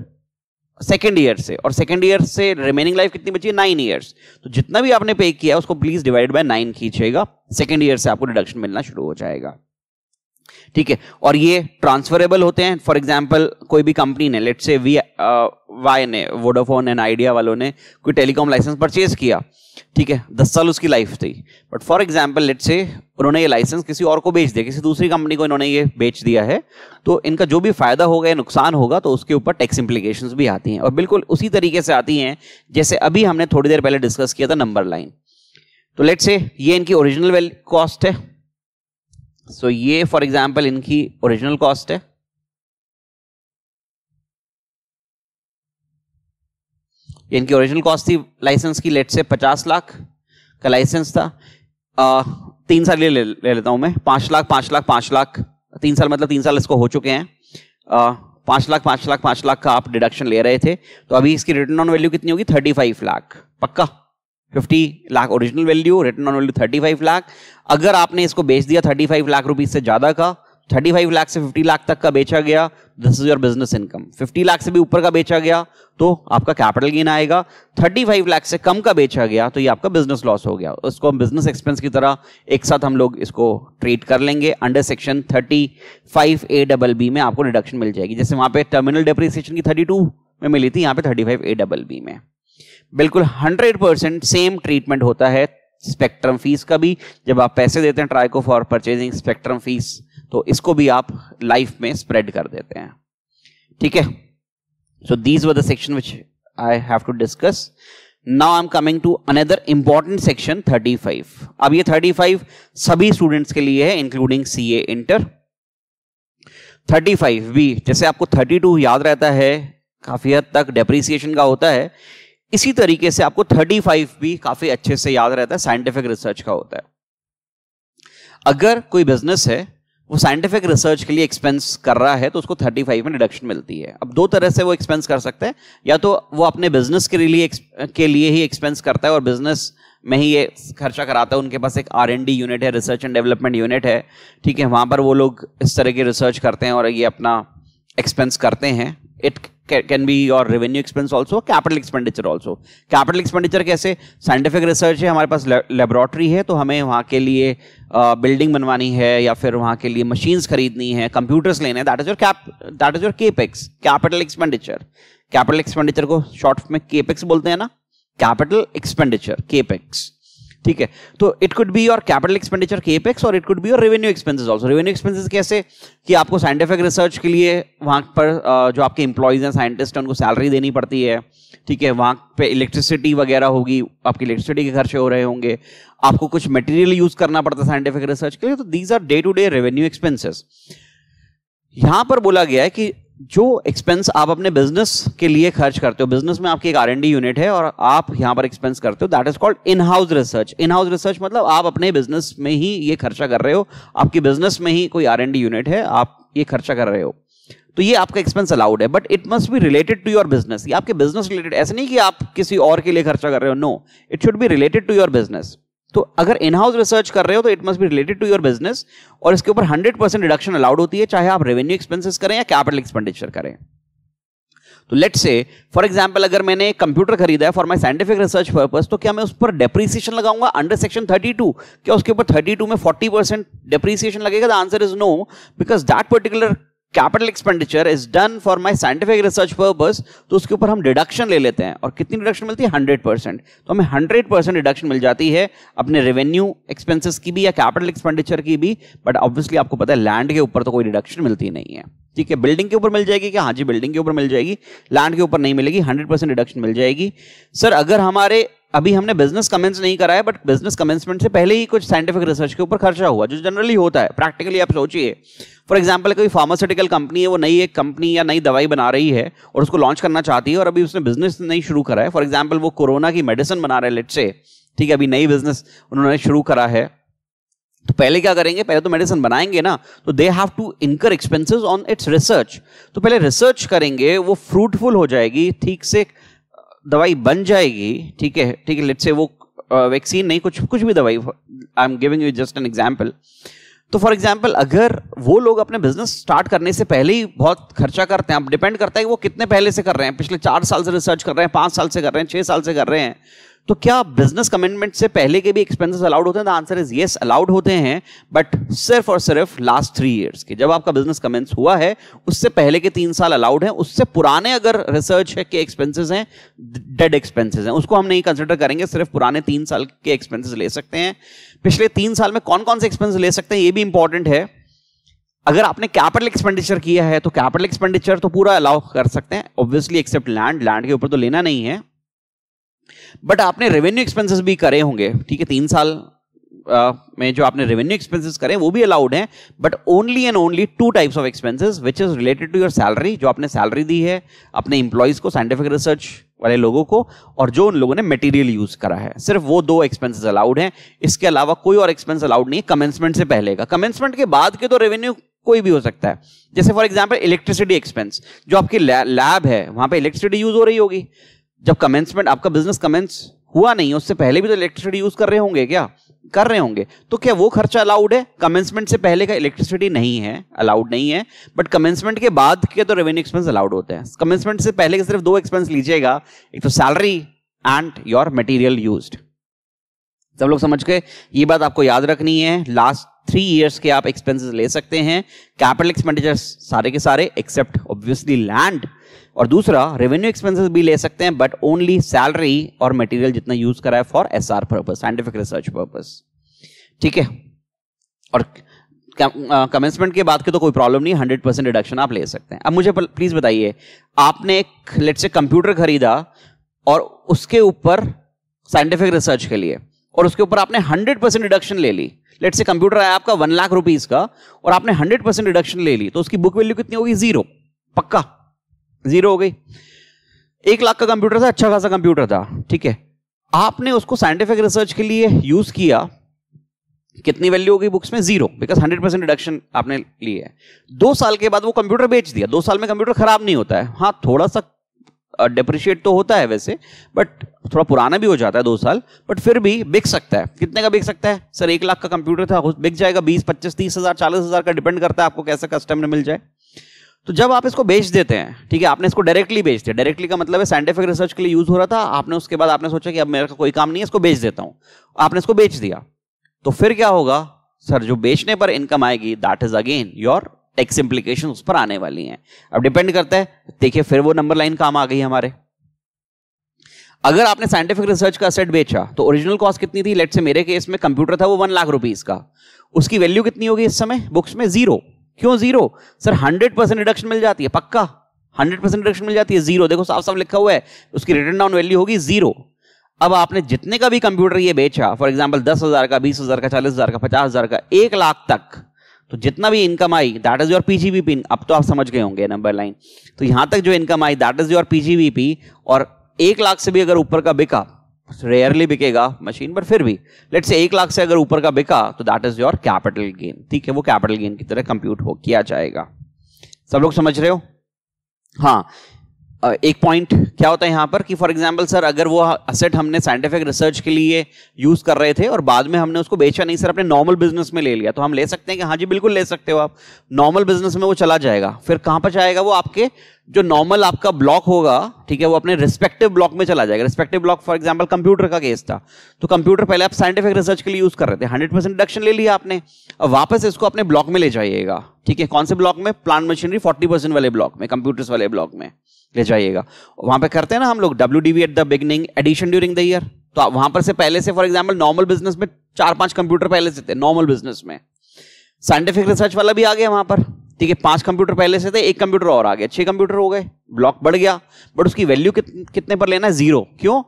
सेकेंड ईयर से और सेकेंड ईयर से रिमेनिंग लाइफ कितनी बची है नाइन ईयर्स तो जितना भी आपने पे किया उसको प्लीज डिवाइड बाय नाइन खींचेगा सेकेंड ईयर से आपको डिडक्शन मिलना शुरू हो जाएगा ठीक है और ये ट्रांसफरेबल होते हैं फॉर एग्जाम्पल कोई भी कंपनी ने लेट से वी वाई ने वोडाफोन एंड आइडिया वालों ने कोई टेलीकॉम लाइसेंस परचेज किया ठीक है दस साल उसकी लाइफ थी बट फॉर एग्जाम्पल लेट से उन्होंने ये लाइसेंस किसी और को बेच दिया किसी दूसरी कंपनी को इन्होंने ये बेच दिया है तो इनका जो भी फायदा होगा या नुकसान होगा तो उसके ऊपर टैक्स इंप्लीकेशन भी आती हैं और बिल्कुल उसी तरीके से आती हैं जैसे अभी हमने थोड़ी देर पहले डिस्कस किया था नंबर लाइन तो लेट से ये इनकी ओरिजिनल कॉस्ट है सो so, ये फॉर एग्जाम्पल इनकी ओरिजिनल कॉस्ट है इनकी ओरिजिनल कॉस्ट थी लाइसेंस की लेट से पचास लाख का लाइसेंस था आ, तीन साल ले, ले, ले लेता हूं मैं पांच लाख पांच लाख पांच लाख तीन साल मतलब तीन साल इसको हो चुके हैं आ, पांच लाख पांच लाख पांच लाख का आप डिडक्शन ले रहे थे तो अभी इसकी रिटर्न ऑन वैल्यू कितनी होगी थर्टी फाइव लाख पक्का 50 lakh original value written down value 35 lakh अगर आपने इसको बेच दिया 35 लाख रुपीज से ज्यादा का 35 लाख से 50 लाख तक का बेचा गया this is your business income 50 lakh से भी ऊपर का बेचा गया तो आपका कैपिटल गेन आएगा 35 लाख से कम का बेचा गया तो ये आपका बिजनेस लॉस हो गया उसको हम बिजनेस एक्सपेंस की तरह एक साथ हम लोग इसको ट्रीट कर लेंगे under section 35 A double B में आपको डिडक्शन मिल जाएगी जैसे वहां पे टर्मिनल डेप्रिसिएशन की 32 में मिली थी यहाँ पे 35 ए डबल बी में बिल्कुल हंड्रेड परसेंट सेम ट्रीटमेंट होता है स्पेक्ट्रम फीस का भी जब आप पैसे देते हैं ट्राइको फॉर परचेजिंग स्पेक्ट्रम फीस तो इसको भी आप लाइफ में स्प्रेड कर देते हैं ठीक है so these were the section which I have to discuss now I am coming to another important section 35 अब ये 35 सभी स्टूडेंट्स के लिए है including C A inter five भी जैसे आपको 32 याद रहता है काफी हद तक डेप्रिसिएशन का होता है इसी तरीके से आपको 35 भी काफी अच्छे से याद रहता है साइंटिफिक रिसर्च का होता है अगर कोई बिजनेस है वो साइंटिफिक रिसर्च के लिए एक्सपेंस कर रहा है तो उसको 35 में डिडक्शन मिलती है अब दो तरह से वो एक्सपेंस कर सकते हैं या तो वो अपने बिजनेस के लिए के लिए ही एक्सपेंस करता है और बिजनेस में ही ये खर्चा कराता है उनके पास एक आर एन डी यूनिट है रिसर्च एंड डेवलपमेंट यूनिट है ठीक है वहाँ पर वो लोग इस तरह की रिसर्च करते हैं और ये अपना एक्सपेंस करते हैं it can be your revenue expense also capital expenditure also capital expenditure कैसे साइंटिफिक रिसर्च है हमारे पास लेबोरेटरी है तो हमें वहाँ के लिए बिल्डिंग uh, बनवानी है या फिर वहाँ के लिए मशीन्स खरीदनी है कंप्यूटर्स लेने हैं that is your cap that is your capex capital expenditure capital expenditure को शॉर्ट में केपेक्स बोलते हैं ना कैपिटल एक्सपेंडिचर केपेक्स ठीक है तो it could be your capital expenditure capex और it could be your revenue expenses also revenue expenses कैसे कि आपको साइंटिफिक रिसर्च के लिए वहां पर जो आपके इंप्लॉयज हैं साइंटिस्ट हैं उनको सैलरी देनी पड़ती है ठीक है वहां पे इलेक्ट्रिसिटी वगैरह होगी आपकी इलेक्ट्रिसिटी के खर्चे हो रहे होंगे आपको कुछ मटेरियल यूज करना पड़ता है साइंटिफिक रिसर्च के लिए तो these are day to day revenue expenses यहां पर बोला गया है कि जो एक्सपेंस आप अपने बिजनेस के लिए खर्च करते हो बिजनेस में आपकी एक आर एंड यूनिट है और आप यहाँ पर एक्सपेंस करते हो that is called in house research in house research मतलब आप अपने बिजनेस में ही ये खर्चा कर रहे हो आपकी बिजनेस में ही कोई आर एंड यूनिट है आप ये खर्चा कर रहे हो तो ये आपका एक्सपेंस अलाउड है but it must be related to your business ये आपके बिजनेस रिलेटेड ऐसा नहीं कि आप किसी और के लिए खर्चा कर रहे हो no it should be related to your business तो अगर इन हाउस रिसर्च कर रहे हो तो it must be related to your business और इसके ऊपर 100 परसेंट रिडक्शन अलाउड होती है चाहे आप रेवेन्यू एक्सपेंसेस करें या कैपिटल एक्सपेंडिचर करें तो लेट से फॉर एग्जाम्पल अगर मैंने कंप्यूटर खरीदा है for my scientific research purpose तो क्या मैं उस पर डेप्रीसिएशन लगाऊंगा अंडर सेक्शन टू क्या उसके ऊपर टू में फोर्टी परसेंट डेप्रीसिएशन लगेगा the answer is no because that particular capital expenditure is done for my scientific research purpose तो उसके ऊपर हम डिडक्शन ले लेते हैं और कितनी डिडक्शन मिलती है हंड्रेड परसेंट तो हमें हंड्रेड परसेंट डिडक्शन मिल जाती है अपने रेवेन्यू एक्सपेंसेस की भी या कैपिटल एक्सपेंडिचर की भी बट ऑब्वियसली आपको पता है लैंड के ऊपर तो कोई डिडक्शन मिलती नहीं है ठीक है बिल्डिंग के ऊपर मिल जाएगी क्या हाँ जी बिल्डिंग के ऊपर मिल जाएगी लैंड के ऊपर नहीं मिलेगी हंड्रेड परसेंट डिडक्शन मिल जाएगी सर अगर हमारे अभी हमने बिजनेस कमेंस नहीं करा है बट बिजनेस कमेंसमेंट से पहले ही कुछ साइंटिफिक रिसर्च के ऊपर खर्चा हुआ जो जनरली होता है प्रैक्टिकली आप सोचिए फॉर एग्जाम्पल कोई फार्मास्यूटिकल कंपनी है वो नई एक कंपनी या नई दवाई बना रही है और उसको लॉन्च करना चाहती है और अभी उसने बिजनेस नहीं शुरू करा है फॉर एग्जाम्पल वो कोरोना की मेडिसिन बना रहे हैं लेट से ठीक है अभी नई बिजनेस उन्होंने शुरू करा है तो पहले क्या करेंगे पहले तो मेडिसिन बनाएंगे ना तो they have to incur expenses on its research तो पहले रिसर्च करेंगे वो फ्रूटफुल हो जाएगी ठीक से दवाई बन जाएगी ठीक है ठीक है लेट से वो वैक्सीन नहीं कुछ कुछ भी दवाई I am giving you just an example तो फॉर एग्जाम्पल अगर वो लोग अपने बिजनेस स्टार्ट करने से पहले ही बहुत खर्चा करते हैं अब डिपेंड करता है कि वो कितने पहले से कर रहे हैं पिछले चार साल से रिसर्च कर रहे हैं पाँच साल से कर रहे हैं छः साल से कर रहे हैं तो क्या बिजनेस कमिटमेंट से पहले के भी एक्सपेंसेस अलाउड होते हैं the answer is yes allowed होते हैं बट सिर्फ और सिर्फ लास्ट थ्री ईयर्स के जब आपका बिजनेस कमेंस हुआ है उससे पहले के तीन साल अलाउड है उससे पुराने अगर रिसर्च है के एक्सपेंसेस हैं डेड एक्सपेंसेस हैं उसको हम नहीं कंसिडर करेंगे सिर्फ पुराने तीन साल के एक्सपेंसेस ले सकते हैं पिछले तीन साल में कौन कौन से एक्सपेंसिस ले सकते हैं ये भी इंपॉर्टेंट है अगर आपने कैपिटल एक्सपेंडिचर किया है तो कैपिटल एक्सपेंडिचर तो पूरा अलाउ कर सकते हैं ऑब्वियसली एक्सेप्ट लैंड लैंड के ऊपर तो लेना नहीं है बट आपने रेवेन्यू एक्सपेंसेस भी करे होंगे ठीक है तीन साल में जो आपने रेवेन्यू एक्सपेंसेस करें वो भी अलाउड हैं but only and only two types of expenses which is related to your salary जो आपने सैलरी दी है अपने इंप्लॉयज को साइंटिफिक रिसर्च वाले लोगों को और जो उन लोगों ने मटेरियल यूज करा है सिर्फ वो दो एक्सपेंसेस अलाउड हैं इसके अलावा कोई और एक्सपेंस अलाउड नहीं है कमेंसमेंट से पहले का कमेंसमेंट के बाद के तो रेवेन्यू कोई भी हो सकता है जैसे फॉर एग्जाम्पल इलेक्ट्रिसिटी एक्सपेंस जो आपकी लैब है वहां पर इलेक्ट्रिसिटी यूज हो रही होगी जब कमेंसमेंट आपका बिजनेस कमेंस हुआ नहीं उससे पहले भी तो इलेक्ट्रिसिटी यूज कर रहे होंगे क्या कर रहे होंगे तो क्या वो खर्चा अलाउड है कमेंसमेंट से पहले का इलेक्ट्रिसिटी नहीं है अलाउड नहीं है बट कमेंसमेंट के बाद के तो रेवेन्यू एक्सपेंस अलाउड होते हैं कमेंसमेंट से पहले के सिर्फ दो एक्सपेंस लीजिएगा एक तो salary and your material use सब लोग समझ के ये बात आपको याद रखनी है लास्ट थ्री इयर्स के आप एक्सपेंसेस ले सकते हैं कैपिटल एक्सपेंडिचर सारे के सारे एक्सेप्ट ऑब्वियसली लैंड और दूसरा रेवेन्यू एक्सपेंसेस भी ले सकते हैं बट ओनली सैलरी और मटेरियल जितना यूज करा है for S R purpose scientific research purpose ठीक है और कमेंसमेंट की बात की तो कोई प्रॉब्लम नहीं हंड्रेड परसेंट डिडक्शन आप ले सकते हैं अब मुझे प्लीज बताइए आपने एक लेट से कंप्यूटर खरीदा और उसके ऊपर साइंटिफिक रिसर्च के लिए और उसके ऊपर आपने हंड्रेड परसेंट डिडक्शन ले ली लेट से कंप्यूटर आया आपका वन लाख रुपीज का और आपने हंड्रेड परसेंट डिडक्शन ले ली तो उसकी बुक वैल्यू कितनी होगी जीरो पक्का जीरो हो गई एक लाख का कंप्यूटर था अच्छा खासा कंप्यूटर था ठीक है आपने उसको साइंटिफिक रिसर्च के लिए यूज किया कितनी वैल्यू होगी बुक्स में zero because hundred percent deduction आपने लिए है दो साल के बाद वो कंप्यूटर बेच दिया दो साल में कंप्यूटर खराब नहीं होता है हाँ थोड़ा सा डिप्रिशिएट तो होता है वैसे बट थोड़ा पुराना भी हो जाता है दो साल बट फिर भी बिक सकता है कितने का बिक सकता है सर एक लाख का कंप्यूटर था बिक जाएगा बीस पच्चीस तीस हजार चालीस हजार का डिपेंड करता है आपको कैसे कस्टमर मिल जाए तो जब आप इसको बेच देते हैं ठीक है आपने इसको डायरेक्टली बेच दिया डायरेक्टली का मतलब है साइंटिफिक रिसर्च के लिए यूज हो रहा था आपने उसके बाद आपने सोचा कि अब मेरे का कोई काम नहीं है इसको बेच देता हूं आपने इसको बेच दिया तो फिर क्या होगा सर जो बेचने पर इनकम आएगी that is again your tax implication उस पर आने वाली है अब डिपेंड करता है देखिए फिर वो नंबर लाइन काम आ गई हमारे अगर आपने साइंटिफिक रिसर्च का सेट बेचा तो ओरिजिनल कॉस्ट कितनी थी लेट से मेरे केस में कंप्यूटर था वो वन लाख रुपीज का उसकी वैल्यू कितनी होगी इस समय बुक्स में जीरो क्यों zero sir hundred percent reduction मिल जाती है पक्का हंड्रेड परसेंट रिडक्शन मिल जाती है जीरो देखो साफ साफ लिखा हुआ है उसकी रिटर्न डाउन वैल्यू होगी जीरो अब आपने जितने का भी कंप्यूटर ये बेचा फॉर एग्जाम्पल दस हजार का बीस हजार का चालीस हजार का पचास हजार का एक लाख तक तो जितना भी इनकम आई दैट इज योर पीजीबीपी अब तो आप समझ गए होंगे नंबर लाइन तो यहां तक जो इनकम आई दैट इज योर पीजीबीपी और एक लाख से भी अगर ऊपर का बिका रेयरली बिकेगा मशीन पर फिर भी लेट से एक लाख से अगर ऊपर का बिका तो that is your capital gain ठीक है वो कैपिटल गेन की तरह कंप्यूट हो किया जाएगा सब लोग समझ रहे हो हाँ एक पॉइंट क्या होता है यहाँ पर कि फॉर एग्जाम्पल सर अगर वो असेट हमने साइंटिफिक रिसर्च के लिए यूज कर रहे थे और बाद में हमने उसको बेचा नहीं सर अपने नॉर्मल बिजनेस में ले लिया तो हम ले सकते हैं कि हाँ जी बिल्कुल ले सकते हो आप नॉर्मल बिजनेस में वो चला जाएगा फिर कहाँ पर जाएगा वो आपके जो नॉर्मल आपका ब्लॉक होगा ठीक है वो अपने रिस्पेक्टिव ब्लॉक में चला जाएगा respective block for example computer का केस था तो कंप्यूटर पहले आप साइंटिफिक रिसर्च के लिए यूज कर रहे थे हंड्रेड परसेंट डिडक्शन ले लिया आपने अब वापस इसको अपने ब्लॉक में ले जाइएगा ठीक है कौन से ब्लॉक में प्लांट मशीनरी फोर्टी परसेंट वाले ब्लॉक में कंप्यूटर्स वाले ब्लॉक में ले जाइएगा वहां पर करते हैं ना हम लोग W D V at the beginning addition during the year तो आप वहां पर से पहले से फॉर एग्जाम्पल नॉर्मल बिजनेस में चार पांच कंप्यूटर पहले से थे नॉर्मल बिजनेस में साइंटिफिक रिसर्च वाला भी आ गया वहां पर ठीक है पांच कंप्यूटर पहले से थे एक कंप्यूटर और आ गया छह कंप्यूटर हो गए ब्लॉक बढ़ गया बट उसकी वैल्यू कित, कितने पर लेना है जीरो क्यों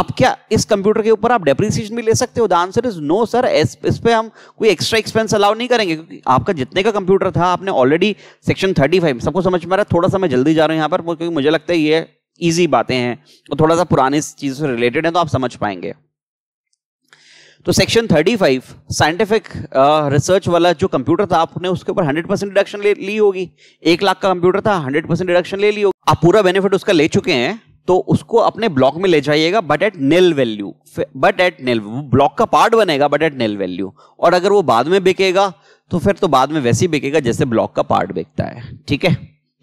अब क्या इस कंप्यूटर के ऊपर आप डेप्रिसिएशन भी ले सकते हो the answer is no sir इस, पे हम कोई एक्स्ट्रा एक्सपेंस अलाउ नहीं करेंगे क्योंकि आपका जितने का कंप्यूटर था आपने ऑलरेडी सेक्शन 35 सबको समझ में आ रहा है थोड़ा सा मैं जल्दी जा रहा हूँ यहाँ पर क्योंकि मुझे लगता है ये ईजी बातें हैं और थोड़ा सा पुरानी चीज़ों से रिलेटेड है तो आप समझ पाएंगे तो सेक्शन 35 साइंटिफिक रिसर्च वाला जो कंप्यूटर था आपने उसके ऊपर 100 परसेंट डिडक्शन ले ली होगी एक लाख का कंप्यूटर था 100 परसेंट डिडक्शन ले ली होगी आप पूरा बेनिफिट उसका ले चुके हैं तो उसको अपने ब्लॉक में ले जाइएगा but at nil value but at nil block का पार्ट बनेगा बट एट नेल वैल्यू और अगर वो बाद में बिकेगा तो फिर तो बाद में वैसे ही बिकेगा जैसे ब्लॉक का पार्ट बिकता है ठीक है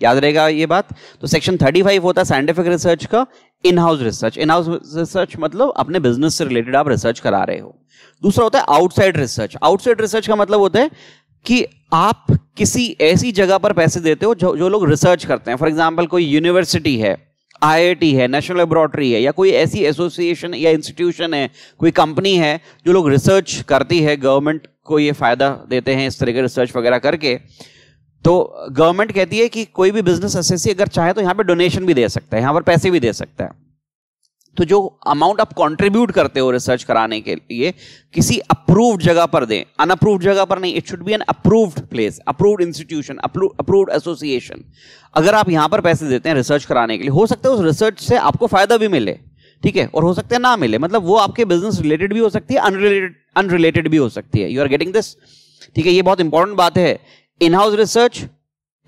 याद रहेगा ये बात तो सेक्शन 35 होता है साइंटिफिक रिसर्च का in house research in house research मतलब अपने बिजनेस से रिलेटेड आप रिसर्च करा रहे हो दूसरा होता है आउटसाइड रिसर्च आउटसाइड रिसर्च का मतलब होता है कि आप किसी ऐसी जगह पर पैसे देते हो जो, जो लोग रिसर्च करते हैं फॉर एग्जाम्पल कोई यूनिवर्सिटी है आई है नेशनल लेबोरेटरी है या कोई ऐसी एसोसिएशन या इंस्टीट्यूशन है कोई कंपनी है जो लोग रिसर्च करती है गवर्नमेंट को ये फायदा देते हैं इस तरह के रिसर्च वगैरह करके तो गवर्नमेंट कहती है कि कोई भी बिजनेस एसएससी अगर चाहे तो यहां पे डोनेशन भी दे सकता है यहां पर पैसे भी दे सकता है तो जो अमाउंट आप कंट्रीब्यूट करते हो रिसर्च कराने के लिए किसी अप्रूव्ड जगह पर दें अनअप्रूव्ड जगह पर नहीं it should be an approved place approved institution approved association अगर आप यहां पर पैसे देते हैं रिसर्च कराने के लिए हो सकता है उस रिसर्च से आपको फायदा भी मिले ठीक है और हो सकता है ना मिले मतलब वो आपके बिजनेस रिलेटेड भी हो सकती है अनरिलेटेड अनरिलेटेड भी हो सकती है यू आर गेटिंग दिस ठीक है ये बहुत इंपॉर्टेंट बात है in house research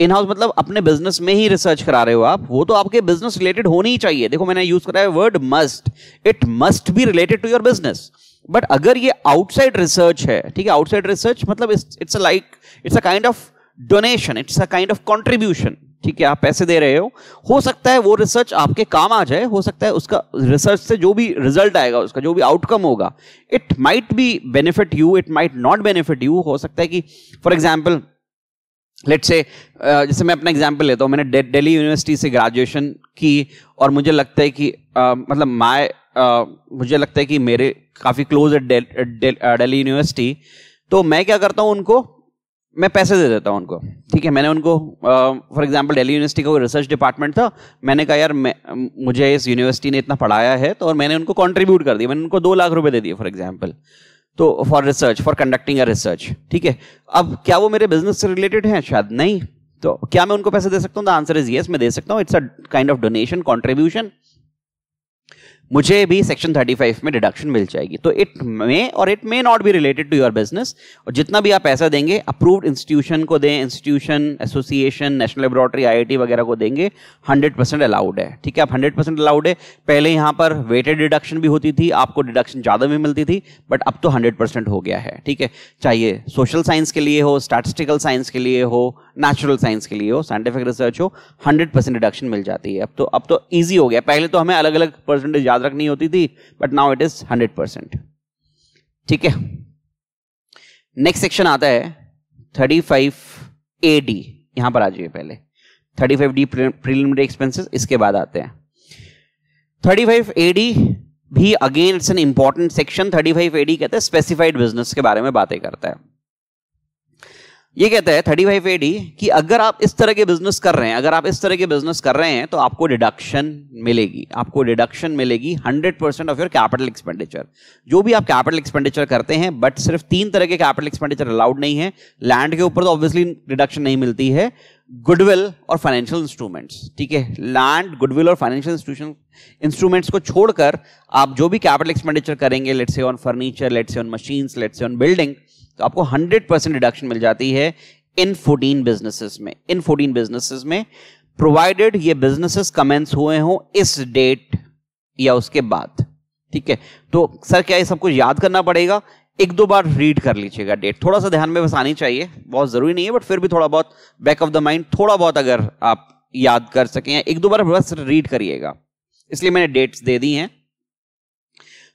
in house मतलब अपने बिजनेस में ही रिसर्च करा रहे हो आप वो तो आपके बिजनेस रिलेटेड होनी ही चाहिए देखो मैंने यूज करा है word must it must be related to your business but अगर ये आउटसाइड रिसर्च है ठीक है आउटसाइड रिसर्च मतलब it's like it's a kind of donation it's a kind of contribution ठीक है आप पैसे दे रहे हो हो सकता है वो रिसर्च आपके काम आ जाए हो सकता है उसका रिसर्च से जो भी रिजल्ट आएगा उसका जो भी आउटकम होगा it might be benefit you it might not benefit you हो सकता है कि for example late say uh, जैसे मैं अपना एग्जाम्पल लेता हूँ मैंने डेली यूनिवर्सिटी से ग्रेजुएशन की और मुझे लगता है कि uh, मतलब माय uh, मुझे लगता है कि मेरे काफ़ी क्लोज है डेली यूनिवर्सिटी तो मैं क्या करता हूँ उनको मैं पैसे दे देता हूँ उनको ठीक है मैंने उनको फॉर एग्जांपल दिल्ली यूनिवर्सिटी का कोई रिसर्च डिपार्टमेंट था मैंने कहा यार मैं मुझे इस यूनिवर्सिटी ने इतना पढ़ाया है तो और मैंने उनको कंट्रीब्यूट कर दिया मैंने उनको दो लाख रुपए दे दिए फॉर एग्जांपल तो for research for conducting a research ठीक है अब क्या वो मेरे बिजनेस से रिलेटेड हैं शायद नहीं तो क्या मैं उनको पैसे दे सकता हूँ द आंसर इज येस मैं दे सकता हूँ it's a kind of donation contribution मुझे भी सेक्शन 35 में डिडक्शन मिल जाएगी तो इट मे और it may not be related to your business और जितना भी आप पैसा देंगे अप्रूव्ड इंस्टीट्यूशन को दें इंस्टीट्यूशन एसोसिएशन नेशनल लेबोरेटरी आई वगैरह को देंगे 100 परसेंट अलाउड है ठीक है आप 100 परसेंट अलाउड है पहले यहाँ पर वेटेड डिडक्शन भी होती थी आपको डिडक्शन ज़्यादा भी मिलती थी बट अब तो हंड्रेड हो गया है ठीक है चाहिए सोशल साइंस के लिए हो स्टैटिस्टिकल साइंस के लिए हो नेचुरल साइंस के लिए हो साइंटिफिक रिसर्च हो हंड्रेड परसेंट डिडक्शन मिल जाती है अब तो अब तो ईजी हो गया पहले तो हमें अलग अलग परसेंटेज याद रखनी होती थी but now it is hundred percent ठीक है नेक्स्ट सेक्शन आता है थर्टी फाइव ए डी यहां पर आ जाइए पहले thirty five D preliminary expenses इसके बाद आते हैं थर्टी फाइव ए डी भी again it's an important section thirty five A D कहते हैं स्पेसिफाइड बिजनेस के बारे में बातें करता है ये कहता है थर्टी फाइव एडी कि अगर आप इस तरह के बिजनेस कर रहे हैं अगर आप इस तरह के बिजनेस कर रहे हैं तो आपको डिडक्शन मिलेगी आपको डिडक्शन मिलेगी hundred percent of your capital expenditure जो भी आप कैपिटल एक्सपेंडिचर करते हैं बट सिर्फ तीन तरह के कैपिटल एक्सपेंडिचर अलाउड नहीं है लैंड के ऊपर तो ऑब्वियसली डिडक्शन नहीं मिलती है गुडविल और फाइनेंशियल इंस्ट्रूमेंट्स ठीक है लैंड गुडविल और फाइनेंशियल इंस्टीट्यूशन इंस्ट्रूमेंट्स को छोड़कर आप जो भी कैपिटल एक्सपेंडिचर करेंगे let's say on furniture let's say on machines let's say on building तो आपको 100 परसेंट डिडक्शन मिल जाती है इन 14 बिजनेसेस में इन 14 बिजनेसेस में प्रोवाइडेड ये बिजनेसेस कमेंस हुए हों इस डेट या उसके बाद ठीक है तो सर क्या ये सब कुछ याद करना पड़ेगा एक दो बार रीड कर लीजिएगा डेट थोड़ा सा ध्यान में बस आनी चाहिए बहुत ज़रूरी नहीं है बट फिर भी थोड़ा बहुत बैक ऑफ द माइंड थोड़ा बहुत अगर आप याद कर सकें एक दो बार बस रीड करिएगा इसलिए मैंने डेट्स दे दी हैं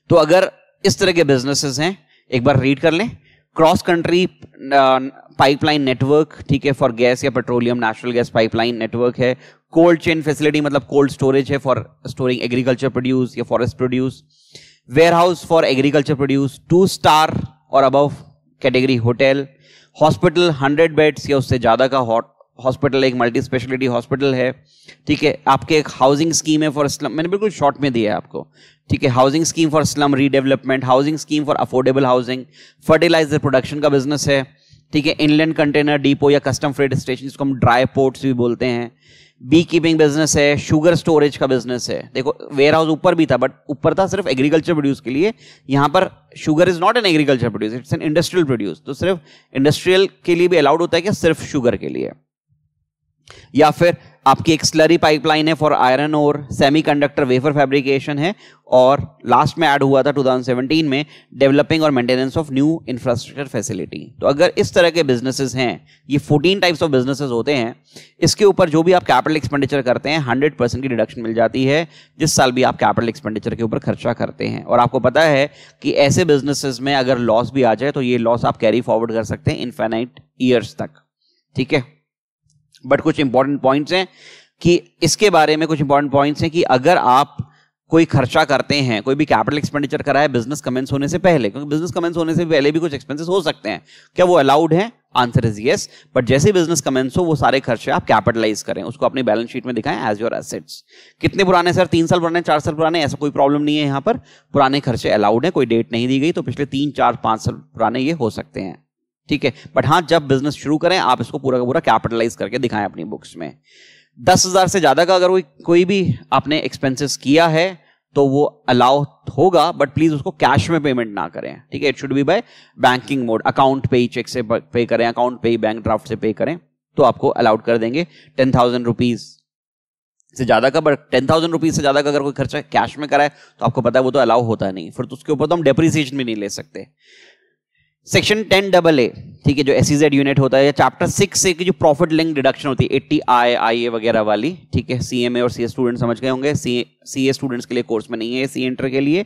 तो अगर इस तरह के बिजनेसेस हैं एक बार रीड कर लें क्रॉस कंट्री पाइपलाइन नेटवर्क ठीक है फॉर गैस या petroleum natural gas pipeline network है कोल्ड चेन फैसिलिटी मतलब कोल्ड स्टोरेज है फॉर स्टोरिंग एग्रीकल्चर प्रोड्यूस या forest produce warehouse for agriculture produce, two star और अब कैटेगरी होटल हॉस्पिटल 100 बेड्स या उससे ज़्यादा का हॉस्पिटल एक मल्टी स्पेशलिटी हॉस्पिटल है ठीक है आपके एक हाउसिंग स्कीम है फॉर स्लम मैंने बिल्कुल शॉर्ट में दिया है आपको ठीक है housing scheme for slum redevelopment housing scheme for affordable housing fertiliser production का बिजनेस है ठीक है इनलैंड कंटेनर डिपो या कस्टम फ्रेड स्टेशन जिसको हम ड्राई पोर्ट्स भी बोलते हैं बी कीपिंग बिजनेस है शुगर स्टोरेज का बिजनेस है देखो वेयर हाउस ऊपर भी था बट ऊपर था सिर्फ एग्रीकल्चर प्रोड्यूस के लिए यहाँ पर sugar is not an agriculture produce it's an industrial produce तो सिर्फ इंडस्ट्रियल के लिए भी अलाउड होता है क्या सिर्फ शुगर के लिए या फिर आपकी एक स्लरी पाइपलाइन है फॉर आयरन और सेमीकंडक्टर वेफर फैब्रिकेशन है और लास्ट में ऐड हुआ था 2017 में डेवलपिंग और maintenance of new infrastructure facility तो अगर इस तरह के बिजनेसेस हैं ये 14 टाइप्स ऑफ बिजनेसेस होते हैं इसके ऊपर जो भी आप कैपिटल एक्सपेंडिचर करते हैं हंड्रेड परसेंट की डिडक्शन मिल जाती है जिस साल भी आप कैपिटल एक्सपेंडिचर के ऊपर खर्चा करते हैं और आपको पता है कि ऐसे बिजनेसेस में अगर लॉस भी आ जाए तो ये लॉस आप कैरी फॉरवर्ड कर सकते हैं इनफेनाइट ईयर्स तक ठीक है बट कुछ इंपॉर्टेंट पॉइंट्स हैं कि इसके बारे में कुछ इंपॉर्टेंट पॉइंट्स हैं कि अगर आप कोई खर्चा करते हैं कोई भी कैपिटल एक्सपेंडिचर करा है बिजनेस कमेंस होने से पहले क्योंकि बिजनेस कमेंस होने से पहले भी कुछ एक्सपेंसेस हो सकते हैं क्या वो अलाउड है आंसर इज येस बट जैसे बिजनेस कमेंस हो वो सारे खर्चे आप कैपिटलाइज करें उसको अपनी बैलेंस शीट में दिखाएं एज योर एसेट्स कितने पुराने सर तीन साल पुराने चार साल पुराने ऐसा कोई प्रॉब्लम नहीं है यहाँ पर पुराने खर्चे अलाउड है कोई डेट नहीं दी गई तो पिछले तीन चार पाँच साल पुराने ये हो सकते हैं ठीक है बट हाँ जब बिजनेस शुरू करें आप इसको पूरा का पूरा कैपिटलाइज करके दिखाएं अपनी बुक्स में दस हजार से ज्यादा का अगर कोई कोई भी आपने एक्सपेंसेस किया है तो वो अलाउ होगा बट प्लीज उसको कैश में पेमेंट ना करें ठीक है it should be by banking mode account पे ही चेक से पे करें अकाउंट पे ही बैंक ड्राफ्ट से पे करें तो आपको अलाउड कर देंगे टेन थाउजेंड रुपीज से ज्यादा का बट टेन थाउजेंड रुपीज से ज्यादा का अगर कोई खर्चा कैश में कराए तो आपको पता है वो तो अलाउ होता नहीं फिर तो उसके ऊपर तो हम डेप्रिसिएशन भी नहीं ले सकते सेक्शन टेन डबल ए ठीक है जो एस यूनिट e होता है या चैप्टर सिक्स से की जो प्रॉफिट लिंक डिडक्शन होती है एट्टी आई आई ए वगैरह वाली ठीक है सी एम ए और सी ए स्टूडेंट समझ गए होंगे सी सी ए स्टूडेंट्स के लिए कोर्स में नहीं है सी इंटर के लिए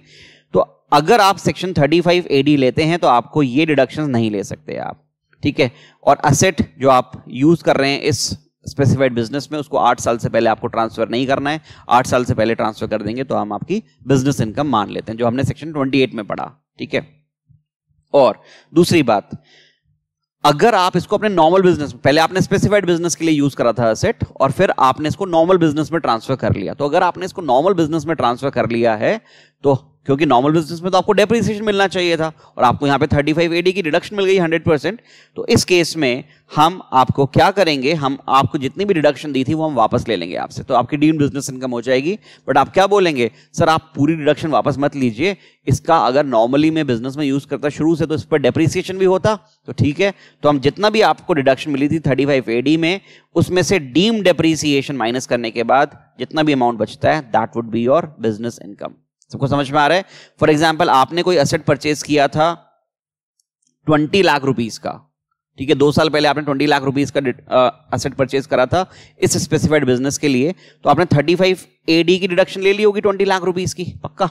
तो अगर आप section thirty five A D लेते हैं तो आपको ये डिडक्शन नहीं ले सकते आप ठीक है और असेट जो आप यूज कर रहे हैं इस स्पेसिफाइड बिजनेस में उसको आठ साल से पहले आपको ट्रांसफर नहीं करना है आठ साल से पहले ट्रांसफर कर देंगे तो हम आपकी बिजनेस इनकम मान लेते हैं जो हमने सेक्शन ट्वेंटी एट में पढ़ा ठीक है और दूसरी बात अगर आप इसको अपने नॉर्मल बिजनेस में पहले आपने स्पेसिफाइड बिजनेस के लिए यूज करा था असेट और फिर आपने इसको नॉर्मल बिजनेस में ट्रांसफर कर लिया तो अगर आपने इसको नॉर्मल बिजनेस में ट्रांसफर कर लिया है तो क्योंकि नॉर्मल बिजनेस में तो आपको डेप्रिसिएशन मिलना चाहिए था और आपको यहाँ पे 35 एडी की रिडक्शन मिल गई 100 परसेंट तो इस केस में हम आपको क्या करेंगे हम आपको जितनी भी रिडक्शन दी थी वो हम वापस ले लेंगे आपसे तो आपकी डीम बिजनेस इनकम हो जाएगी बट आप क्या बोलेंगे सर आप पूरी डिडक्शन वापस मत लीजिए इसका अगर नॉर्मली मैं बिजनेस में यूज करता शुरू से तो इस पर डेप्रिसिएशन भी होता तो ठीक है तो हम जितना भी आपको डिडक्शन मिली थी थर्टी फाइव एडी में उसमें से डीम डेप्रिसिएशन माइनस करने के बाद जितना भी अमाउंट बचता है that would be your business income सबको समझ में आ रहा है फॉर एग्जाम्पल आपने कोई असेट परचेज किया था ट्वेंटी लाख रुपीज का ठीक है दो साल पहले आपने ट्वेंटी लाख रुपीज का असेट परचेज करा था इस स्पेसिफाइड बिजनेस के लिए तो आपने थर्टी फाइव एडी की डिडक्शन ले ली होगी ट्वेंटी लाख रुपीज की पक्का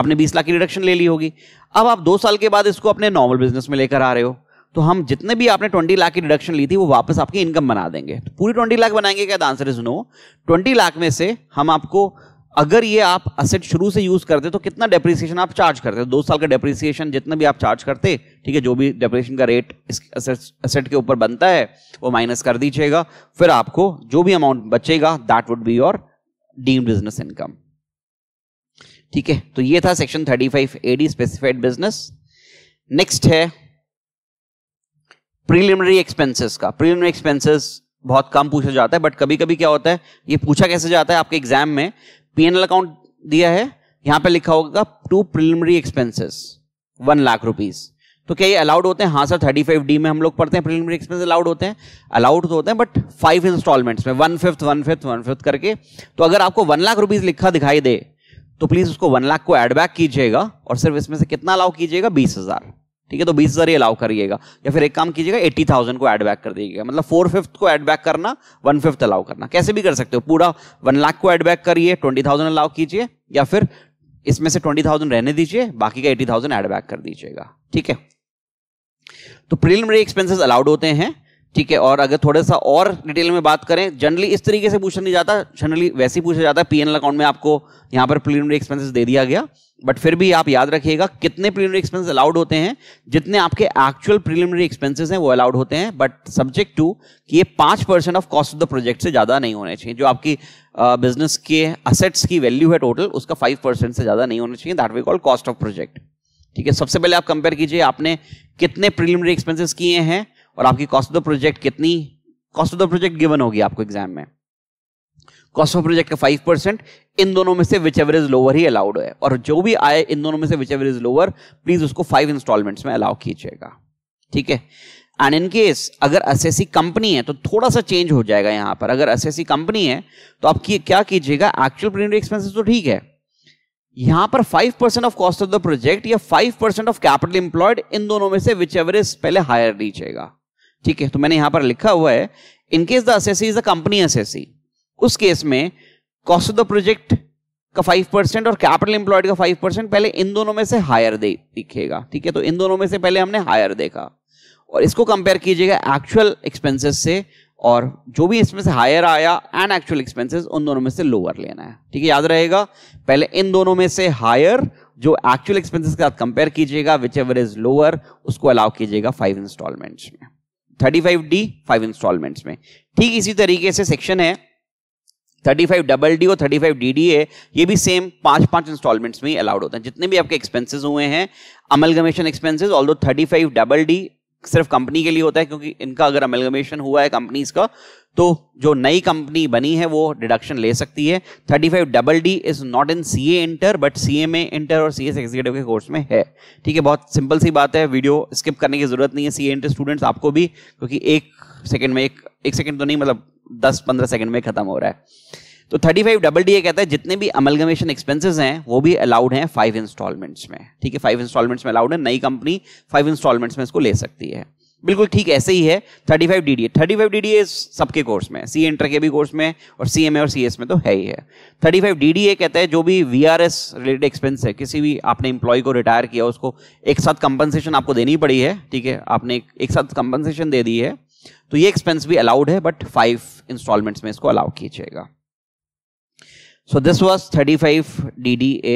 आपने बीस लाख की डिडक्शन ले ली होगी अब आप दो साल के बाद इसको अपने नॉर्मल बिजनेस में लेकर आ रहे हो तो हम जितने भी आपने 20 लाख की डिडक्शन ली थी वो वापस आपकी इनकम बना देंगे तो पूरी 20 लाख बनाएंगे क्या आंसर इज नो 20 लाख में से हम आपको अगर ये आप असेट शुरू से यूज करते तो कितना डेप्रिसिएशन आप चार्ज करते दो साल का डेप्रिसिएशन जितना भी आप चार्ज करते ठीक है जो भी डेप्रिसिएशन का रेट इस असेट के ऊपर बनता है वो माइनस कर दीजिएगा फिर आपको जो भी अमाउंट बचेगा that would be your deem business income ठीक है तो ये था section thirty five A D specified business next है प्रीलिमिनरी एक्सपेंसेस का प्रीलिमिनरी एक्सपेंसेस बहुत कम पूछा जाता है बट कभी कभी क्या होता है ये पूछा कैसे जाता है आपके एग्जाम में पीएनएल अकाउंट दिया है यहां पे लिखा होगा to preliminary expenses one lakh rupees तो क्या ये अलाउड होते हैं हाँ सर थर्टी फाइव डी में हम लोग पढ़ते हैं प्रिलिमिनरी एक्सपेंस अलाउड होते हैं अलाउड तो होते हैं बट फाइव इंस्टॉलमेंट्स में one fifth one fifth one fifth करके तो अगर आपको वन लाख रुपीज लिखा दिखाई दे तो प्लीज उसको वन लाख को एडबैक कीजिएगा और सिर्फ इसमें से कितना अलाउ कीजिएगा बीस हजार ठीक है तो बीस हज़ार ही अलाउ करिएगा या फिर एक काम कीजिएगा एट्टी थाउजेंड को एड बैक कर दीजिएगा मतलब फोर फिफ्थ को एड बैक करना वन फिफ्थ अलाउ करना कैसे भी कर सकते हो पूरा वन लाख को एड बैक करिए ट्वेंटी थाउजेंड अलाउ कीजिए या फिर इसमें से ट्वेंटी थाउजेंड रहने दीजिए बाकी का एटी थाउजेंड एड बैक कर दीजिएगा ठीक है तो प्रिलिमिनरी एक्सपेंसेस अलाउड होते हैं ठीक है और अगर थोड़ा सा और डिटेल में बात करें जनरली इस तरीके से पूछा नहीं जाता जनरली वैसे ही पूछा जाता है पीएनएल अकाउंट में आपको यहाँ पर प्रीलिमिनरी एक्सपेंसेस दे दिया गया बट फिर भी आप याद रखिएगा कितने प्रीलिमिनरी एक्सपेंस अलाउड होते हैं जितने आपके एक्चुअल प्रीलिमिनरी एक्सपेंसेस हैं वो अलाउड होते हैं बट सब्जेक्ट टू कि ये पांच percent of cost of the project से ज्यादा नहीं होने चाहिए जो आपकी बिजनेस के असेट्स की वैल्यू है टोटल उसका फाइव परसेंट से ज्यादा नहीं होने चाहिए that we call cost of project ठीक है सबसे पहले आप कंपेयर कीजिए आपने कितने प्रीलिमिनरी एक्सपेंसिस किए हैं और आपकी कॉस्ट ऑफ द प्रोजेक्ट कितनी cost of the project given होगी आपको एग्जाम में कॉस्ट ऑफ प्रोजेक्ट का फाइव परसेंट इन दोनों में से विच एवर इज लोअर ही अलाउड है और जो भी आए इन दोनों में से whichever is lower please उसको फाइव इंस्टॉलमेंट्स में अलाउ कीजिएगा ठीक है एंड इन केस अगर एस कंपनी है तो थोड़ा सा चेंज हो जाएगा यहां पर अगर एस कंपनी है तो आप की, क्या कीजिएगा एक्चुअल प्रिंट एक्सपेंसेस तो ठीक है यहां पर 5% percent of cost of the project या 5% परसेंट ऑफ कैपिटल इंप्लॉयड इन दोनों में से विच एवरेज पहले हायर लीजिएगा ठीक है तो मैंने यहां पर लिखा हुआ है in case the assessee is a company assessee उस केस में कॉस्ट ऑफ द प्रोजेक्ट का फाइव परसेंट और कैपिटल इंप्लॉयड का फाइव परसेंट पहले इन दोनों में से हायर दे दिखेगा ठीक है तो इन दोनों में से पहले हमने हायर देखा और इसको कंपेयर कीजिएगा एक्चुअल एक्सपेंसेस से और जो भी इसमें से हायर आया एंड एक्चुअल एक्सपेंसेस उन दोनों में से लोअर लेना है ठीक है याद रहेगा पहले इन दोनों में से हायर जो एक्चुअल एक्सपेंसेस के साथ कंपेयर कीजिएगा विच एवर इज लोअर उसको अलाउ कीजिएगा फाइव इंस्टॉलमेंट्स में thirty five D five instalments में ठीक इसी तरीके से सेक्शन है थर्टी फाइव डबल डी और थर्टी फाइव डी डी है ये भी सेम पांच पांच इंस्टॉलमेंट्स में ही अलाउड होता है जितने भी आपके एक्सपेंसेस हुए हैं amalgamation expenses although thirty five double D सिर्फ कंपनी के लिए होता है क्योंकि इनका अगर अमेलगमेशन हुआ है कंपनीज का तो जो नई कंपनी बनी है वो डिडक्शन ले सकती है thirty five double D is not in C A inter but C M A inter और सी एस एग्जीक्यूटिव के कोर्स में है ठीक है बहुत सिंपल सी बात है वीडियो स्किप करने की जरूरत नहीं है सी ए इंटर स्टूडेंट्स आपको भी क्योंकि एक सेकेंड में एक एक सेकेंड तो नहीं मतलब दस पंद्रह सेकेंड में खत्म हो रहा है तो thirty five double D A कहता है जितने भी अमलगमेशन एक्सपेंसेस हैं वो भी अलाउड हैं फाइव इंस्टॉलमेंट्स में ठीक है फाइव इंस्टॉलमेंट्स में अलाउड है नई कंपनी फाइव इंस्टॉलमेंट्स में इसको ले सकती है बिल्कुल ठीक ऐसे ही है thirty five D D A thirty five D D A सबके कोर्स में सी एंटर के भी कोर्स में और सी एम ए और सी एस में तो है ही है thirty five D D A कहता है जो भी V R S related expense है किसी भी आपने इंप्लॉय को रिटायर किया उसको एक साथ कंपनसेशन आपको देनी पड़ी है ठीक है आपने एक साथ कंपनसेशन दे दी है तो ये एक्सपेंस भी अलाउड है बट फाइव इंस्टॉलमेंट्स में इसको अलाउ कीजिएगा so this was thirty five D D A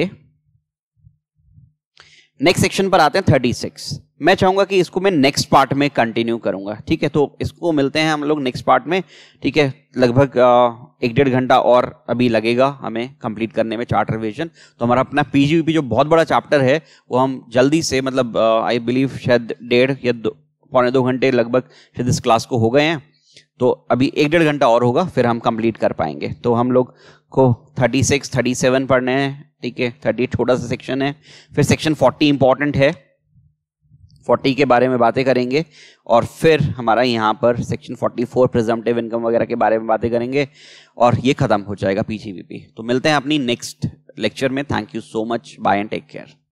next section पर आते हैं थर्टी सिक्स मैं चाहूंगा कि इसको मैं नेक्स्ट पार्ट में कंटिन्यू करूंगा ठीक है तो इसको मिलते हैं हम लोग नेक्स्ट पार्ट में ठीक है लगभग एक डेढ़ घंटा और अभी लगेगा हमें कंप्लीट करने में चार्टर रिविजन तो हमारा अपना पीजीवीपी जो बहुत बड़ा चैप्टर है वो हम जल्दी से मतलब आई बिलीव शायद डेढ़ या दो पौने दो घंटे लगभग शायद इस क्लास को हो गए हैं तो अभी एक डेढ़ घंटा और होगा फिर हम कंप्लीट कर पाएंगे तो हम लोग को 36, 37 पढ़ने हैं ठीक है थर्टी छोटा सा सेक्शन है फिर सेक्शन 40 इंपॉर्टेंट है 40 के बारे में बातें करेंगे और फिर हमारा यहाँ पर सेक्शन 44 प्रिजम्पटिव इनकम वगैरह के बारे में बातें करेंगे और ये ख़त्म हो जाएगा पी तो मिलते हैं अपनी नेक्स्ट लेक्चर में thank you so much bye and take care